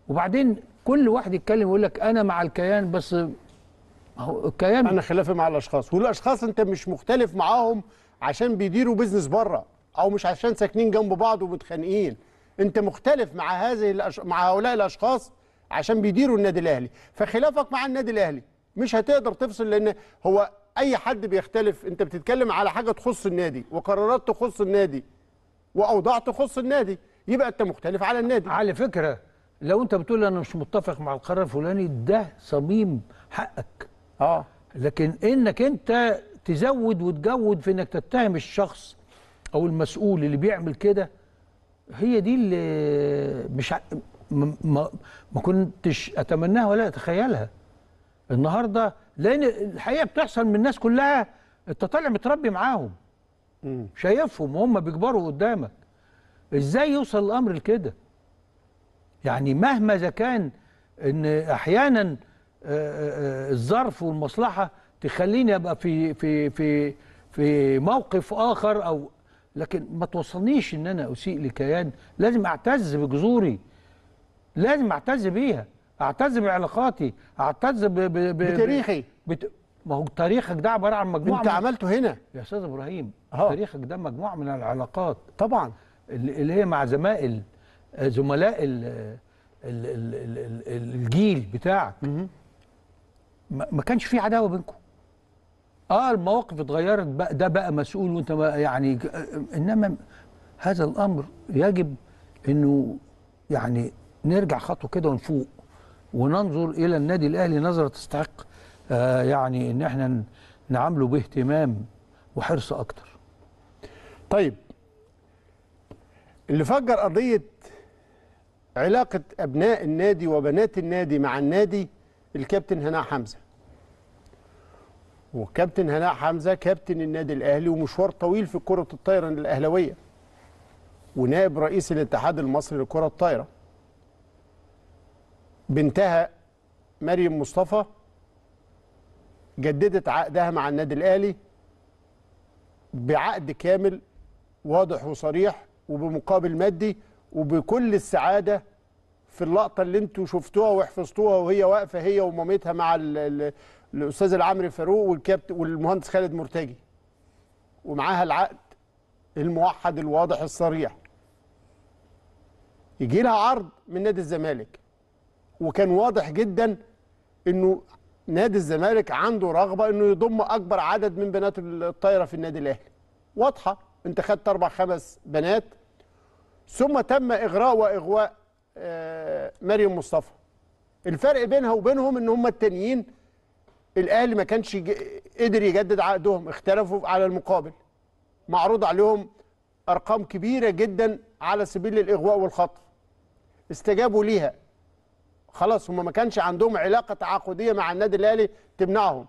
وبعدين كل واحد يتكلم يقول لك انا مع الكيان بس هو الكلام انا خلافي مع الاشخاص والاشخاص انت مش مختلف معاهم عشان بيديروا بيزنس بره او مش عشان ساكنين جنب بعض ومتخانقين انت مختلف مع هذه الأش... مع هؤلاء الاشخاص عشان بيديروا النادي الاهلي فخلافك مع النادي الاهلي مش هتقدر تفصل لان هو اي حد بيختلف انت بتتكلم على حاجه تخص النادي وقرارات تخص النادي واوضاع تخص النادي يبقى انت مختلف على النادي على فكره لو انت بتقول انا مش متفق مع القرار الفلاني ده صميم حقك اه لكن انك انت تزود وتجود في انك تتهم الشخص او المسؤول اللي بيعمل كده هي دي اللي مش ما, ما, ما كنتش اتمناها ولا اتخيلها النهارده لان الحقيقه بتحصل من الناس كلها انت طالع متربي معاهم شايفهم وهم بيكبروا قدامك ازاي يوصل الامر لكده يعني مهما اذا كان ان احيانا الظرف والمصلحه تخليني ابقى في في في في موقف اخر او لكن ما توصلنيش ان انا اسيء لكيان لازم اعتز بجذوري لازم اعتز بيها اعتز بعلاقاتي اعتز ب... ب... ب... بتاريخي بت... ما هو تاريخك ده عباره عن مجموعه انت من... عملته هنا يا استاذ ابراهيم أوه. تاريخك ده مجموعه من العلاقات طبعا اللي هي مع زمايل آه، زملاء ال... ال... ال... ال... الجيل بتاعك ما كانش في عداوه بينكم اه المواقف اتغيرت بقى ده بقى مسؤول وانت يعني انما هذا الامر يجب انه يعني نرجع خطوه كده ونفوق وننظر الى النادي الاهلي نظره تستحق آه يعني ان احنا نعامله باهتمام وحرص اكتر. طيب اللي فجر قضيه علاقه ابناء النادي وبنات النادي مع النادي الكابتن هناء حمزه والكابتن هناء حمزه كابتن النادي الاهلي ومشوار طويل في كره الطايره الاهلاويه ونائب رئيس الاتحاد المصري لكره الطايره بنتها مريم مصطفى جددت عقدها مع النادي الاهلي بعقد كامل واضح وصريح وبمقابل مادي وبكل السعاده في اللقطه اللي انتوا شفتوها وحفظتوها وهي واقفه هي ومامتها مع ال ال الاستاذ العمري فاروق والكابتن والمهندس خالد مرتجي ومعاها العقد الموحد الواضح الصريح يجي لها عرض من نادي الزمالك وكان واضح جدا انه نادي الزمالك عنده رغبه انه يضم اكبر عدد من بنات الطايره في النادي الاهلي واضحه انت خدت اربع خمس بنات ثم تم اغراء واغواء مريم مصطفى الفرق بينها وبينهم ان هم التانيين الاهلي ما كانش قدر يجدد عقدهم اختلفوا على المقابل معروض عليهم ارقام كبيره جدا على سبيل الاغواء والخطف استجابوا ليها خلاص هم ما كانش عندهم علاقه تعاقديه مع النادي الاهلي تمنعهم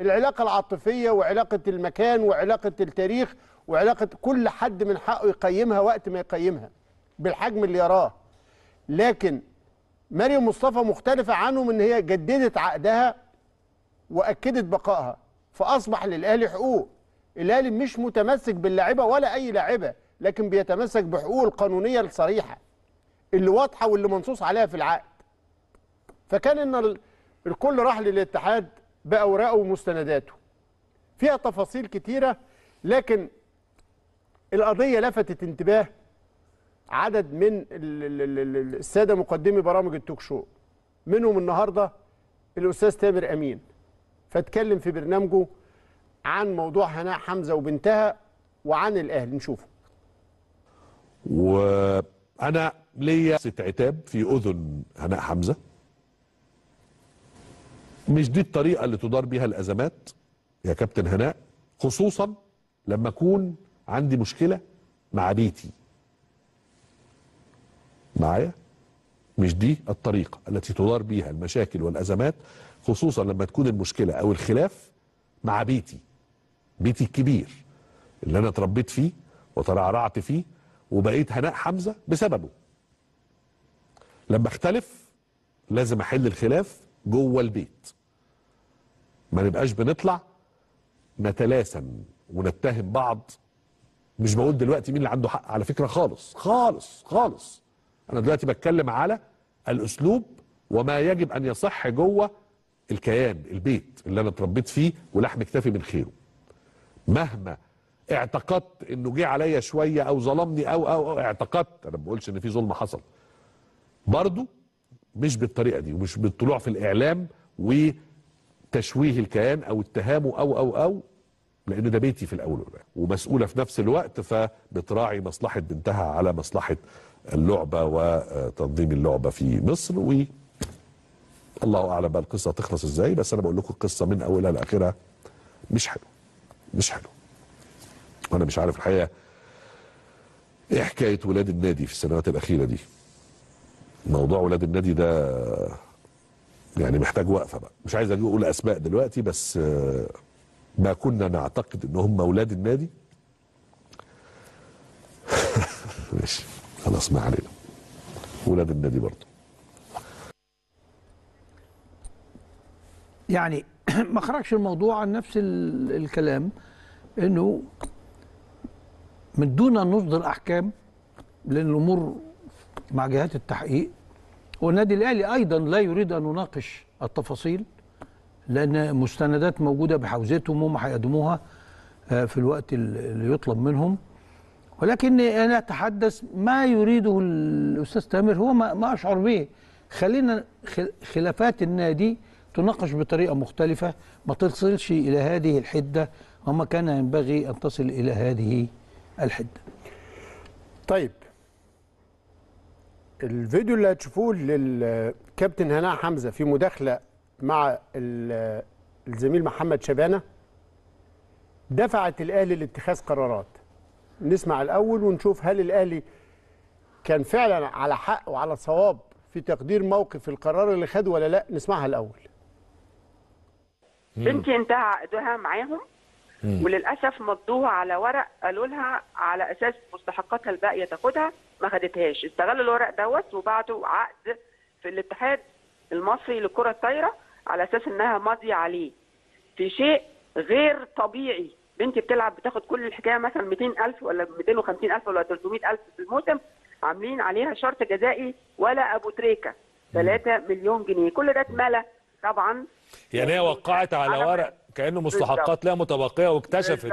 العلاقه العاطفيه وعلاقه المكان وعلاقه التاريخ وعلاقه كل حد من حقه يقيمها وقت ما يقيمها بالحجم اللي يراه لكن مريم مصطفى مختلفة عنهم ان هي جددت عقدها واكدت بقائها فاصبح للاهلي حقوق الاهلي مش متمسك باللاعيبه ولا اي لاعيبه لكن بيتمسك بحقوقه القانونيه الصريحه اللي واضحه واللي منصوص عليها في العقد فكان ان الكل راح للاتحاد باوراقه ومستنداته فيها تفاصيل كتيره لكن القضيه لفتت انتباه عدد من الساده مقدمي برامج التوك شو منهم النهارده الاستاذ تامر امين فاتكلم في برنامجه عن موضوع هناء حمزه وبنتها وعن الاهلي نشوفه وانا ليا ست عتاب في اذن هناء حمزه مش دي الطريقه اللي تدار بيها الازمات يا كابتن هناء خصوصا لما اكون عندي مشكله مع بيتي معايا مش دي الطريقة التي تدار بيها المشاكل والأزمات خصوصا لما تكون المشكلة أو الخلاف مع بيتي بيتي الكبير اللي أنا تربيت فيه وترعرعت فيه وبقيت هناء حمزة بسببه لما اختلف لازم أحل الخلاف جوه البيت ما نبقاش بنطلع نتلاسم ونتهم بعض مش بقول دلوقتي مين اللي عنده حق على فكرة خالص خالص خالص انا دلوقتي بتكلم على الاسلوب وما يجب ان يصح جوه الكيان البيت اللي انا اتربيت فيه ولحم اكتفي من خيره مهما اعتقدت انه جه عليا شويه او ظلمني أو, او او اعتقدت انا ما بقولش ان في ظلم حصل برضه مش بالطريقه دي ومش بالطلوع في الاعلام وتشويه الكيان او اتهامه او او او لان ده بيتي في الاول والاخر ومسؤوله في نفس الوقت فبتراعي مصلحه بنتها على مصلحه اللعبه وتنظيم اللعبه في مصر و الله اعلم بقى القصه تخلص ازاي بس انا بقول لكم القصه من اولها لاخرها مش حلو مش حلو وانا مش عارف الحقيقه ايه حكايه ولاد النادي في السنوات الاخيره دي موضوع ولاد النادي ده يعني محتاج وقفه بقى مش عايز اقول اسماء دلوقتي بس ما كنا نعتقد ان هم ولاد النادي ماشي خلاص ما علينا ولاد النادي برضه يعني ما خرجش الموضوع عن نفس الكلام انه من دون ان نصدر احكام لان الامور مع جهات التحقيق والنادي الاهلي ايضا لا يريد ان نناقش التفاصيل لان مستندات موجوده بحوزتهم هم هيقدموها آه، في الوقت اللي يطلب منهم ولكن أنا أتحدث ما يريده الأستاذ تامر هو ما, ما أشعر به خلينا خلافات النادي تناقش بطريقة مختلفة ما تصلش إلى هذه الحدة وما كان ينبغي أن تصل إلى هذه الحدة طيب الفيديو اللي هتشوفوه للكابتن هناء حمزة في مداخلة مع الزميل محمد شبانة دفعت الأهلي لاتخاذ قرارات نسمع الاول ونشوف هل الاهلي كان فعلا على حق وعلى صواب في تقدير موقف القرار اللي خده ولا لا نسمعها الاول بنتي انتهى عقدها معاهم وللاسف مضوها على ورق قالوا لها على اساس مستحقاتها الباقيه تاخدها ما خدتهاش استغلوا الورق دوت وبعتوا عقد في الاتحاد المصري لكره الطايره على اساس انها ماضيه عليه في شيء غير طبيعي بنتي بتلعب بتاخد كل الحكايه مثلا 200000 ولا 250000 ولا 300000 في الموسم عاملين عليها شرط جزائي ولا ابو تريكه 3 مليون جنيه كل ده اتملى طبعا يعني هي وقعت على ورق كانه مستحقات لها متبقيه واكتشفت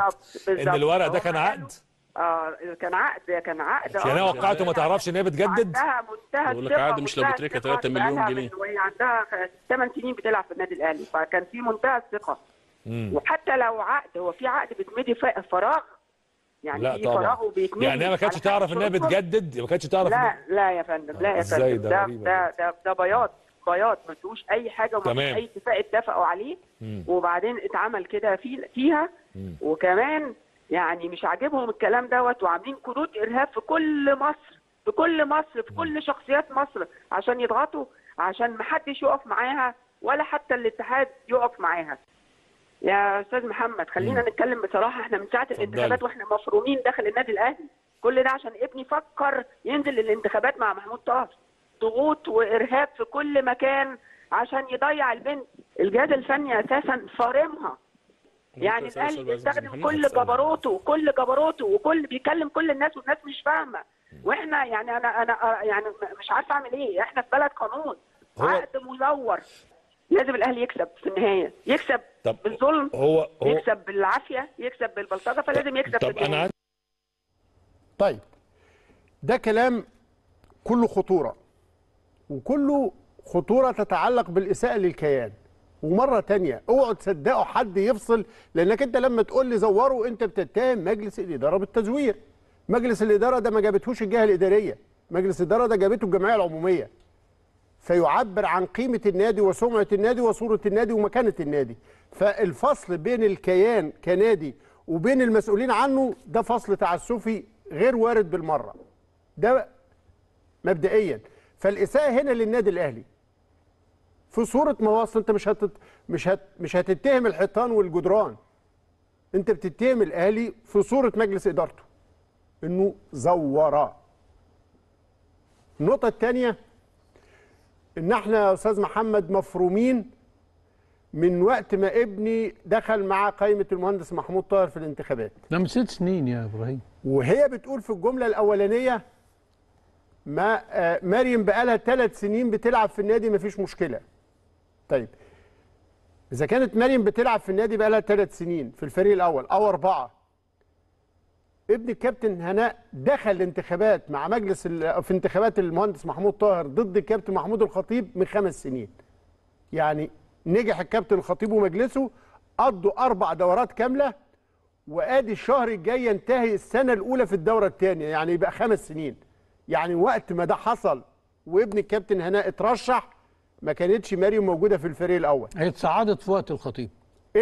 ان الورق ده كان عقد اه كان عقد كان عقد يعني هي اه. وقعته وما تعرفش ان هي بتجدد عندها منتهى بقول لك عقد مش لابو تريكه 3 مليون جنيه وهي عندها 8 سنين بتلعب في النادي الاهلي فكان في منتهى الثقه وحتى لو عقد هو في عقد بتمدي فراغ يعني لا في طبعا. فراغ وبيتمضي يعني هي ما كانتش تعرف انها بتجدد ما كانتش تعرف لا لا يا فندم لا يا فندم ده ده ده, ده بياض بياض ما فيهوش اي حاجه وما فيهوش اي اتفاق اتفقوا عليه وبعدين اتعمل كده في فيها وكمان يعني مش عاجبهم الكلام دوت وعاملين كروت ارهاب في كل مصر في كل مصر في كل شخصيات مصر عشان يضغطوا عشان محدش يقف معاها ولا حتى الاتحاد يقف معاها يا استاذ محمد خلينا مم. نتكلم بصراحه احنا من ساعه الانتخابات واحنا مفرومين داخل النادي الاهلي كل ده عشان ابني فكر ينزل الانتخابات مع محمود طه ضغوط وارهاب في كل مكان عشان يضيع البنت الجهاز الفني اساسا فارمها يعني الاهلي بيستخدم كل جبروته وكل جبروته وكل بيكلم كل الناس والناس مش فاهمه واحنا يعني انا انا يعني مش عارفه اعمل ايه احنا في بلد قانون عقد مزور لازم الاهلي يكسب في النهايه يكسب طب بالظلم هو, هو يكسب بالعافيه يكسب بالبلطجه فلازم يكسب طب في انا طيب ده كلام كله خطوره وكله خطوره تتعلق بالاساءه للكيان ومره تانية اوعوا تصدقوا حد يفصل لانك انت لما تقول لي زوروا انت بتتهم مجلس الاداره بالتزوير مجلس الاداره ده ما جابتهوش الجهه الاداريه مجلس الاداره ده جابته الجمعيه العموميه سيعبر عن قيمة النادي وسمعة النادي وصورة النادي ومكانة النادي فالفصل بين الكيان كنادي وبين المسؤولين عنه ده فصل تعسفي غير وارد بالمرة ده مبدئيا فالإساءة هنا للنادي الأهلي في صورة ما أنت مش هتت... مش هت... مش هتتهم الحيطان والجدران أنت بتتهم الأهلي في صورة مجلس إدارته إنه زورا النقطة الثانية ان احنا يا استاذ محمد مفرومين من وقت ما ابني دخل معاه قائمه المهندس محمود طاهر في الانتخابات ده من ست سنين يا ابراهيم وهي بتقول في الجمله الاولانيه ما آه، مريم بقالها ثلاث سنين بتلعب في النادي مفيش مشكله طيب اذا كانت مريم بتلعب في النادي بقالها ثلاث سنين في الفريق الاول او اربعه ابن الكابتن هناء دخل انتخابات مع مجلس في انتخابات المهندس محمود طاهر ضد الكابتن محمود الخطيب من خمس سنين يعني نجح الكابتن الخطيب ومجلسه قضوا اربع دورات كامله وادي الشهر الجاي ينتهي السنه الاولى في الدوره الثانيه يعني يبقى خمس سنين يعني وقت ما ده حصل وابن الكابتن هناء اترشح ما كانتش مريم موجوده في الفريق الاول هي اتصعدت في وقت الخطيب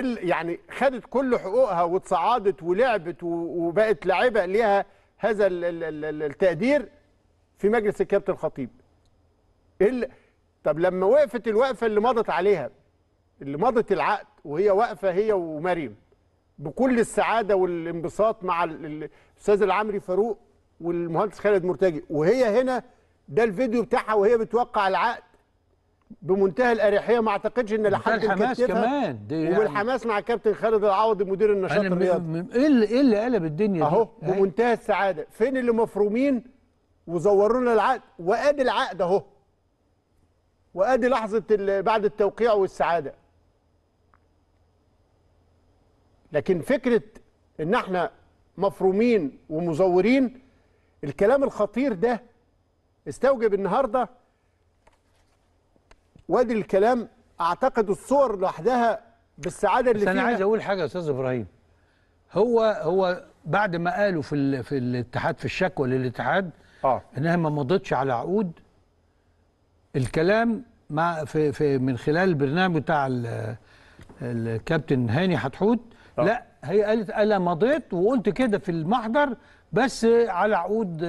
يعني خدت كل حقوقها وتصعدت ولعبت وبقت لاعبه ليها هذا التقدير في مجلس الكابتن الخطيب ال... طب لما وقفت الوقفه اللي مضت عليها اللي مضت العقد وهي واقفه هي ومريم بكل السعاده والانبساط مع الاستاذ العمري فاروق والمهندس خالد مرتجي وهي هنا ده الفيديو بتاعها وهي بتوقع العقد بمنتهى الاريحيه ما اعتقدش ان لحد الحماس كمان يعني والحماس مع كابتن خالد العوضي مدير النشاط الرياضي ايه اللي ايه اللي قلب الدنيا اهو بمنتهى السعاده فين اللي مفرومين وزوروا لنا العقد وادي العقد اهو وادي لحظه بعد التوقيع والسعاده لكن فكره ان احنا مفرومين ومزورين الكلام الخطير ده استوجب النهارده وادي الكلام اعتقد الصور لوحدها بالسعاده اللي بس انا فيها عايز اقول حاجه يا استاذ ابراهيم هو هو بعد ما قالوا في في الاتحاد في الشكوى للاتحاد اه انها ما مضتش على عقود الكلام مع في في من خلال البرنامج بتاع الكابتن هاني حتحوت آه. لا هي قالت انا مضيت وقلت كده في المحضر بس على عقود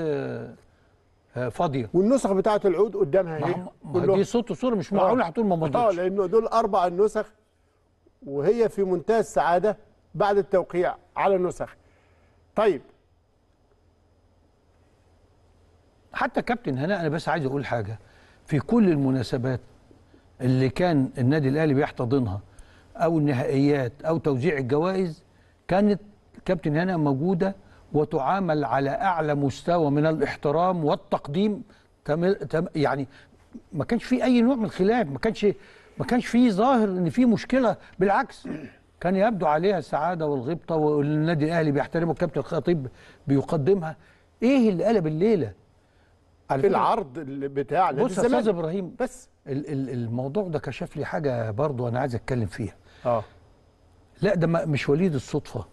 آه، فاضيه والنسخ بتاعه العود قدامها اهي دي صوت وصوره مش آه. معقول هتقول ما مضيتش اه لانه دول اربع النسخ وهي في منتهى السعاده بعد التوقيع على النسخ طيب حتى كابتن هناء انا بس عايز اقول حاجه في كل المناسبات اللي كان النادي الاهلي بيحتضنها او النهائيات او توزيع الجوائز كانت كابتن هنا موجوده وتعامل على أعلى مستوى من الاحترام والتقديم يعني ما كانش في أي نوع من الخلاف ما كانش ما كانش في ظاهر إن في مشكلة بالعكس كان يبدو عليها السعادة والغبطة والنادي الأهلي بيحترمه الكابتن الخطيب بيقدمها إيه اللي قلب الليلة؟ في العرض بتاع بص يا استاذ ابراهيم بس الموضوع ده كشف لي حاجه برضو انا عايز اتكلم فيها اه لا ده مش وليد الصدفه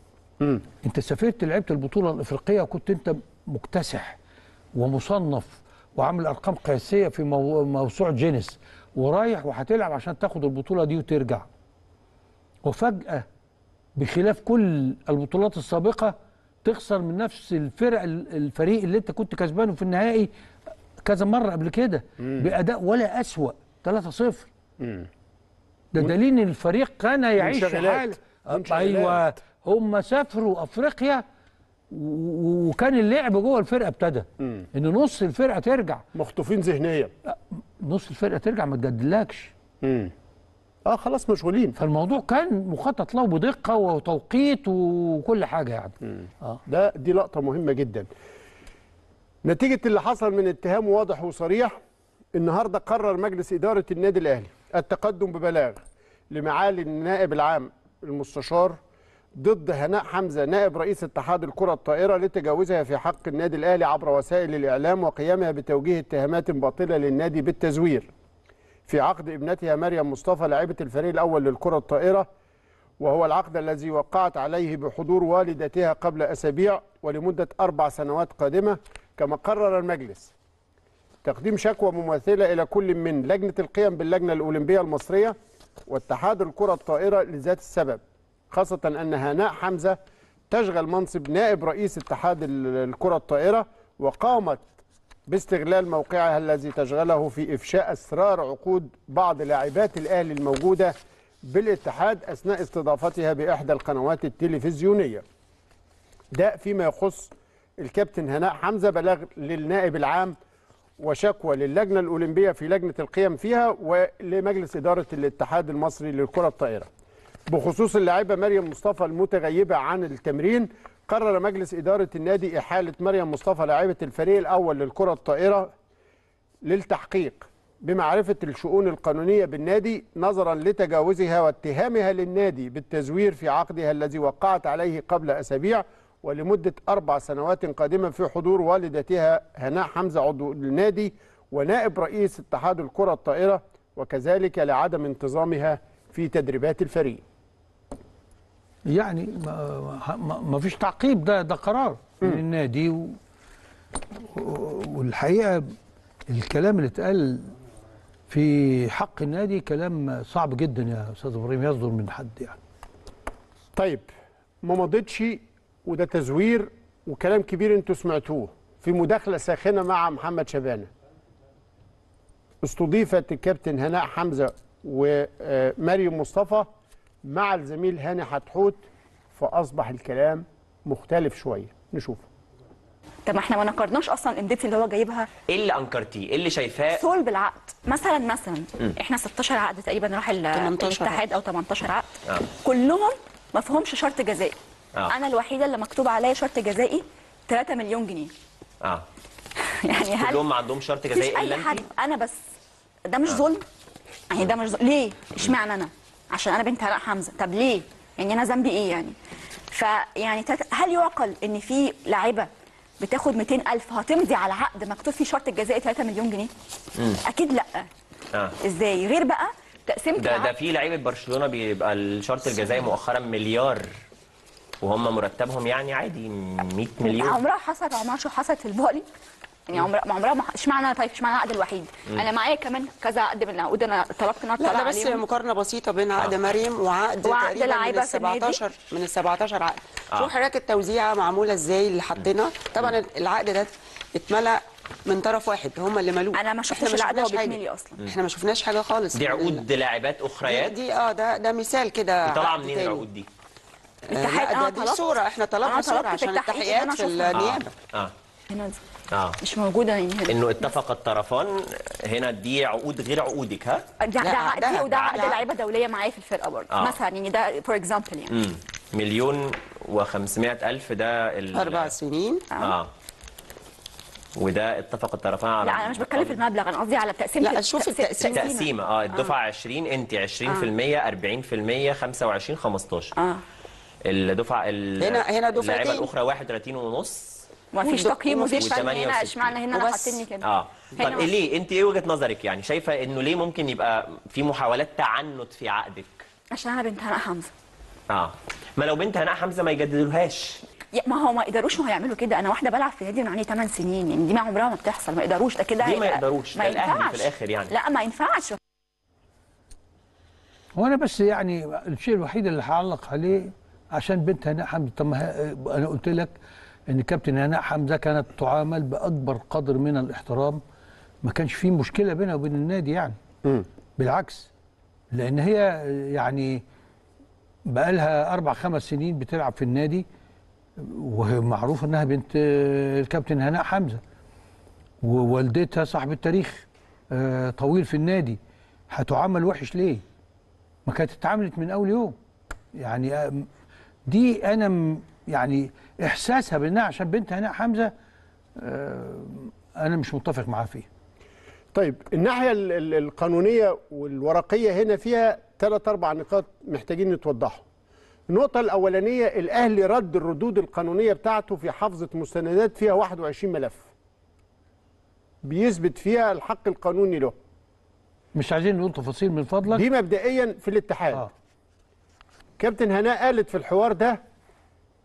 مم. انت سافرت لعبت البطوله الافريقيه وكنت انت مكتسح ومصنف وعامل ارقام قياسيه في موسوعه جينيس ورايح وهتلعب عشان تاخد البطوله دي وترجع وفجاه بخلاف كل البطولات السابقه تخسر من نفس الفرق الفريق اللي انت كنت كسبانه في النهائي كذا مره قبل كده باداء ولا اسوا 3-0 ده دليل ان الفريق كان يعيش حاله ايوه هم سافروا افريقيا وكان اللعب جوه الفرقه ابتدى ان نص الفرقه ترجع مخطوفين ذهنيا نص الفرقه ترجع ما تجدلكش اه خلاص مشغولين فالموضوع كان مخطط له بدقه وتوقيت وكل حاجه يعني مم. آه. ده دي لقطه مهمه جدا نتيجه اللي حصل من اتهام واضح وصريح النهارده قرر مجلس اداره النادي الاهلي التقدم ببلاغ لمعالي النائب العام المستشار ضد هناء حمزه نائب رئيس اتحاد الكره الطائره لتجاوزها في حق النادي الاهلي عبر وسائل الاعلام وقيامها بتوجيه اتهامات باطله للنادي بالتزوير. في عقد ابنتها مريم مصطفى لاعبه الفريق الاول للكره الطائره وهو العقد الذي وقعت عليه بحضور والدتها قبل اسابيع ولمده اربع سنوات قادمه كما قرر المجلس. تقديم شكوى مماثله الى كل من لجنه القيم باللجنه الاولمبيه المصريه واتحاد الكره الطائره لذات السبب. خاصة أن هناء حمزة تشغل منصب نائب رئيس اتحاد الكرة الطائرة وقامت باستغلال موقعها الذي تشغله في إفشاء أسرار عقود بعض لاعبات الأهلي الموجودة بالاتحاد أثناء استضافتها بإحدى القنوات التلفزيونية ده فيما يخص الكابتن هناء حمزة بلاغ للنائب العام وشكوى للجنة الأولمبية في لجنة القيم فيها ولمجلس إدارة الاتحاد المصري للكرة الطائرة بخصوص اللاعبة مريم مصطفى المتغيبة عن التمرين قرر مجلس إدارة النادي إحالة مريم مصطفى لاعبة الفريق الأول للكرة الطائرة للتحقيق بمعرفة الشؤون القانونية بالنادي نظرا لتجاوزها واتهامها للنادي بالتزوير في عقدها الذي وقعت عليه قبل أسابيع ولمدة أربع سنوات قادمة في حضور والدتها هناء حمزة عضو النادي ونائب رئيس اتحاد الكرة الطائرة وكذلك لعدم انتظامها في تدريبات الفريق يعني ما, ما فيش تعقيب ده ده قرار من النادي و والحقيقه الكلام اللي اتقال في حق النادي كلام صعب جدا يا استاذ ابراهيم يصدر من حد يعني طيب ما مضيتش وده تزوير وكلام كبير انتوا سمعتوه في مداخله ساخنه مع محمد شبانه استضيفت الكابتن هناء حمزه ومريم آه، مصطفى مع الزميل هاني حتحوت فاصبح الكلام مختلف شويه نشوف طب احنا ما نكرناش اصلا امدتي اللي هو جايبها ايه اللي انكرتيه ايه اللي شايفاه صلب العقد مثلا مثلا م. احنا 16 عقد تقريبا راح الاتحاد او 18 عقد آه. كلهم ما فيهمش شرط جزائي آه. انا الوحيده اللي مكتوب عليا شرط جزائي 3 مليون جنيه اه يعني هل كلهم ما عندهم شرط جزائي الا انا بس ده مش آه. ظلم يعني ده مش ظلم ليه اشمعنى انا عشان انا بنت علاء حمزه طب ليه يعني انا ذنبي ايه يعني فيعني هل يعقل ان في لاعيبه بتاخد 200000 هتمضي على عقد مكتوب فيه شرط الجزائي 3 مليون جنيه مم. اكيد لا آه. ازاي غير بقى تقسيم ده ده في لعيبه برشلونه بيبقى الشرط الجزائي مؤخرا مليار وهم مرتبهم يعني عادي 100 مليون عمرها حصلت عمرها شو حصلت في البولي يعني عمرها ما عمرها ما اشمعنى طيب اشمعنى العقد الوحيد؟ مم. انا معايا كمان كذا عقد من العقود انا طلبت ان انا لا ده بس عليهم. مقارنه بسيطه بين عقد آه. مريم وعقد, وعقد تقريبا من ال 17 من ال 17 عقد آه. شوف حضرتك التوزيعه معموله ازاي اللي حطينا طبعا العقد ده اتملأ من طرف واحد هم اللي مالوه انا ما شفتش العقد هو بيتملي اصلا مم. احنا ما شفناش حاجه خالص دي عقود لاعبات اخريات دي, اه ده ده مثال كده طالعه منين العقود دي؟ التحقيق اه دي صوره احنا طلبنا صوره عشان التحقيقات في النيابه اه, آه. هنا آه. مش موجوده يعني هنا انه اتفق الطرفان هنا دي عقود غير عقودك ها آه، ده, ده عقدي وده عقد لعيبه دوليه معايا في الفرقه برضه آه. مثلا يعني ده فور اكزامبل يعني مم. مليون و500 الف ده اربع سنين اه, آه. وده اتفق الطرفان على لا انا مش بتكلم في المبلغ انا قصدي على تقسيم لا شوف التقسيم التقسيمه آه،, اه الدفعه آه. 20 انت 20% آه. 40% 25 15 اه الدفعه هنا هنا دفعتين اللعيبه الاخرى 31 ونص ما فيش تقييم مفيش فرق هنا اشمعنى هنا انا حاطني كده اه طب ليه انت ايه وجهه نظرك يعني شايفه انه ليه ممكن يبقى في محاولات تعنت في عقدك عشان انا بنت هناء حمزه اه ما لو بنت هناء حمزه ما يجددوهاش ما هو ما يقدروش وهيعملوا كده انا واحده بلعب في نادي من عليه 8 سنين يعني دي ما عمرها ما بتحصل ما يقدروش ده كده ليه ما يقدروش ما ينفعش في الاخر يعني لا ما ينفعش هو انا بس يعني الشيء الوحيد اللي هعلق عليه عشان بنت هناء حمزه طب ما انا قلت لك ان كابتن هناء حمزه كانت تعامل باكبر قدر من الاحترام ما كانش في مشكله بينها وبين النادي يعني م. بالعكس لان هي يعني بقى لها اربع خمس سنين بتلعب في النادي معروف انها بنت الكابتن هناء حمزه ووالدتها صاحب التاريخ آه، طويل في النادي هتعامل وحش ليه؟ ما كانت اتعاملت من اول يوم يعني آه، دي انا يعني احساسها بانها عشان بنت هناء حمزه آه، انا مش متفق معاه فيه طيب الناحيه القانونيه والورقيه هنا فيها ثلاث اربع نقاط محتاجين نتوضحهم النقطة الأولانية الأهلي رد الردود القانونية بتاعته في حفظة مستندات فيها 21 ملف. بيثبت فيها الحق القانوني له. مش عايزين نقول تفاصيل من فضلك. دي مبدئيا في الاتحاد. آه. كابتن هناء قالت في الحوار ده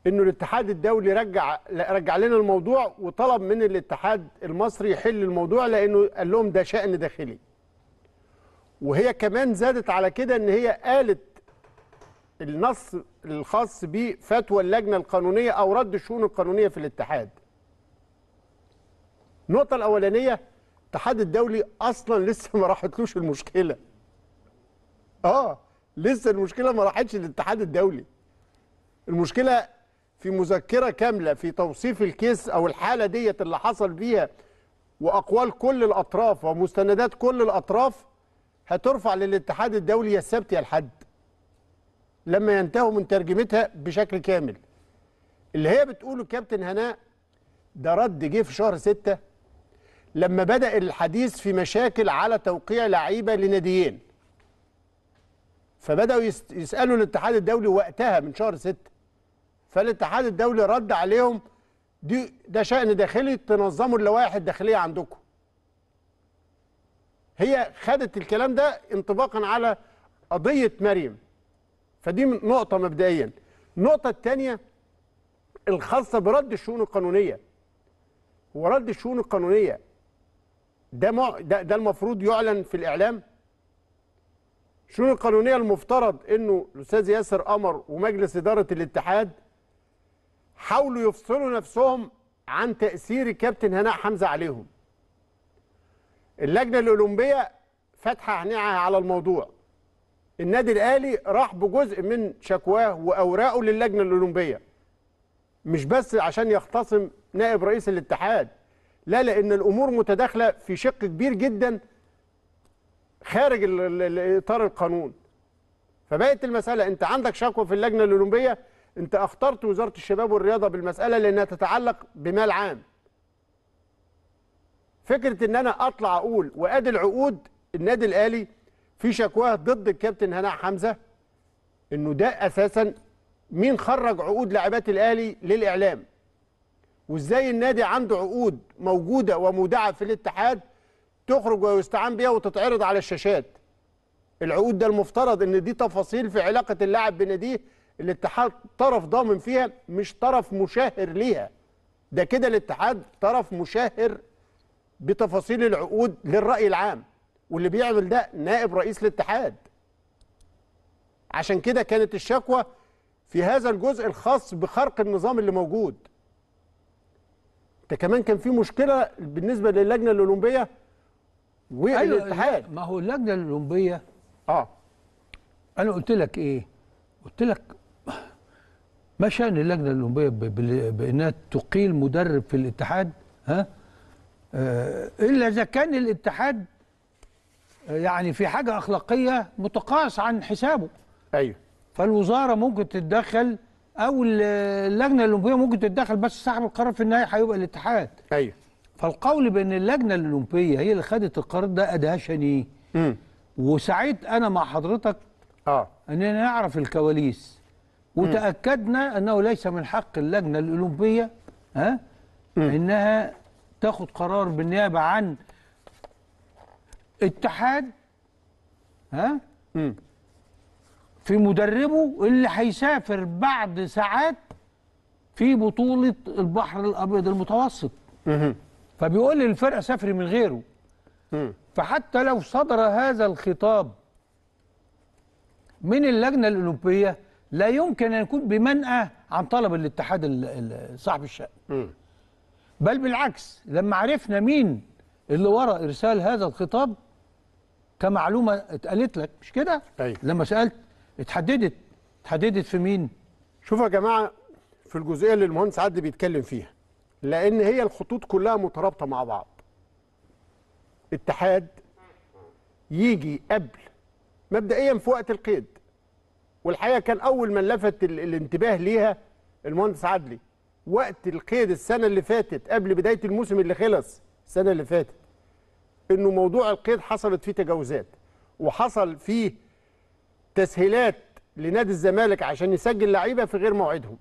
انه الاتحاد الدولي رجع رجع لنا الموضوع وطلب من الاتحاد المصري يحل الموضوع لانه قال لهم ده شان داخلي وهي كمان زادت على كده ان هي قالت النص الخاص بفتوى اللجنه القانونيه او رد الشؤون القانونيه في الاتحاد النقطه الاولانيه الاتحاد الدولي اصلا لسه ما راحتلوش المشكله اه لسه المشكله ما راحتش للاتحاد الدولي المشكله في مذكره كامله في توصيف الكيس او الحاله ديت اللي حصل بيها واقوال كل الاطراف ومستندات كل الاطراف هترفع للاتحاد الدولي يا السبت يا الحد لما ينتهوا من ترجمتها بشكل كامل اللي هي بتقوله كابتن هناء ده رد جه في شهر ستة لما بدأ الحديث في مشاكل على توقيع لعيبة لناديين فبدأوا يسألوا الاتحاد الدولي وقتها من شهر ستة فالاتحاد الدولي رد عليهم دي ده شأن داخلي تنظموا اللوائح الداخلية عندكم هي خدت الكلام ده انطباقا على قضية مريم فدي نقطة مبدئيا النقطة الثانية الخاصة برد الشؤون القانونية ورد الشؤون القانونية ده, ده ده المفروض يعلن في الإعلام الشؤون القانونية المفترض أنه الأستاذ ياسر قمر ومجلس إدارة الاتحاد حاولوا يفصلوا نفسهم عن تأثير الكابتن هناء حمزة عليهم اللجنة الأولمبية فاتحة عينيها على الموضوع النادي الأهلي راح بجزء من شكواه وأوراقه للجنة الأولمبية مش بس عشان يختصم نائب رئيس الاتحاد لا لأن الأمور متداخلة في شق كبير جدا خارج إطار القانون فبقت المسألة أنت عندك شكوى في اللجنة الأولمبية انت اخترت وزاره الشباب والرياضه بالمساله لانها تتعلق بمال عام فكره ان انا اطلع اقول وادي العقود النادي الاهلي في شكواه ضد الكابتن هناء حمزه انه ده اساسا مين خرج عقود لاعبات الاهلي للاعلام وازاي النادي عنده عقود موجوده ومودعه في الاتحاد تخرج ويستعان بها وتتعرض على الشاشات العقود ده المفترض ان دي تفاصيل في علاقه اللاعب بناديه الاتحاد طرف ضامن فيها مش طرف مشاهر ليها ده كده الاتحاد طرف مشاهر بتفاصيل العقود للرأي العام واللي بيعمل ده نائب رئيس الاتحاد عشان كده كانت الشكوى في هذا الجزء الخاص بخرق النظام اللي موجود ده كمان كان في مشكلة بالنسبة للجنة الأولمبية والاتحاد أيوة ما هو اللجنة الأولمبية اه انا قلت لك ايه قلت لك ما شأن اللجنة الأولمبية بأنها تقيل مدرب في الاتحاد ها آه، إلا إذا كان الاتحاد آه، يعني في حاجة أخلاقية متقاعس عن حسابه أيوه فالوزارة ممكن تتدخل أو اللجنة الأولمبية ممكن تتدخل بس صاحب القرار في النهاية هيبقى الاتحاد أيوه فالقول بأن اللجنة الأولمبية هي اللي خدت القرار ده أدهشني امم وسعيت أنا مع حضرتك آه. أننا نعرف الكواليس وتاكدنا انه ليس من حق اللجنه الاولمبيه ها انها تاخد قرار بالنيابه عن اتحاد ها في مدربه اللي هيسافر بعد ساعات في بطوله البحر الابيض المتوسط فبيقول لي الفرقه سافري من غيره فحتى لو صدر هذا الخطاب من اللجنه الاولمبيه لا يمكن ان يكون بمنأى عن طلب الاتحاد صاحب الشأن بل بالعكس لما عرفنا مين اللي وراء ارسال هذا الخطاب كمعلومه اتقالت لك مش كده أيوة. لما سالت اتحددت اتحددت في مين شوفوا يا جماعه في الجزئيه اللي المهندس عدلي بيتكلم فيها لان هي الخطوط كلها مترابطه مع بعض اتحاد يجي قبل مبدئيا في وقت القيد والحقيقه كان اول من لفت الانتباه ليها المهندس عدلي وقت القيد السنه اللي فاتت قبل بدايه الموسم اللي خلص السنه اللي فاتت انه موضوع القيد حصلت فيه تجاوزات وحصل فيه تسهيلات لنادي الزمالك عشان يسجل لعيبه في غير موعدهم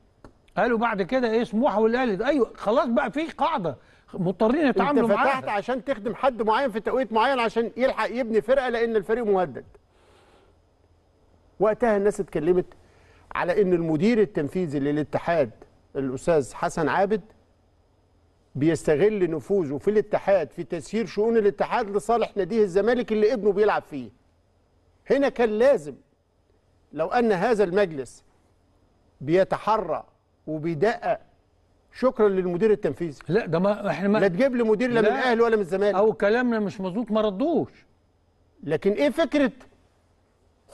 قالوا بعد كده ايه سموحه والاهلي ايوه خلاص بقى في قاعده مضطرين يتعاملوا معاها انت فتحت معاها. عشان تخدم حد معين في توقيت معين عشان يلحق يبني فرقه لان الفريق مهدد وقتها الناس اتكلمت على ان المدير التنفيذي للاتحاد الاستاذ حسن عابد بيستغل نفوذه في الاتحاد في تسيير شؤون الاتحاد لصالح ناديه الزمالك اللي ابنه بيلعب فيه هنا كان لازم لو ان هذا المجلس بيتحرى وبيدقق شكرا للمدير التنفيذي لا ده ما احنا ما لا تجيب لي مدير لا, لا من الاهلي ولا من الزمالك او كلامنا مش مظبوط ما ردوش لكن ايه فكره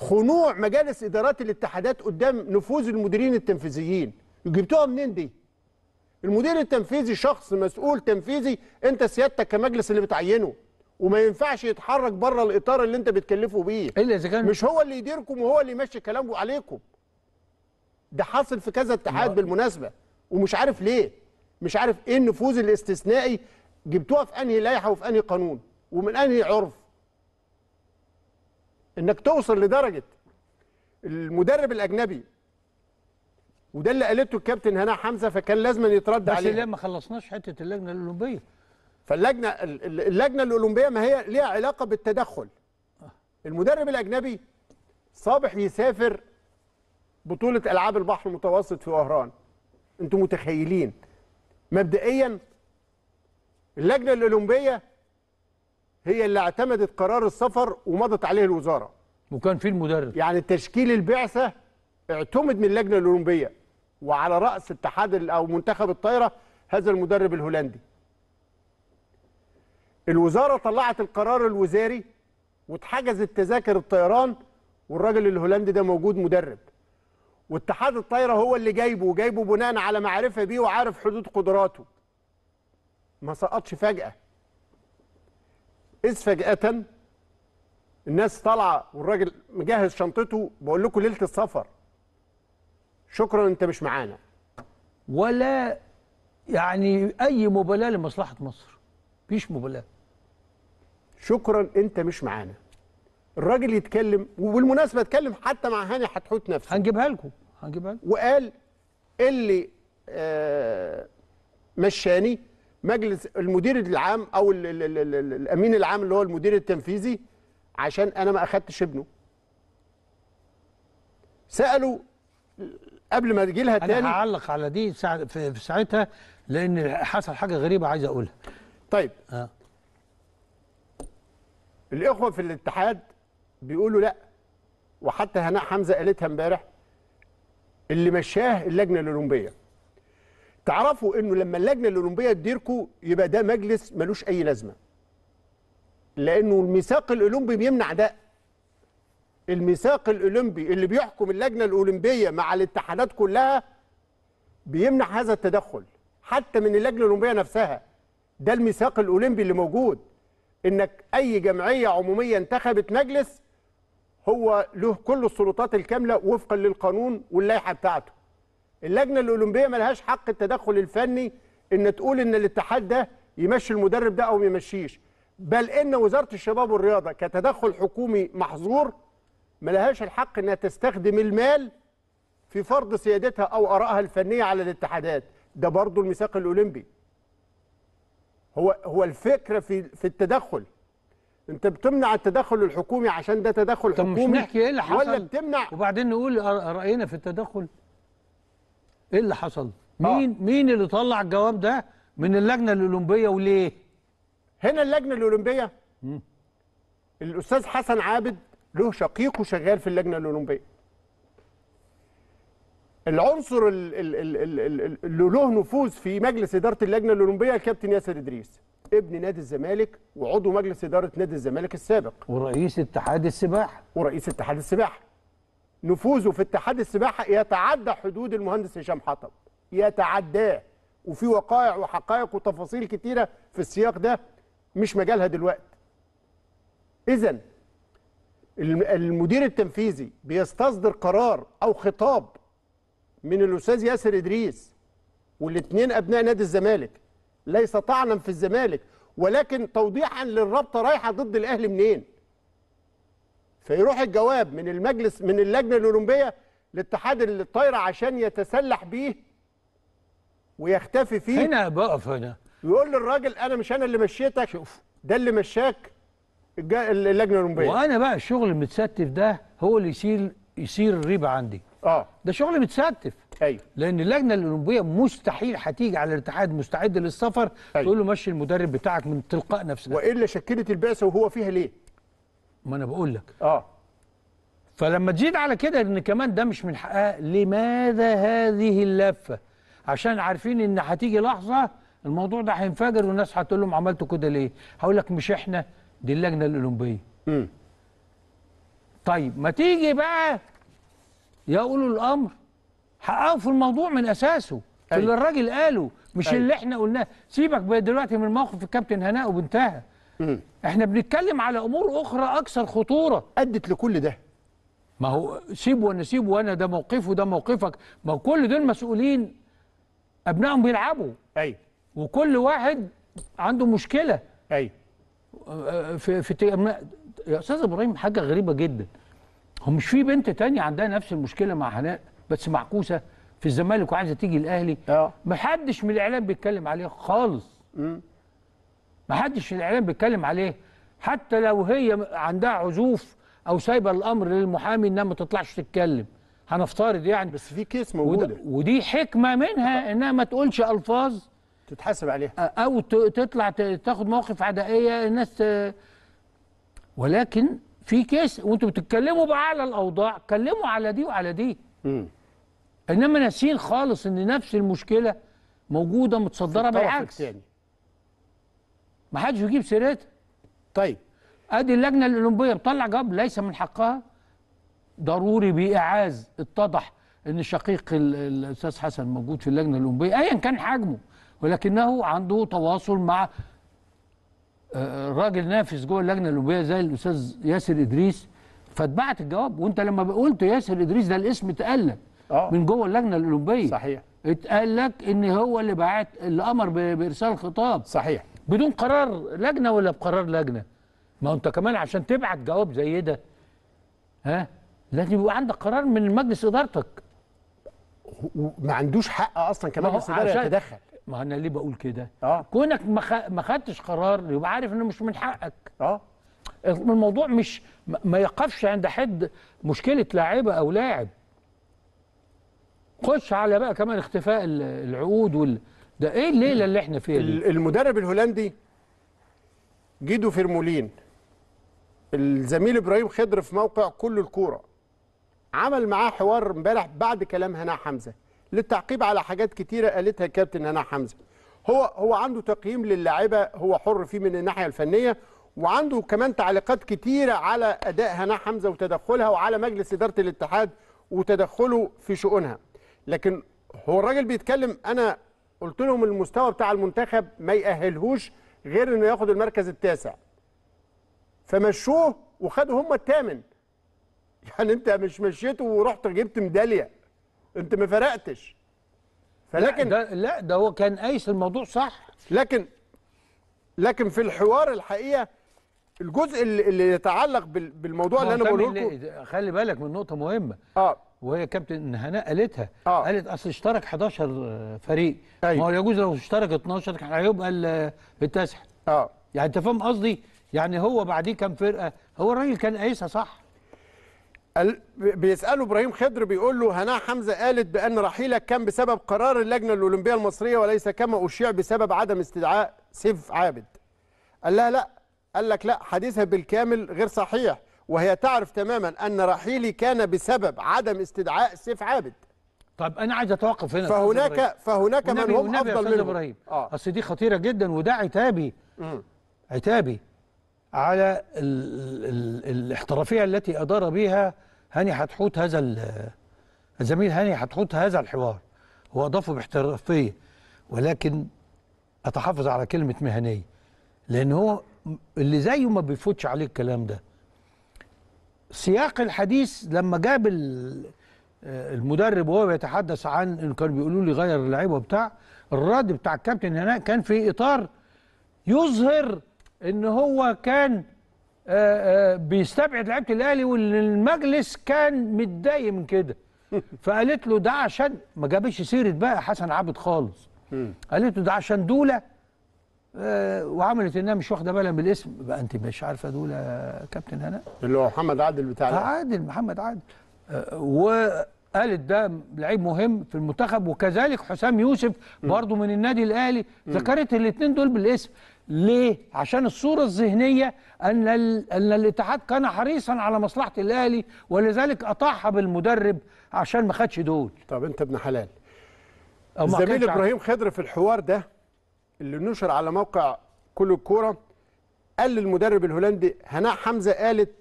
خنوع مجالس ادارات الاتحادات قدام نفوذ المديرين التنفيذيين جبتوها منين دي المدير التنفيذي شخص مسؤول تنفيذي انت سيادتك كمجلس اللي بتعينه وما ينفعش يتحرك بره الاطار اللي انت بتكلفه بيه الا اذا كان مش هو اللي يديركم وهو اللي يمشي كلامه عليكم ده حاصل في كذا اتحاد بالمناسبه ومش عارف ليه مش عارف ايه النفوذ الاستثنائي جبتوها في انهي لائحه وفي انهي قانون ومن انهي عرف انك توصل لدرجه المدرب الاجنبي وده اللي قالته الكابتن هنا حمزه فكان لازم يترد عليه بس ليه ما خلصناش حته اللجنه الاولمبيه فاللجنه اللجنه الاولمبيه ما هي ليها علاقه بالتدخل المدرب الاجنبي صابح يسافر بطوله العاب البحر المتوسط في وهران انتم متخيلين مبدئيا اللجنه الاولمبيه هي اللي اعتمدت قرار السفر ومضت عليه الوزاره وكان في المدرب يعني تشكيل البعثه اعتمد من اللجنه الاولمبيه وعلى راس اتحاد او منتخب الطايره هذا المدرب الهولندي الوزاره طلعت القرار الوزاري واتحجزت تذاكر الطيران والراجل الهولندي ده موجود مدرب واتحاد الطايره هو اللي جايبه وجايبه بناء على معرفه بيه وعارف حدود قدراته ما سقطش فجاه إذ فجأة الناس طالعة والراجل مجهز شنطته بقول لكم ليلة السفر شكرا أنت مش معانا ولا يعني أي مبالاة لمصلحة مصر مفيش مبالاة شكرا أنت مش معانا الراجل يتكلم وبالمناسبة اتكلم حتى مع هاني حتحوت نفسه هنجيبها لكم هنجيبها لكم وقال اللي آه مشاني مجلس المدير العام او الـ الـ الـ الـ الامين العام اللي هو المدير التنفيذي عشان انا ما اخدتش ابنه سالوا قبل ما تجي لها تاني انا هعلق على دي في ساعتها لان حصل حاجه غريبه عايز اقولها طيب آه. الاخوه في الاتحاد بيقولوا لا وحتى هناء حمزه قالتها امبارح اللي مشاه اللجنه الاولمبيه تعرفوا انه لما اللجنه الاولمبيه تديركم يبقى ده مجلس ملوش اي لازمه لانه الميثاق الاولمبي بيمنع ده الميثاق الاولمبي اللي بيحكم اللجنه الاولمبيه مع الاتحادات كلها بيمنع هذا التدخل حتى من اللجنه الاولمبيه نفسها ده الميثاق الاولمبي اللي موجود انك اي جمعيه عموميه انتخبت مجلس هو له كل السلطات الكامله وفقا للقانون واللائحه بتاعته اللجنه الاولمبيه ملهاش حق التدخل الفني ان تقول ان الاتحاد ده يمشي المدرب ده او ما يمشيش بل ان وزاره الشباب والرياضه كتدخل حكومي محظور ملهاش الحق انها تستخدم المال في فرض سيادتها او ارائها الفنيه على الاتحادات ده برضه الميثاق الاولمبي هو هو الفكره في في التدخل انت بتمنع التدخل الحكومي عشان ده تدخل طب حكومي طب مش نحكي ايه اللي حصل ولا بتمنع وبعدين نقول راينا في التدخل ايه اللي حصل آه. مين آه. مين اللي طلع الجواب ده من اللجنه الاولمبيه وليه هنا اللجنه الاولمبيه مم. الاستاذ حسن عابد له شقيقه شغال في اللجنه الاولمبيه العنصر اللي له نفوذ في مجلس اداره اللجنه الاولمبيه الكابتن ياسر ادريس ابن نادي الزمالك وعضو مجلس اداره نادي الزمالك السابق ورئيس اتحاد السباحه ورئيس اتحاد السباحه نفوذه في اتحاد السباحه يتعدى حدود المهندس هشام حطب يتعداه وفي وقائع وحقائق وتفاصيل كتيره في السياق ده مش مجالها دلوقتي اذا المدير التنفيذي بيستصدر قرار او خطاب من الاستاذ ياسر ادريس والاثنين ابناء نادي الزمالك ليس طعنا في الزمالك ولكن توضيحا للرابطه رايحه ضد الاهلي منين فيروح الجواب من المجلس من اللجنه الاولمبيه لاتحاد الطايره عشان يتسلح بيه ويختفي فيه هنا بقف هنا ويقول للراجل انا مش انا اللي مشيتك شوف ده اللي مشاك اللجنه الاولمبيه وانا بقى الشغل المتستف ده هو اللي يشيل يصير الريبه عندي اه ده شغل متستف ايوه لان اللجنه الاولمبيه مستحيل هتيجي على الاتحاد مستعد للسفر أيوه. تقول له مشي المدرب بتاعك من تلقاء نفسك والا شكلت البعثه وهو فيها ليه ما انا بقول لك اه فلما تزيد على كده ان كمان ده مش من حقها لماذا هذه اللفه عشان عارفين ان هتيجي لحظه الموضوع ده هينفجر والناس هتقول لهم عملتوا كده ليه هقول لك مش احنا دي اللجنه الاولمبيه امم طيب ما تيجي بقى يا اولو الامر حققوا في الموضوع من اساسه أيوة. اللي الراجل قاله مش أي. أيوه. اللي احنا قلناه سيبك بقى دلوقتي من موقف الكابتن هناء وبنتها مم. احنا بنتكلم على امور اخرى اكثر خطوره ادت لكل ده ما هو سيب وانا سيب وانا ده موقفي وده موقفك ما هو كل دول مسؤولين ابنائهم بيلعبوا ايوه وكل واحد عنده مشكله ايوه في في يا استاذ ابراهيم حاجه غريبه جدا هو مش في بنت تانية عندها نفس المشكله مع حناء بس معكوسه في الزمالك وعايزه تيجي الاهلي اه ما حدش من الاعلام بيتكلم عليها خالص ما حدش الاعلام بيتكلم عليه حتى لو هي عندها عزوف او سايبه الامر للمحامي انها ما تطلعش تتكلم هنفترض يعني بس في كيس موجوده ودي حكمه منها انها ما تقولش الفاظ تتحاسب عليها او تطلع تاخد مواقف عدائيه الناس ولكن في كيس وانتوا بتتكلموا بقى على الاوضاع كلموا على دي وعلى دي م. انما ناسين خالص ان نفس المشكله موجوده متصدره بالعكس يعني ما حدش يجيب سيرتها طيب ادي اللجنه الاولمبيه بتطلع جواب ليس من حقها ضروري بايعاز اتضح ان شقيق الاستاذ حسن موجود في اللجنه الاولمبيه ايا كان حجمه ولكنه عنده تواصل مع آه، راجل نافس جوه اللجنه الاولمبيه زي الاستاذ ياسر ادريس فاتبعت الجواب وانت لما قلت ياسر ادريس ده الاسم اتقال آه. لك من جوه اللجنه الاولمبيه صحيح اتقال لك ان هو اللي بعت اللي امر بارسال خطاب صحيح بدون قرار لجنه ولا بقرار لجنه ما انت كمان عشان تبعت جواب زي ده ها لازم يبقى عندك قرار من مجلس ادارتك ما عندوش حق اصلا كمجلس اداره يتدخل ما انا ليه بقول كده آه. كونك ما خدتش قرار يبقى عارف انه مش من حقك اه الموضوع مش ما يقفش عند حد مشكله لاعيبه او لاعب خش على بقى كمان اختفاء العقود وال ده ايه الليله اللي احنا فيها دي؟ المدرب الهولندي جيدو فيرمولين الزميل ابراهيم خضر في موقع كل الكوره عمل معاه حوار امبارح بعد كلام هنا حمزه للتعقيب على حاجات كتيره قالتها الكابتن هنا حمزه هو هو عنده تقييم للاعيبه هو حر فيه من الناحيه الفنيه وعنده كمان تعليقات كتيره على اداء هنا حمزه وتدخلها وعلى مجلس اداره الاتحاد وتدخله في شؤونها لكن هو الراجل بيتكلم انا قلت لهم المستوى بتاع المنتخب ما يأهلهوش غير انه ياخد المركز التاسع فمشوه وخدوا هم الثامن يعني انت مش مشيت ورحت جبت ميداليه انت ما فرقتش فلكن لا ده, لا ده هو كان قايس الموضوع صح لكن لكن في الحوار الحقيقه الجزء اللي يتعلق بالموضوع اللي انا بقوله لكم خلي بالك من نقطه مهمه اه وهي كابتن هناء قالتها آه. قالت اصل اشترك 11 فريق أيوة. ما هو يجوز لو اشترك 12 كان هيبقى التاسع اه يعني انت فاهم قصدي يعني هو بعديه كام فرقه هو الراجل كان قايسها صح بيساله ابراهيم خضر بيقول له هناء حمزه قالت بان رحيلك كان بسبب قرار اللجنه الاولمبيه المصريه وليس كما اشيع بسبب عدم استدعاء سيف عابد قال لها لا قال لك لا حديثها بالكامل غير صحيح وهي تعرف تماما أن رحيلي كان بسبب عدم استدعاء سيف عابد طب انا عايز اتوقف هنا فهناك فهناك من هم افضل من ابراهيم آه. اصل دي خطيره جدا وده عتابي مم. عتابي على ال ال الاحترافيه التي ادار بها هاني حتحوت هذا الزميل هاني حتحوت هذا الحوار هو اضافه باحترافيه ولكن اتحفظ على كلمه مهنيه لان هو اللي زيه ما بيفوتش عليه الكلام ده سياق الحديث لما جاب آه، المدرب وهو بيتحدث عن كانوا بيقولوا لي غير اللعيبه وبتاع الرد بتاع الكابتن هناك كان في اطار يظهر ان هو كان آه، آه، بيستبعد لعيبه الاهلي والمجلس كان متضايق من كده فقالت له ده عشان ما جابش سيره بقى حسن عبد خالص قالت له ده عشان دوله آه، وعملت انها مش واخده بالها من الاسم بقى انت مش عارفه دول يا كابتن هناء اللي هو محمد عادل بتاع عادل محمد عادل آه، وقالت ده لعيب مهم في المنتخب وكذلك حسام يوسف برضو من النادي الاهلي ذكرت الاثنين دول بالاسم ليه؟ عشان الصوره الذهنيه ان ان الاتحاد كان حريصا على مصلحه الاهلي ولذلك اطاحها بالمدرب عشان ما خدش دول طب انت ابن حلال الزميل ابراهيم خضر في الحوار ده اللي نشر على موقع كل الكوره قال للمدرب الهولندي هناء حمزه قالت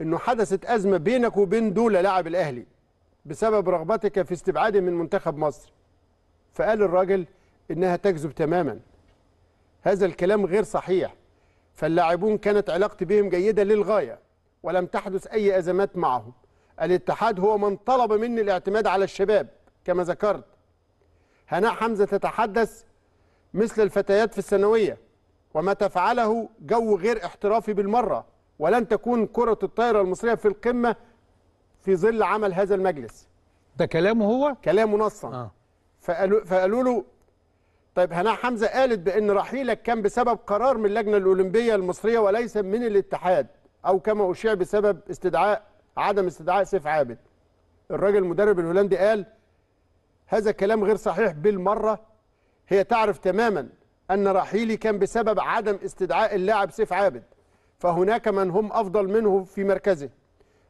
انه حدثت ازمه بينك وبين دولا لاعب الاهلي بسبب رغبتك في استبعاده من منتخب مصر فقال الراجل انها تكذب تماما هذا الكلام غير صحيح فاللاعبون كانت علاقتي بهم جيده للغايه ولم تحدث اي ازمات معهم الاتحاد هو من طلب مني الاعتماد على الشباب كما ذكرت هناء حمزه تتحدث مثل الفتيات في الثانوية وما تفعله جو غير احترافي بالمرة ولن تكون كرة الطائرة المصرية في القمة في ظل عمل هذا المجلس ده كلامه هو؟ كلامه نصا آه. فقالوا, فقالوا له طيب هنا حمزة قالت بأن رحيلك كان بسبب قرار من اللجنة الأولمبية المصرية وليس من الاتحاد أو كما أشيع بسبب استدعاء عدم استدعاء سيف عابد الراجل المدرب الهولندي قال هذا كلام غير صحيح بالمرة هي تعرف تماما أن رحيلي كان بسبب عدم استدعاء اللاعب سيف عابد فهناك من هم أفضل منه في مركزه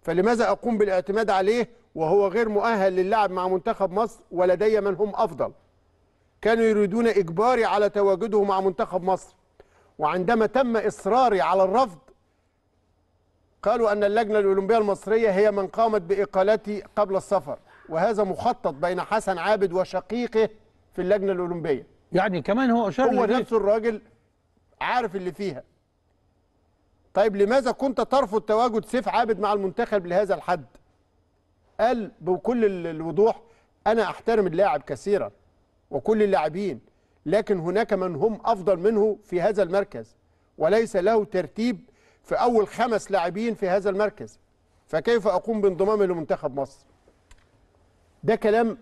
فلماذا أقوم بالاعتماد عليه وهو غير مؤهل للعب مع منتخب مصر ولدي من هم أفضل كانوا يريدون إجباري على تواجده مع منتخب مصر وعندما تم إصراري على الرفض قالوا أن اللجنة الأولمبية المصرية هي من قامت بإقالتي قبل السفر وهذا مخطط بين حسن عابد وشقيقه في اللجنه الاولمبيه يعني كمان هو اشار هو نفسه الراجل عارف اللي فيها طيب لماذا كنت ترفض تواجد سيف عابد مع المنتخب لهذا الحد قال بكل الوضوح انا احترم اللاعب كثيرا وكل اللاعبين لكن هناك من هم افضل منه في هذا المركز وليس له ترتيب في اول خمس لاعبين في هذا المركز فكيف اقوم بانضمامه لمنتخب مصر ده كلام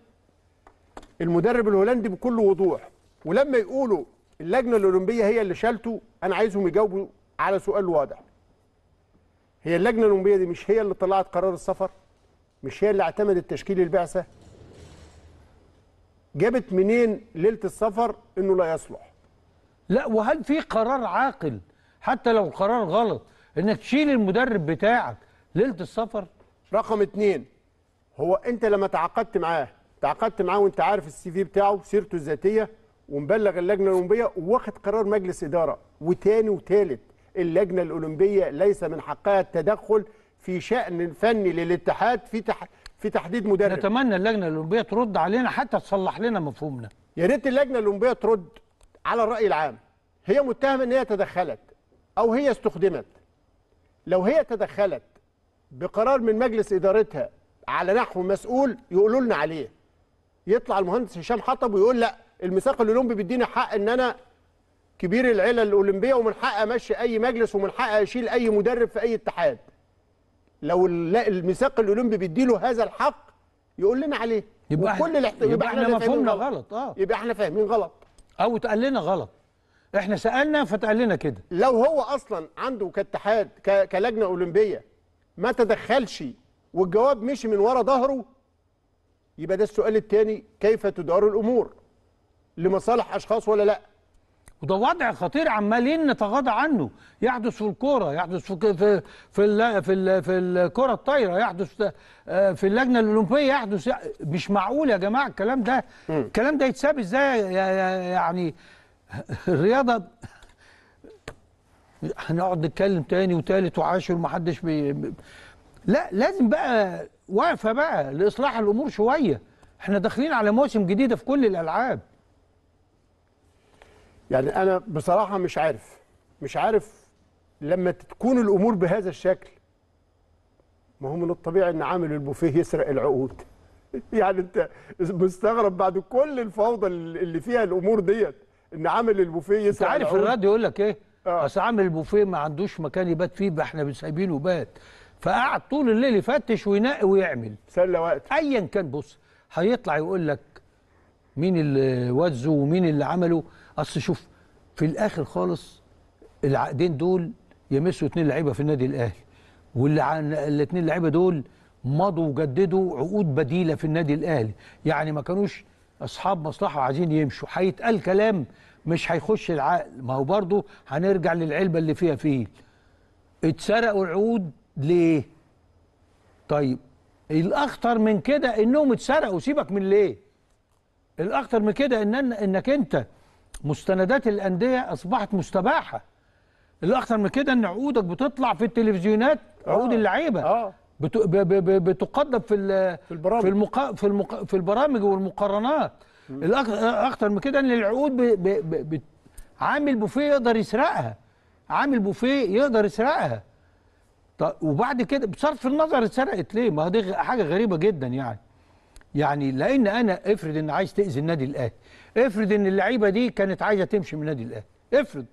المدرب الهولندي بكل وضوح ولما يقولوا اللجنه الاولمبيه هي اللي شالته انا عايزهم يجاوبوا على سؤال واضح هي اللجنه الاولمبيه دي مش هي اللي طلعت قرار السفر مش هي اللي اعتمدت تشكيل البعثه جابت منين ليله السفر انه لا يصلح لا وهل في قرار عاقل حتى لو قرار غلط انك تشيل المدرب بتاعك ليله السفر رقم اتنين هو انت لما تعاقدت معاه تعاقدت معاه وانت عارف السي في بتاعه سيرته الذاتيه ومبلغ اللجنه الاولمبيه وواخد قرار مجلس اداره وتاني وتالت اللجنه الاولمبيه ليس من حقها التدخل في شان فني للاتحاد في تح... في تحديد مدرب نتمنى اللجنه الاولمبيه ترد علينا حتى تصلح لنا مفهومنا يا ريت اللجنه الاولمبيه ترد على الراي العام هي متهمه ان هي تدخلت او هي استخدمت لو هي تدخلت بقرار من مجلس ادارتها على نحو مسؤول يقولوا لنا عليه يطلع المهندس هشام حطب ويقول لا الميثاق الاولمبي بيديني حق ان انا كبير العيله الاولمبيه ومن حق امشي اي مجلس ومن حق اشيل اي مدرب في اي اتحاد لو الميثاق الاولمبي بيديله هذا الحق يقول لنا عليه يبقى كل احنا يبقى, يبقى احنا, احنا مفهومنا غلط اه يبقى احنا فاهمين غلط او اتقال لنا غلط احنا سالنا فتقال لنا كده لو هو اصلا عنده كاتحاد كلجنه اولمبيه ما تدخلش والجواب مشي من ورا ظهره يبقى ده السؤال الثاني كيف تدار الامور لمصالح اشخاص ولا لا وده وضع خطير عمالين نتغاضى عنه يحدث في الكوره يحدث في في في في, في الكره الطايره يحدث في آه، اللجنه الاولمبيه يحدث مش معقول يا جماعه الكلام ده الكلام ده يتساب ازاي يعني الرياضه هنقعد نتكلم تاني وتالت وعاشر ومحدش بي... لا لازم بقى واقفه بقى لاصلاح الامور شويه احنا داخلين على موسم جديده في كل الالعاب يعني انا بصراحه مش عارف مش عارف لما تكون الامور بهذا الشكل ما هو من الطبيعي ان عامل البوفيه يسرق العقود يعني انت مستغرب بعد كل الفوضى اللي فيها الامور ديت ان عامل البوفيه يسرق انت عارف الراديو يقول لك ايه آه. اصل عامل البوفيه ما عندوش مكان يبات فيه احنا سايبينه بات فقعد طول الليل يفتش وينقي ويعمل سلى وقت ايا كان بص هيطلع يقول لك مين اللي وزه ومين اللي عمله اصل شوف في الاخر خالص العقدين دول يمسوا اتنين لعيبه في النادي الاهلي واللي عن الاتنين لعيبه دول مضوا وجددوا عقود بديله في النادي الاهلي يعني ما كانوش اصحاب مصلحه وعايزين يمشوا هيتقال كلام مش هيخش العقل ما هو برضه هنرجع للعلبه اللي فيها فيل اتسرقوا العقود ليه طيب الاخطر من كده انهم اتسرقوا سيبك من ليه الاخطر من كده ان انك انت مستندات الانديه اصبحت مستباحه الاخطر من كده ان عقودك بتطلع في التلفزيونات عقود آه. اللعيبه آه. بتقدم في في البرامج في, المقا... في, المقا... في البرامج والمقارنات الاخطر من كده ان العقود ب... ب... ب... عامل بوفيه يقدر يسرقها عامل بوفيه يقدر يسرقها طيب وبعد كده بصرف النظر اتسرقت ليه ما دي حاجه غريبه جدا يعني يعني لان انا افرض ان عايز تاذي النادي الاهلي افرض ان اللعيبه دي كانت عايزه تمشي من النادي الاهلي افرض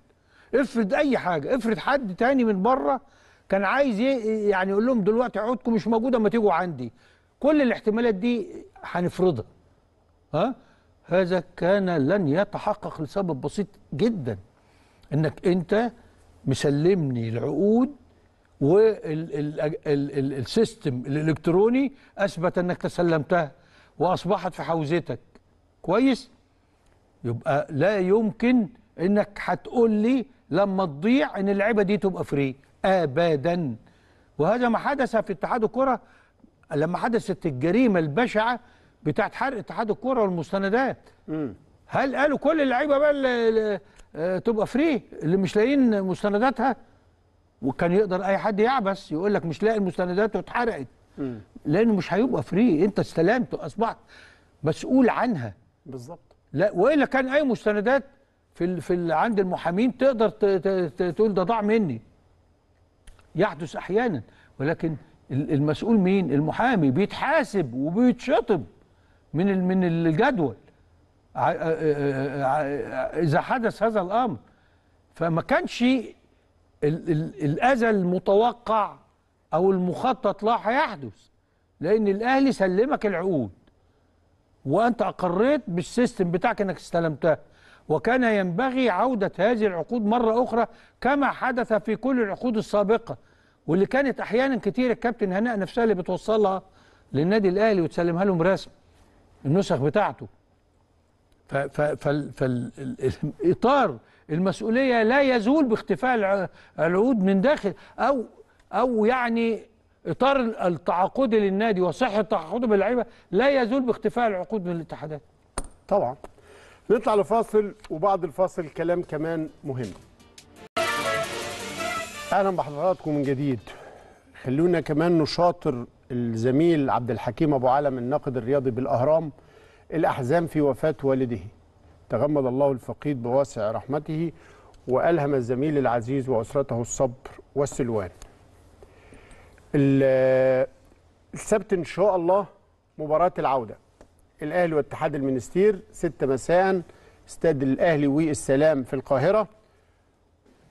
افرض اي حاجه افرض حد تاني من بره كان عايز يعني يقول لهم دلوقتي عقودكم مش موجوده ما تيجوا عندي كل الاحتمالات دي هنفرضها ها هذا كان لن يتحقق لسبب بسيط جدا انك انت مسلمني العقود والسيستم الالكتروني اثبت انك تسلمتها واصبحت في حوزتك كويس يبقى لا يمكن انك هتقول لي لما تضيع ان اللعيبه دي تبقى فري ابدا وهذا ما حدث في اتحاد الكره لما حدثت الجريمه البشعه بتاعت حرق اتحاد الكره والمستندات هل قالوا كل اللعيبه بقى اللي آه، تبقى فري اللي مش لاقيين مستنداتها وكان يقدر اي حد يعبس يقول لك مش لاقي المستندات واتحرقت لانه مش هيبقى فري انت استلمت اصبحت مسؤول عنها بالظبط لا والا كان اي مستندات في في عند المحامين تقدر تقول ده ضاع مني يحدث احيانا ولكن المسؤول مين المحامي بيتحاسب وبيتشطب من من الجدول آه، آه، آه، اذا حدث هذا الامر فما كانش الأذى المتوقع أو المخطط له هيحدث لأن الأهلي سلمك العقود وأنت أقريت بالسيستم بتاعك أنك استلمتها وكان ينبغي عودة هذه العقود مرة أخرى كما حدث في كل العقود السابقة واللي كانت أحيانا كتير الكابتن هناء نفسها اللي بتوصلها للنادي الأهلي وتسلمها لهم رسم النسخ بتاعته فالإطار المسؤولية لا يزول باختفاء العقود من داخل أو أو يعني إطار التعاقد للنادي وصحة تعاقده باللعيبة لا يزول باختفاء العقود من الاتحادات طبعا نطلع لفاصل وبعد الفاصل كلام كمان مهم أهلا بحضراتكم من جديد خلونا كمان نشاطر الزميل عبد الحكيم أبو علم الناقد الرياضي بالأهرام الأحزان في وفاة والده تغمد الله الفقيد بواسع رحمته وألهم الزميل العزيز وأسرته الصبر والسلوان السبت إن شاء الله مباراة العودة الأهلي واتحاد المنستير 6 مساء استاد الأهلي والسلام في القاهرة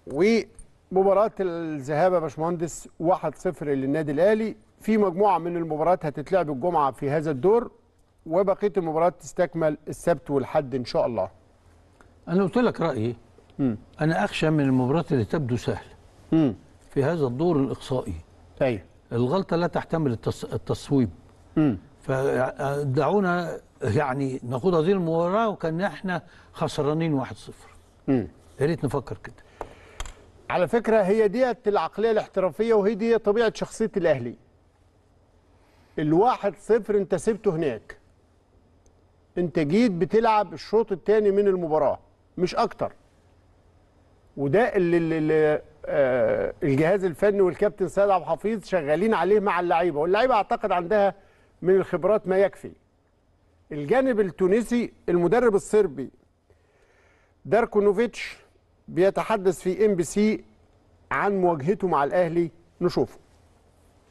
ومباراة الذهاب يا باشمهندس 1-0 للنادي الأهلي في مجموعة من المباريات هتتلعب الجمعة في هذا الدور وبقيه المباريات تستكمل السبت والحد ان شاء الله انا قلت لك رايي مم. انا اخشى من المباراه اللي تبدو سهله في هذا الدور الاقصائي ايوه الغلطه لا تحتمل التص... التصويب مم. فدعونا يعني نقود هذه المباراه وكان احنا خسرانين 1-0 يا ريت نفكر كده على فكره هي ديت العقليه الاحترافيه وهي دي طبيعه شخصيه الاهلي الواحد صفر انت سبته هناك انت جيت بتلعب الشوط الثاني من المباراه مش اكتر وده اللي, اللي آه الجهاز الفني والكابتن سيد عبد الحفيظ شغالين عليه مع اللعيبه واللعيبه اعتقد عندها من الخبرات ما يكفي الجانب التونسي المدرب الصربي داركو نوفيتش بيتحدث في ام بي سي عن مواجهته مع الاهلي نشوفه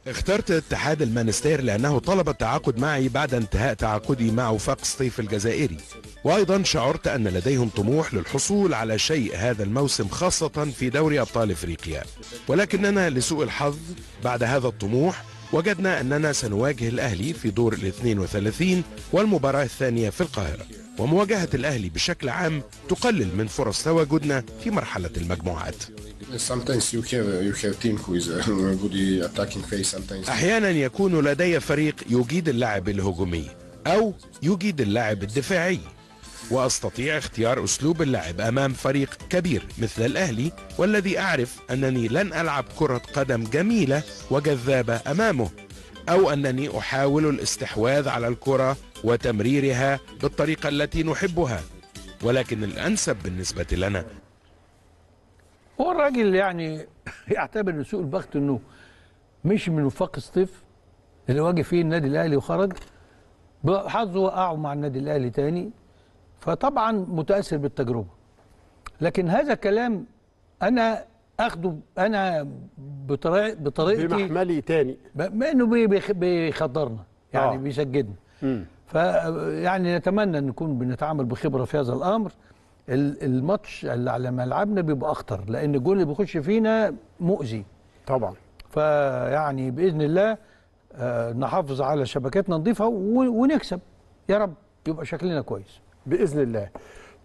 اخترت اتحاد المانستير لأنه طلب التعاقد معي بعد انتهاء تعاقدي مع وفاق سطيف الجزائري وأيضا شعرت أن لديهم طموح للحصول على شيء هذا الموسم خاصة في دوري أبطال إفريقيا ولكننا لسوء الحظ بعد هذا الطموح وجدنا أننا سنواجه الأهلي في دور الاثنين وثلاثين والمباراة الثانية في القاهرة ومواجهة الأهلي بشكل عام تقلل من فرص تواجدنا في مرحلة المجموعات uh, أحيانا يكون لدي فريق يجيد اللعب الهجومي أو يجيد اللعب الدفاعي واستطيع اختيار اسلوب اللعب امام فريق كبير مثل الاهلي والذي اعرف انني لن العب كره قدم جميله وجذابه امامه او انني احاول الاستحواذ على الكره وتمريرها بالطريقة التي نحبها ولكن الأنسب بالنسبة لنا هو الراجل يعني يعتبر سوء البخت انه مش من وفاق الصيف اللي واجه فيه النادي الاهلي وخرج حظه وقعه مع النادي الاهلي تاني فطبعا متاثر بالتجربه لكن هذا كلام انا اخده انا بطريقتي بمحملي تاني بما انه بيخدرنا يعني آه. بيسجدنا فيعني نتمنى ان نكون بنتعامل بخبره في هذا الامر الماتش اللي على ملعبنا بيبقى اخطر لان الجول اللي بيخش فينا مؤذي طبعا فيعني باذن الله آه، نحافظ على شبكتنا نظيفه ونكسب يا رب يبقى شكلنا كويس باذن الله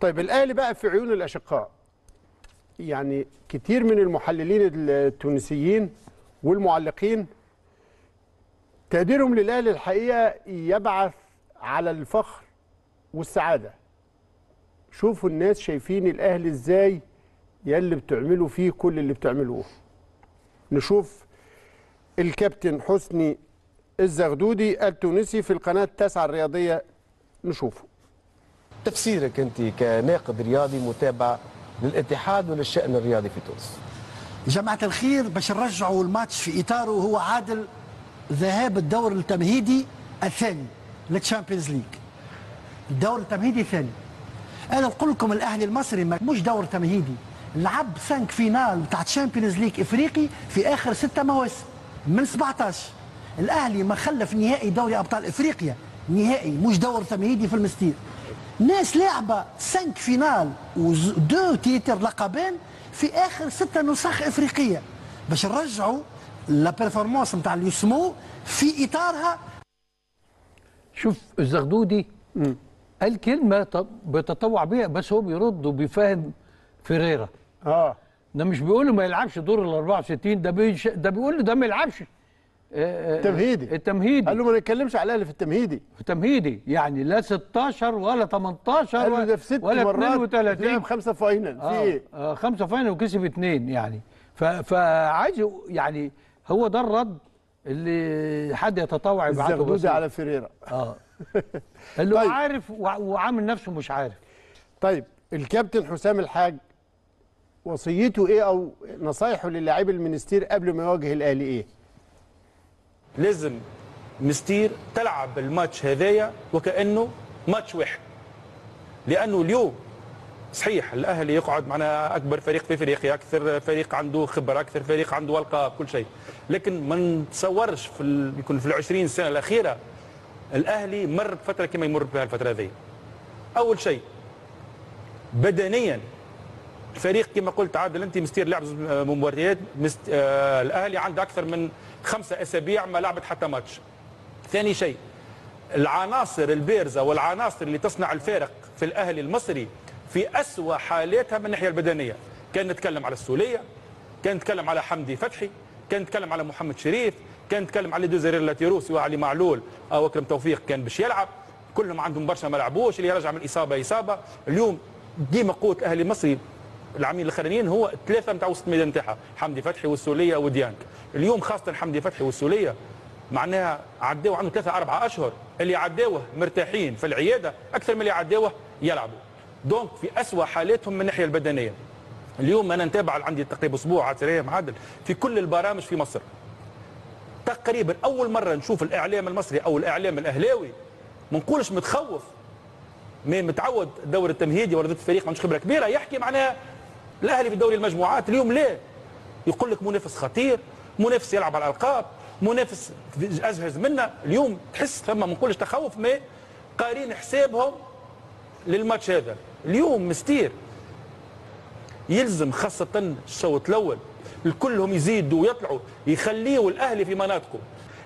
طيب الاهلي بقى في عيون الاشقاء يعني كتير من المحللين التونسيين والمعلقين تقديرهم للاهلي الحقيقه يبعث على الفخر والسعاده شوفوا الناس شايفين الاهلي ازاي يا اللي بتعملوا فيه كل اللي بتعملوه نشوف الكابتن حسني الزغدودي التونسي في القناه التاسعه الرياضيه نشوفه تفسيرك انت كناقد رياضي متابع للاتحاد وللشان الرياضي في تونس جماعه الخير باش نرجعوا الماتش في اطاره هو عادل ذهاب الدور التمهيدي الثاني للتشامبيونز ليج الدور التمهيدي ثاني انا نقول لكم الاهلي المصري مش دور تمهيدي لعب 5 فينال تاع تشامبيونز ليج افريقي في اخر ستة مواسم من 17 الاهلي ما خلف نهائي دوري ابطال افريقيا نهائي مش دور تمهيدي في المستير ناس لاعبه 5 فينال و دو تيتر لقبين في اخر ستة نسخ افريقيه باش نرجعوا لا بيرفورمانس نتاع اليوسمو في اطارها شوف الزغدودي قال كلمه بيتطوع بيها بس هو بيرد وبيفهم فيريرا اه ده مش بيقول له ما يلعبش دور ال 64 ده بيش ده بيقول له ده ما يلعبش آه، آه، التمهيدي التمهيدي قال له ما نتكلمش على الاهلي في التمهيدي في التمهيدي يعني لا 16 ولا 18 قال له ده في ست ولا مرات 32 لعب خمسه فاينل في آه، ايه؟ آه خمسه فاينل وكسب اثنين يعني فعايز يعني هو ده الرد اللي حد يتطوع يبعته بس على فيريرا اه اللي طيب. عارف وعامل نفسه مش عارف طيب الكابتن حسام الحاج وصيته ايه او نصايحه للاعيب المنستير قبل ما يواجه الاهلي ايه؟ لازم مستير تلعب الماتش هذايا وكانه ماتش واحد لانه اليوم صحيح الاهلي يقعد معنا اكبر فريق في افريقيا اكثر فريق عنده خبره اكثر فريق عنده القاب كل شيء لكن ما نتصورش في يكون في ال 20 سنه الاخيره الاهلي مر بفتره كما يمر بها الفتره هذه اول شيء بدنيا الفريق كما قلت عادل انت مستير لعب آه، مباريات مست... آه الاهلي عنده اكثر من خمسه اسابيع ما لعبت حتى ماتش ثاني شيء العناصر البارزه والعناصر اللي تصنع الفارق في الاهلي المصري في أسوأ حالاتها من الناحية البدنية كان نتكلم على السولية كان نتكلم على حمدي فتحي كان نتكلم على محمد شريف كان نتكلم على دوزيرير لاتيروسي وعلي معلول أو أكرم توفيق كان باش يلعب كلهم عندهم برشا ما لعبوش اللي رجع من إصابة إصابة اليوم ديما قوة أهلي مصري العاملين الاخرانيين هو ثلاثه نتاع وسط الميدان نتاعها حمدي فتحي والسوليه وديانك اليوم خاصه حمدي فتحي والسوليه معناها عداوه عنده ثلاثه اربعه اشهر اللي عداوه مرتاحين في العياده اكثر من اللي عداوه يلعبوا دونك في أسوأ حالاتهم من الناحية البدنية اليوم أنا نتابع عندي تقريبا أسبوع 10 أيام عادل في كل البرامج في مصر تقريبا أول مرة نشوف الإعلام المصري أو الإعلام الأهلاوي ما نقولش متخوف ما متعود دور التمهيدي ولا ضد الفريق ما عندوش خبره كبيره يحكي معناها الاهلي في دوري المجموعات اليوم لا يقول لك منافس خطير منافس يلعب على الالقاب منافس ازهز منا اليوم تحس ثم ما نقولش تخوف ما قارين حسابهم للماتش هذا اليوم مستير يلزم خاصة الشوط الأول الكلهم يزيدوا ويطلعوا يخليوا الأهلي في مناطقه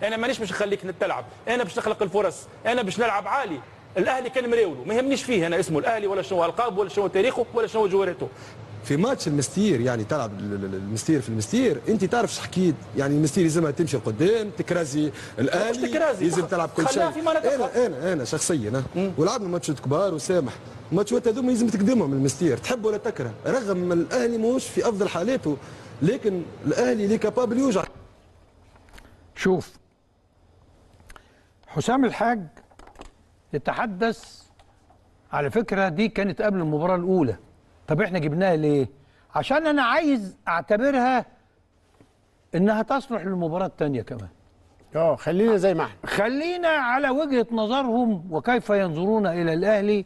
أنا مانيش باش نخليك تلعب أنا باش نخلق الفرص أنا باش نلعب عالي الاهلي كان مراولو ما يهمنيش فيه انا اسمه الاهلي ولا شنو ألقابه ولا شنو تاريخه ولا شنو جوهرته في ماتش المستير يعني تلعب المستير في المستير انت تعرف حكيت يعني المستير يلزمها تمشي لقدام تكرازي الاهلي لازم تلعب كل شيء انا انا انا شخصيا ولعبنا ماتشات كبار وسامح الماتشات هذوما لازم تقدمهم المستير تحب ولا تكره رغم الاهلي ماهوش في افضل حالاته لكن الاهلي اللي كابابل يوجع شوف حسام الحاج يتحدث على فكره دي كانت قبل المباراه الاولى طب احنا جبناها ليه عشان انا عايز اعتبرها انها تصلح للمباراه الثانيه كمان اه خلينا زي ما احنا خلينا على وجهه نظرهم وكيف ينظرون الى الاهلي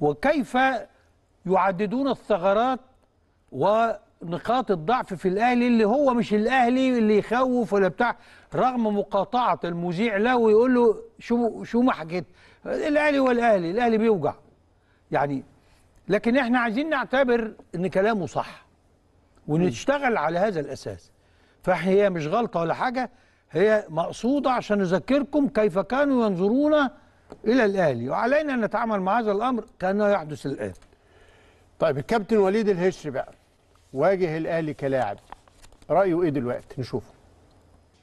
وكيف يعددون الثغرات ونقاط الضعف في الاهلي اللي هو مش الاهلي اللي يخوف ولا بتاع رغم مقاطعه المذيع له ويقول له شو شو ما حكيت الاهلي هو الاهلي الاهلي بيوجع يعني لكن احنا عايزين نعتبر ان كلامه صح ونشتغل على هذا الاساس فهي مش غلطه ولا حاجه هي مقصوده عشان نذكركم كيف كانوا ينظرون الى الاهلي وعلينا ان نتعامل مع هذا الامر كانه يحدث الان طيب الكابتن وليد الهشري بقى واجه الاهلي كلاعب رايه ايه دلوقتي نشوفه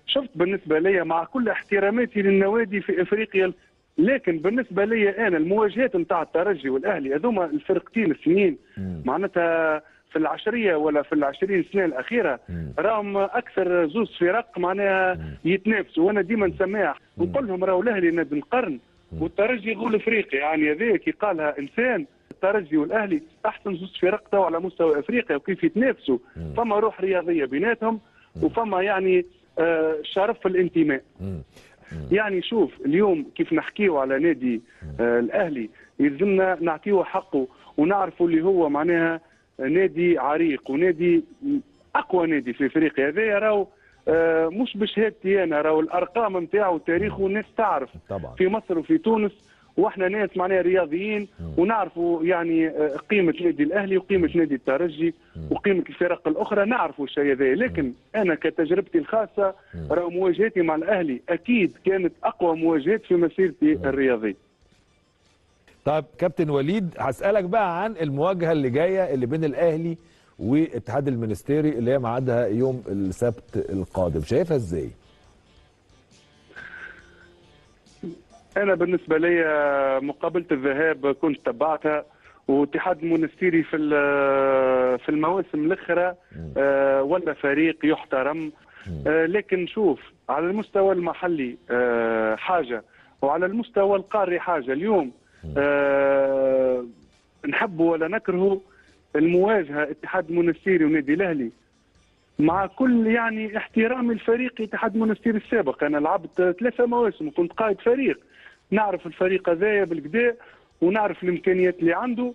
شفت بالنسبه لي مع كل احتراماتي للنوادي في افريقيا لكن بالنسبه لي انا المواجهات نتاع الترجي والاهلي هذوما الفرقتين السنين معناتها في العشريه ولا في العشرين سنه الاخيره راهم اكثر زوز فرق معناها يتنافسوا وانا ديما نسميها نقول لهم راهو الاهلي نادي القرن والترجي غول افريقيا يعني هذايا كي قالها انسان الترجي والاهلي احسن زوز فرق تو على مستوى افريقيا وكيف يتنافسوا فما روح رياضيه بيناتهم وفما يعني آه، شرف الانتماء يعني شوف اليوم كيف نحكيو على نادي آه الاهلي يلزمنا نعطيه حقه ونعرفوا اللي هو معناها نادي عريق ونادي اقوى نادي في افريقيا هذا راهو آه، مش بشهادتي انا راهو الارقام نتاعو تاريخه الناس تعرف طبعا. في مصر وفي تونس واحنا ناس معناها رياضيين ونعرفوا يعني آه، قيمه نادي الاهلي وقيمه نادي الترجي وقيمه الفرق الاخرى نعرفوا الشيء هذا لكن انا كتجربتي الخاصه راه مواجهتي مع الاهلي اكيد كانت اقوى مواجهات في مسيرتي الرياضيه طيب كابتن وليد هسالك بقى عن المواجهه اللي جايه اللي بين الاهلي واتحاد المنستيري اللي هي ميعادها يوم السبت القادم شايفها ازاي؟ انا بالنسبه لي آه، مقابله الذهاب كنت تبعتها واتحاد المونستيري في آه، في المواسم الاخرى آه، ولا فريق يحترم لكن شوف على المستوى المحلي حاجه وعلى المستوى القاري حاجه اليوم نحب ولا نكره المواجهه اتحاد المونستيري ونادي الاهلي مع كل يعني احترامي الفريق اتحاد المونستيري السابق انا لعبت ثلاثه مواسم وكنت قائد فريق نعرف الفريق هذايا بالكدا ونعرف الامكانيات اللي عنده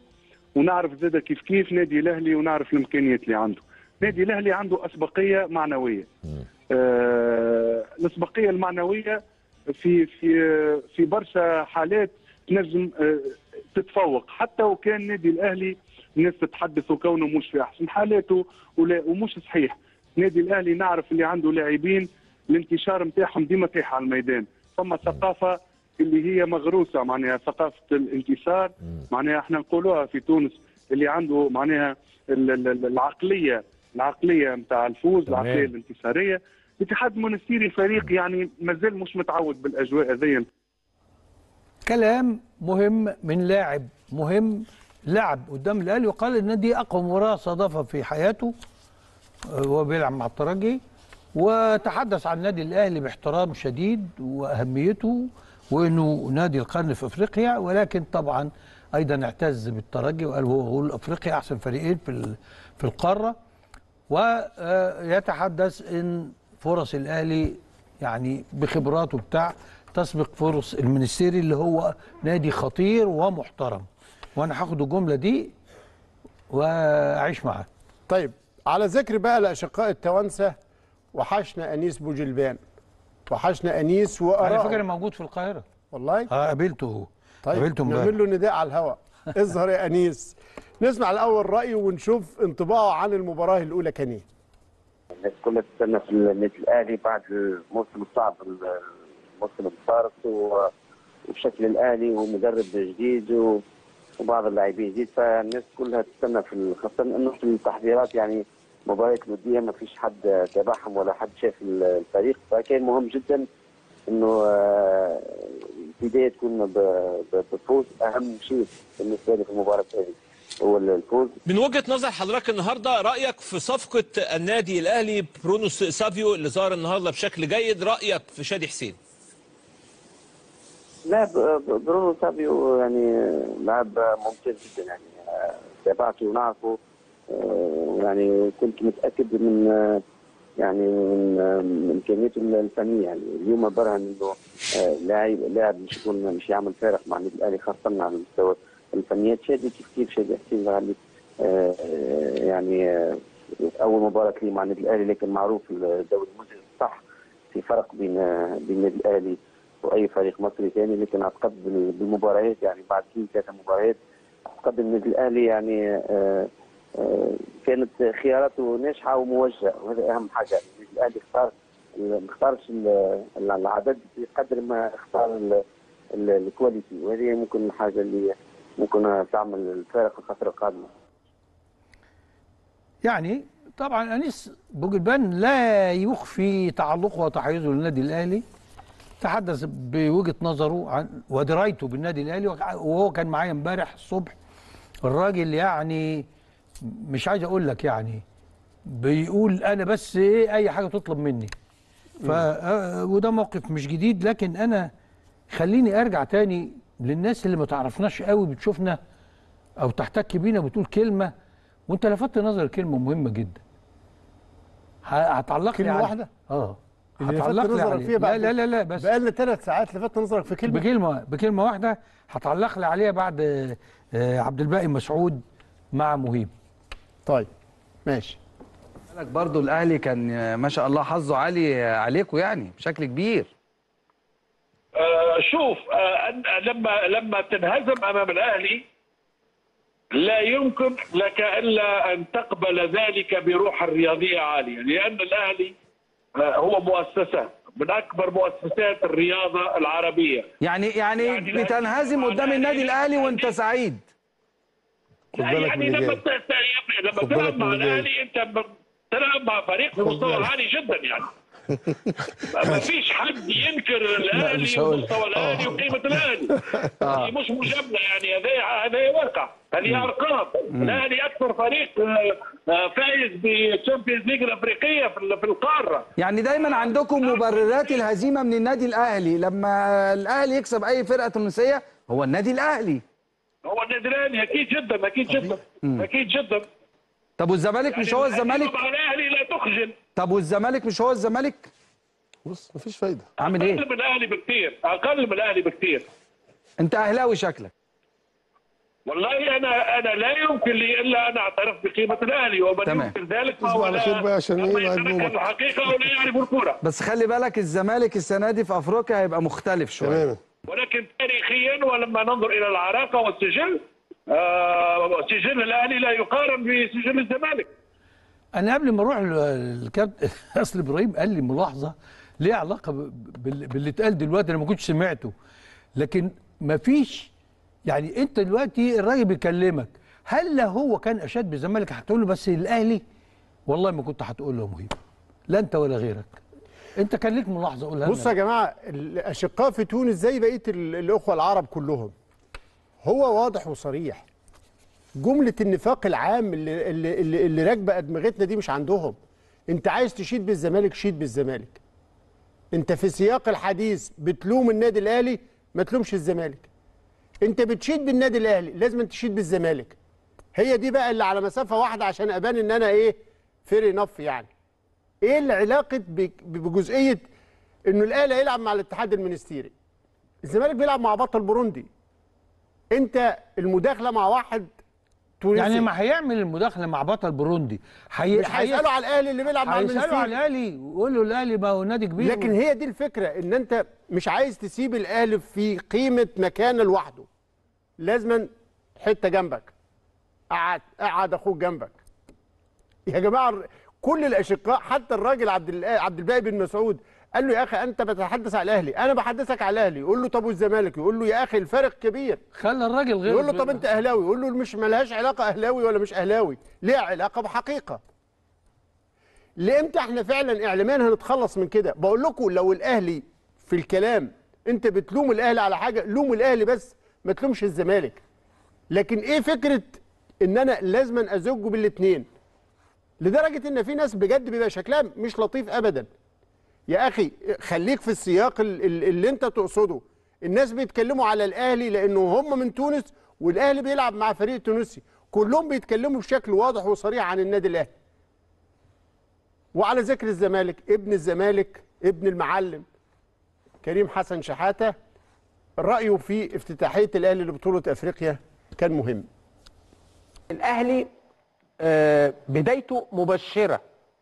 ونعرف زاد كيف كيف نادي الاهلي ونعرف الامكانيات اللي عنده نادي الاهلي عنده اسبقيه معنويه آه الاسبقيه المعنويه في في في برشا حالات تنجم آه تتفوق حتى وكان نادي الاهلي الناس تتحدث وكونه مش في احسن حالاته ولا ومش صحيح نادي الاهلي نعرف اللي عنده لاعبين الانتشار نتاعهم ديما طيح على الميدان ثم ثقافه اللي هي مغروسه معناها ثقافه الانتصار معناها احنا نقولوها في تونس اللي عنده معناها العقليه العقليه نتاع الفوز العقليه الانتصاريه الاتحاد المونستيري فريق يعني مازال مش متعود بالاجواء هذيا كلام مهم من لاعب مهم لعب قدام الاهلي وقال النادي اقوى مباراه صادفها في حياته وهو آه، بيلعب مع الترجي وتحدث عن النادي الاهلي باحترام شديد واهميته وانه نادي القرن في افريقيا ولكن طبعا ايضا اعتز بالترجي وقال هو هو افريقيا احسن فريقين في في القاره ويتحدث ان فرص الاهلي يعني بخبراته بتاع تسبق فرص المنستيري اللي هو نادي خطير ومحترم وانا هاخد الجمله دي واعيش معاه طيب على ذكر بقى الاشقاء التوانسه وحشنا انيس بوجلبان وحشنا انيس واراء على فكره موجود في القاهره والله اه قابلته طيب قابلته نعمل له نداء على الهواء اظهر يا انيس نسمع الاول رايه ونشوف انطباعه عن المباراه الاولى كان ايه الناس كلها تستنى في النادي الاهلي بعد الموسم الصعب الموسم اللي صارت وشكل الاهلي ومدرب جديد وبعض اللاعبين جديد فالناس كلها تستنى في خاصه انه في التحضيرات يعني مباريات وديه ما فيش حد تابعهم ولا حد شاف الفريق فكان مهم جدا انه آه، البدايه تكون بالفوز اهم شيء بالنسبه لي في المباراه هذه هو الفوز من وجهه نظر حضرتك النهارده رايك في صفقه النادي الاهلي برونو سافيو اللي ظهر النهارده بشكل جيد رايك في شادي حسين لا برونو سافيو يعني لاعب ممتاز جدا يعني آه، تابعته ونعرفه آه، يعني كنت متاكد من يعني من امكانياته الفنيه يعني اليوم برهن انه آه، لاعب لاعب مش يكون مش يعمل فارق مع النادي الاهلي خاصه على مستوى الفنيات شادي كيف كيف شادي حسين غالي آه، آه، يعني اول مباراه لي مع النادي الاهلي لكن معروف الدوري المصري صح في فرق بين بين النادي الاهلي واي فريق مصري ثاني لكن اعتقد بالمباريات يعني بعد كل ثلاثه مباريات اعتقد النادي الاهلي يعني آه كانت خياراته ناجحه وموجهه وهذا اهم حاجه الاهلي اختار ما اختارش العدد بقدر ما اختار الكواليتي وهذه ممكن الحاجه اللي ممكن تعمل الفارق الفتره القادمه. يعني طبعا انيس بوجلبان لا يخفي تعلقه وتحيزه للنادي الاهلي تحدث بوجهه نظره عن ودرايته بالنادي الاهلي وهو كان معايا امبارح الصبح الراجل يعني مش عايز اقول لك يعني بيقول انا بس ايه اي حاجه تطلب مني ف آه، وده موقف مش جديد لكن انا خليني ارجع تاني للناس اللي ما تعرفناش قوي بتشوفنا او تحتك بينا بتقول كلمه وانت لفتت نظر كلمه مهمه جدا هتعلق لي كلمه واحده اه هتعلق لي عليها بعد لا لا لا بس بقالنا ثلاث ساعات لفت نظرك في كلمه بكلمه بكلمه واحده هتعلق لي عليها بعد آه، عبد الباقي مسعود مع مهيب طيب ماشي لك برضو الاهلي كان ما شاء الله حظه عالي عليكم يعني بشكل كبير آه شوف آه لما لما تنهزم امام الاهلي لا يمكن لك الا ان تقبل ذلك بروح الرياضيه عاليه لان الاهلي آه هو مؤسسه من اكبر مؤسسات الرياضه العربيه يعني يعني, يعني بتنهزم قدام النادي الاهلي وانت سعيد يعني, يعني لما لما تلعب مع الاهلي انت تلعب مع فريق في مستوى عالي جدا يعني ما فيش حد ينكر الاهلي ومستوى الاهلي آه. وقيمه الاهلي آه. مش مجامله يعني هذا هذا واقع هذه ارقام الاهلي اكثر فريق آه، فايز بالشامبيونز ليج الافريقيه في القاره يعني دايما عندكم مبررات الهزيمه من النادي الاهلي لما الاهلي يكسب اي فرقه تونسيه هو النادي الاهلي هو النادي الاهلي اكيد جدا اكيد جدا اكيد جدا طب والزمالك يعني مش هو الزمالك الاهلي لا تخجل طب والزمالك مش هو الزمالك بص مفيش فايده عامل ايه اقل من الاهلي بكتير اقل من الاهلي بكتير انت اهلاوي شكلك والله انا انا لا يمكن لي الا ان اعترف بقيمه الاهلي ومن يمكن ذلك فهو على خير بقى عشان ايه الحقيقه ولا يعرف الكوره بس خلي بالك الزمالك السنه دي في افريقيا هيبقى مختلف شويه تمام ولكن تاريخيا ولما ننظر الى العراقه والسجل آه سجل الاهلي لا يقارن بسجل الزمالك انا قبل ما اروح الكابتن اصل ابراهيم قال لي ملاحظه ليها علاقه باللي اتقال دلوقتي انا ما كنتش سمعته لكن ما فيش يعني انت دلوقتي الراجل بيكلمك هل لا هو كان اشاد بالزمالك هتقول له بس الاهلي والله ما كنت هتقول له مهيب لا انت ولا غيرك انت كان ليك ملاحظه قولها بصوا يا جماعه الاشقاء في تونس زي بقيه الاخوه العرب كلهم هو واضح وصريح جمله النفاق العام اللي اللي, اللي راكبه ادمغتنا دي مش عندهم انت عايز تشيد بالزمالك شيد بالزمالك انت في سياق الحديث بتلوم النادي الاهلي ما تلومش الزمالك انت بتشيد بالنادي الاهلي لازم تشيد بالزمالك هي دي بقى اللي على مسافه واحده عشان ابان ان انا ايه فيري نف يعني ايه اللي علاقه بجزئيه انه الاهلي هيلعب مع الاتحاد المنستيري الزمالك بيلعب مع بطل بروندي انت المداخله مع واحد تونسي يعني ما هيعمل المداخله مع بطل بروندي حي... مش هيسالوا على الاهلي اللي بيلعب مع المنستيري هيسالوا على الاهلي له الاهلي بقى نادي كبير لكن هي دي الفكره ان انت مش عايز تسيب الاهلي في قيمه مكانه لوحده لازما حته جنبك قعد قعد اخوك جنبك يا جماعه كل الاشقاء حتى الراجل عبد عبد الباقي بن مسعود قال له يا اخي انت بتتحدث على الاهلي انا بحدثك على الاهلي يقول له طب والزمالك يقول له يا اخي الفرق كبير خلى الراجل غير يقول له طب انت اهلاوي يقول له مش ملهاش علاقه اهلاوي ولا مش اهلاوي ليها علاقه بحقيقه لامتى احنا فعلا اعلاميا هنتخلص من كده بقول لكم لو الاهلي في الكلام انت بتلوم الاهلي على حاجه لوم الاهلي بس ما تلومش الزمالك لكن ايه فكره ان انا لازما ازجه بالاثنين لدرجه ان في ناس بجد بيبقى شكلها مش لطيف ابدا يا اخي خليك في السياق اللي انت تقصده الناس بيتكلموا على الاهلي لانه هم من تونس والاهلي بيلعب مع فريق تونسي كلهم بيتكلموا بشكل واضح وصريح عن النادي الاهلي وعلى ذكر الزمالك ابن الزمالك ابن المعلم كريم حسن شحاته رايه في افتتاحيه الاهلي لبطوله افريقيا كان مهم الاهلي آه، بدايته مبشره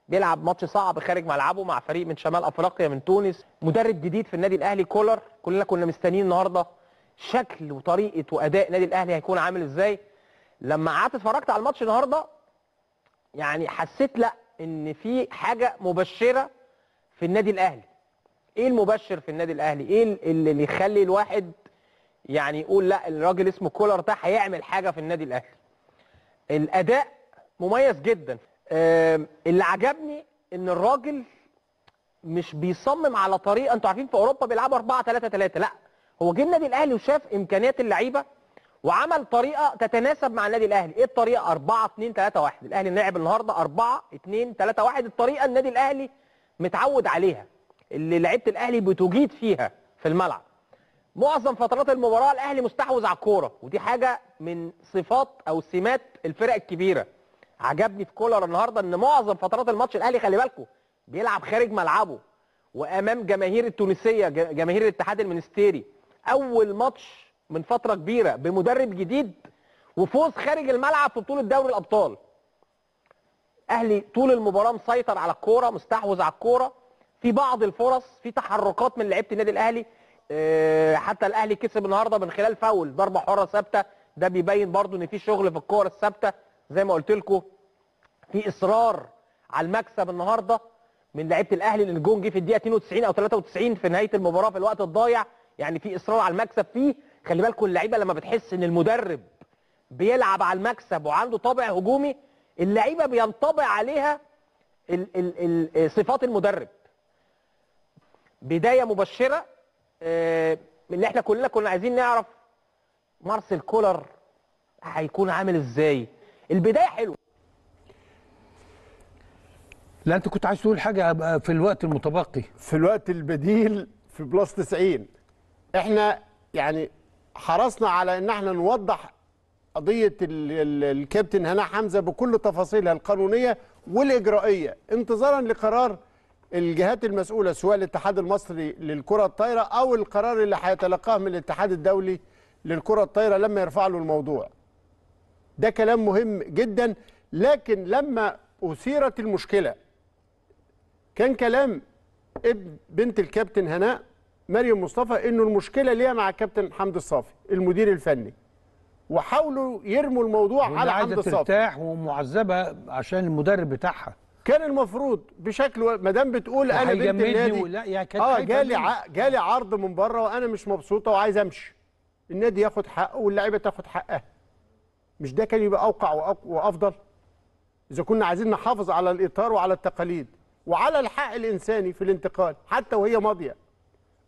بيلعب ماتش صعب خارج ملعبه مع فريق من شمال افريقيا من تونس مدرب جديد في النادي الاهلي كولر كلنا كنا مستنيين النهارده شكل وطريقه واداء النادي الاهلي هيكون عامل ازاي لما قعدت اتفرجت على الماتش النهارده يعني حسيت لا ان في حاجه مبشره في النادي الاهلي ايه المبشر في النادي الاهلي ايه اللي يخلي الواحد يعني يقول لا الراجل اسمه كولر ده هيعمل حاجه في النادي الاهلي الاداء مميز جدا اللي عجبني ان الراجل مش بيصمم على طريقه انتوا عارفين في اوروبا بيلعبوا 4 3 3 لا هو جه النادي الاهلي وشاف امكانيات اللعيبه وعمل طريقه تتناسب مع النادي الاهلي ايه الطريقه 4 2 3 1 الاهلي لعب النهارده 4 2 3 1 الطريقه النادي الاهلي متعود عليها اللي لعيبه الاهلي بتجيد فيها في الملعب معظم فترات المباراه الاهلي مستحوذ على الكوره ودي حاجه من صفات او سمات الفرق الكبيره عجبني في كولر النهارده ان معظم فترات الماتش الاهلي خلي بالكم بيلعب خارج ملعبه وامام جماهير التونسيه جماهير الاتحاد المنستيري اول ماتش من فتره كبيره بمدرب جديد وفوز خارج الملعب في بطوله دوري الابطال اهلي طول المباراه مسيطر على الكوره مستحوذ على الكوره في بعض الفرص في تحركات من لعيبه النادي الاهلي آه، حتى الاهلي كسب النهارده من خلال فاول ضربه حره ثابته ده بيبين برضو ان في شغل في الكوره الثابته زي ما قلت لكم في اصرار على المكسب النهارده من لعيبه الاهلي لان الجون جه في الدقيقه 92 او 93 في نهايه المباراه في الوقت الضايع يعني في اصرار على المكسب فيه خلي بالكم اللعيبه لما بتحس ان المدرب بيلعب على المكسب وعنده طابع هجومي اللعيبه بينطبع عليها ال ال ال آه، صفات المدرب بدايه مبشره آه، اللي احنا كلنا كنا عايزين نعرف مارسيل كولر هيكون عامل ازاي البدايه حلوه لا انت كنت عايز تقول حاجه في الوقت المتبقي في الوقت البديل في بلس 90 احنا يعني حرصنا على ان احنا نوضح قضيه الكابتن هنا حمزه بكل تفاصيلها القانونيه والاجرائيه انتظارا لقرار الجهات المسؤوله سواء الاتحاد المصري للكره الطايره او القرار اللي هيتلقاه من الاتحاد الدولي للكره الطايره لما يرفع له الموضوع ده كلام مهم جدا لكن لما أثيرت المشكلة كان كلام ابن بنت الكابتن هناء مريم مصطفى انه المشكله ليها مع كابتن حمد الصافي المدير الفني وحاولوا يرموا الموضوع على حمد الصافي ترتاح ومعذبه عشان المدرب بتاعها كان المفروض بشكل و... ما دام بتقول انا بنت النادي ولا يا يعني اه جالي ع... جالي عرض من بره وانا مش مبسوطه وعايز امشي النادي ياخد حقه واللعيبه تاخد حقها مش ده كان يبقى اوقع وافضل اذا كنا عايزين نحافظ على الاطار وعلى التقاليد وعلى الحق الانساني في الانتقال حتى وهي ماضيه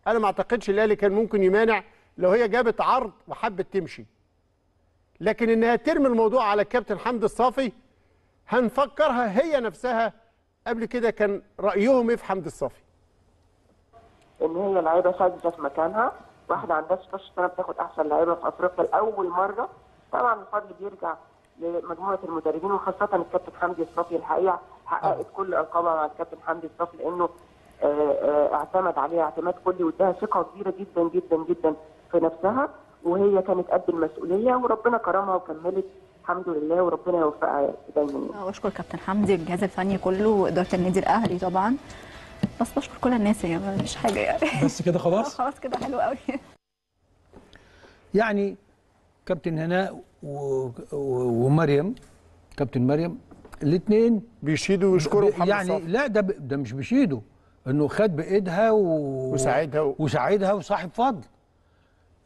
انا ما اعتقدش الاهلي كان ممكن يمانع لو هي جابت عرض وحبت تمشي لكن انها ترمي الموضوع على الكابتن حمدي الصافي هنفكرها هي نفسها قبل كده كان رايهم ايه في حمدي الصافي ان هي لعيبه سادسه في مكانها واحده عندها 16 سنه بتاخد احسن لعيبه في افريقيا لاول مره طبعا الفضل بيرجع لمجموعه المدربين وخاصه الكابتن حمدي الصافي الحقيقه حققت كل القامه مع الكابتن حمدي الصافي لانه آه، آه، اعتمد عليها اعتماد كلي واداها ثقه كبيره جدا جدا جدا في نفسها وهي كانت قد المسؤوليه وربنا كرمها وكملت الحمد لله وربنا يوفقها دايما بشكر كابتن حمدي الجهاز الفني كله واداره النادي الاهلي طبعا بس بشكر كل الناس يا مش حاجه يعني بس كده خلاص خلاص كده حلو قوي يعني كابتن هناء و... ومريم كابتن مريم الاثنين بيشيدوا ويشكروا محمد يعني صافي. لا ده ب... ده مش بيشيدوا انه خد بايدها و... وساعدها و... وساعدها وصاحب فضل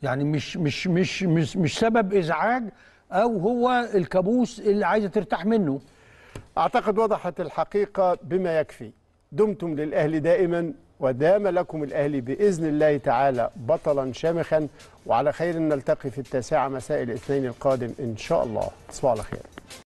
يعني مش مش مش مش, مش سبب ازعاج او هو الكابوس اللي عايزه ترتاح منه اعتقد وضحت الحقيقه بما يكفي دمتم للاهلي دائما ودام لكم الأهلي بإذن الله تعالى بطلا شامخا وعلى خير نلتقي في التاسعة مساء الاثنين القادم إن شاء الله تصبحوا على خير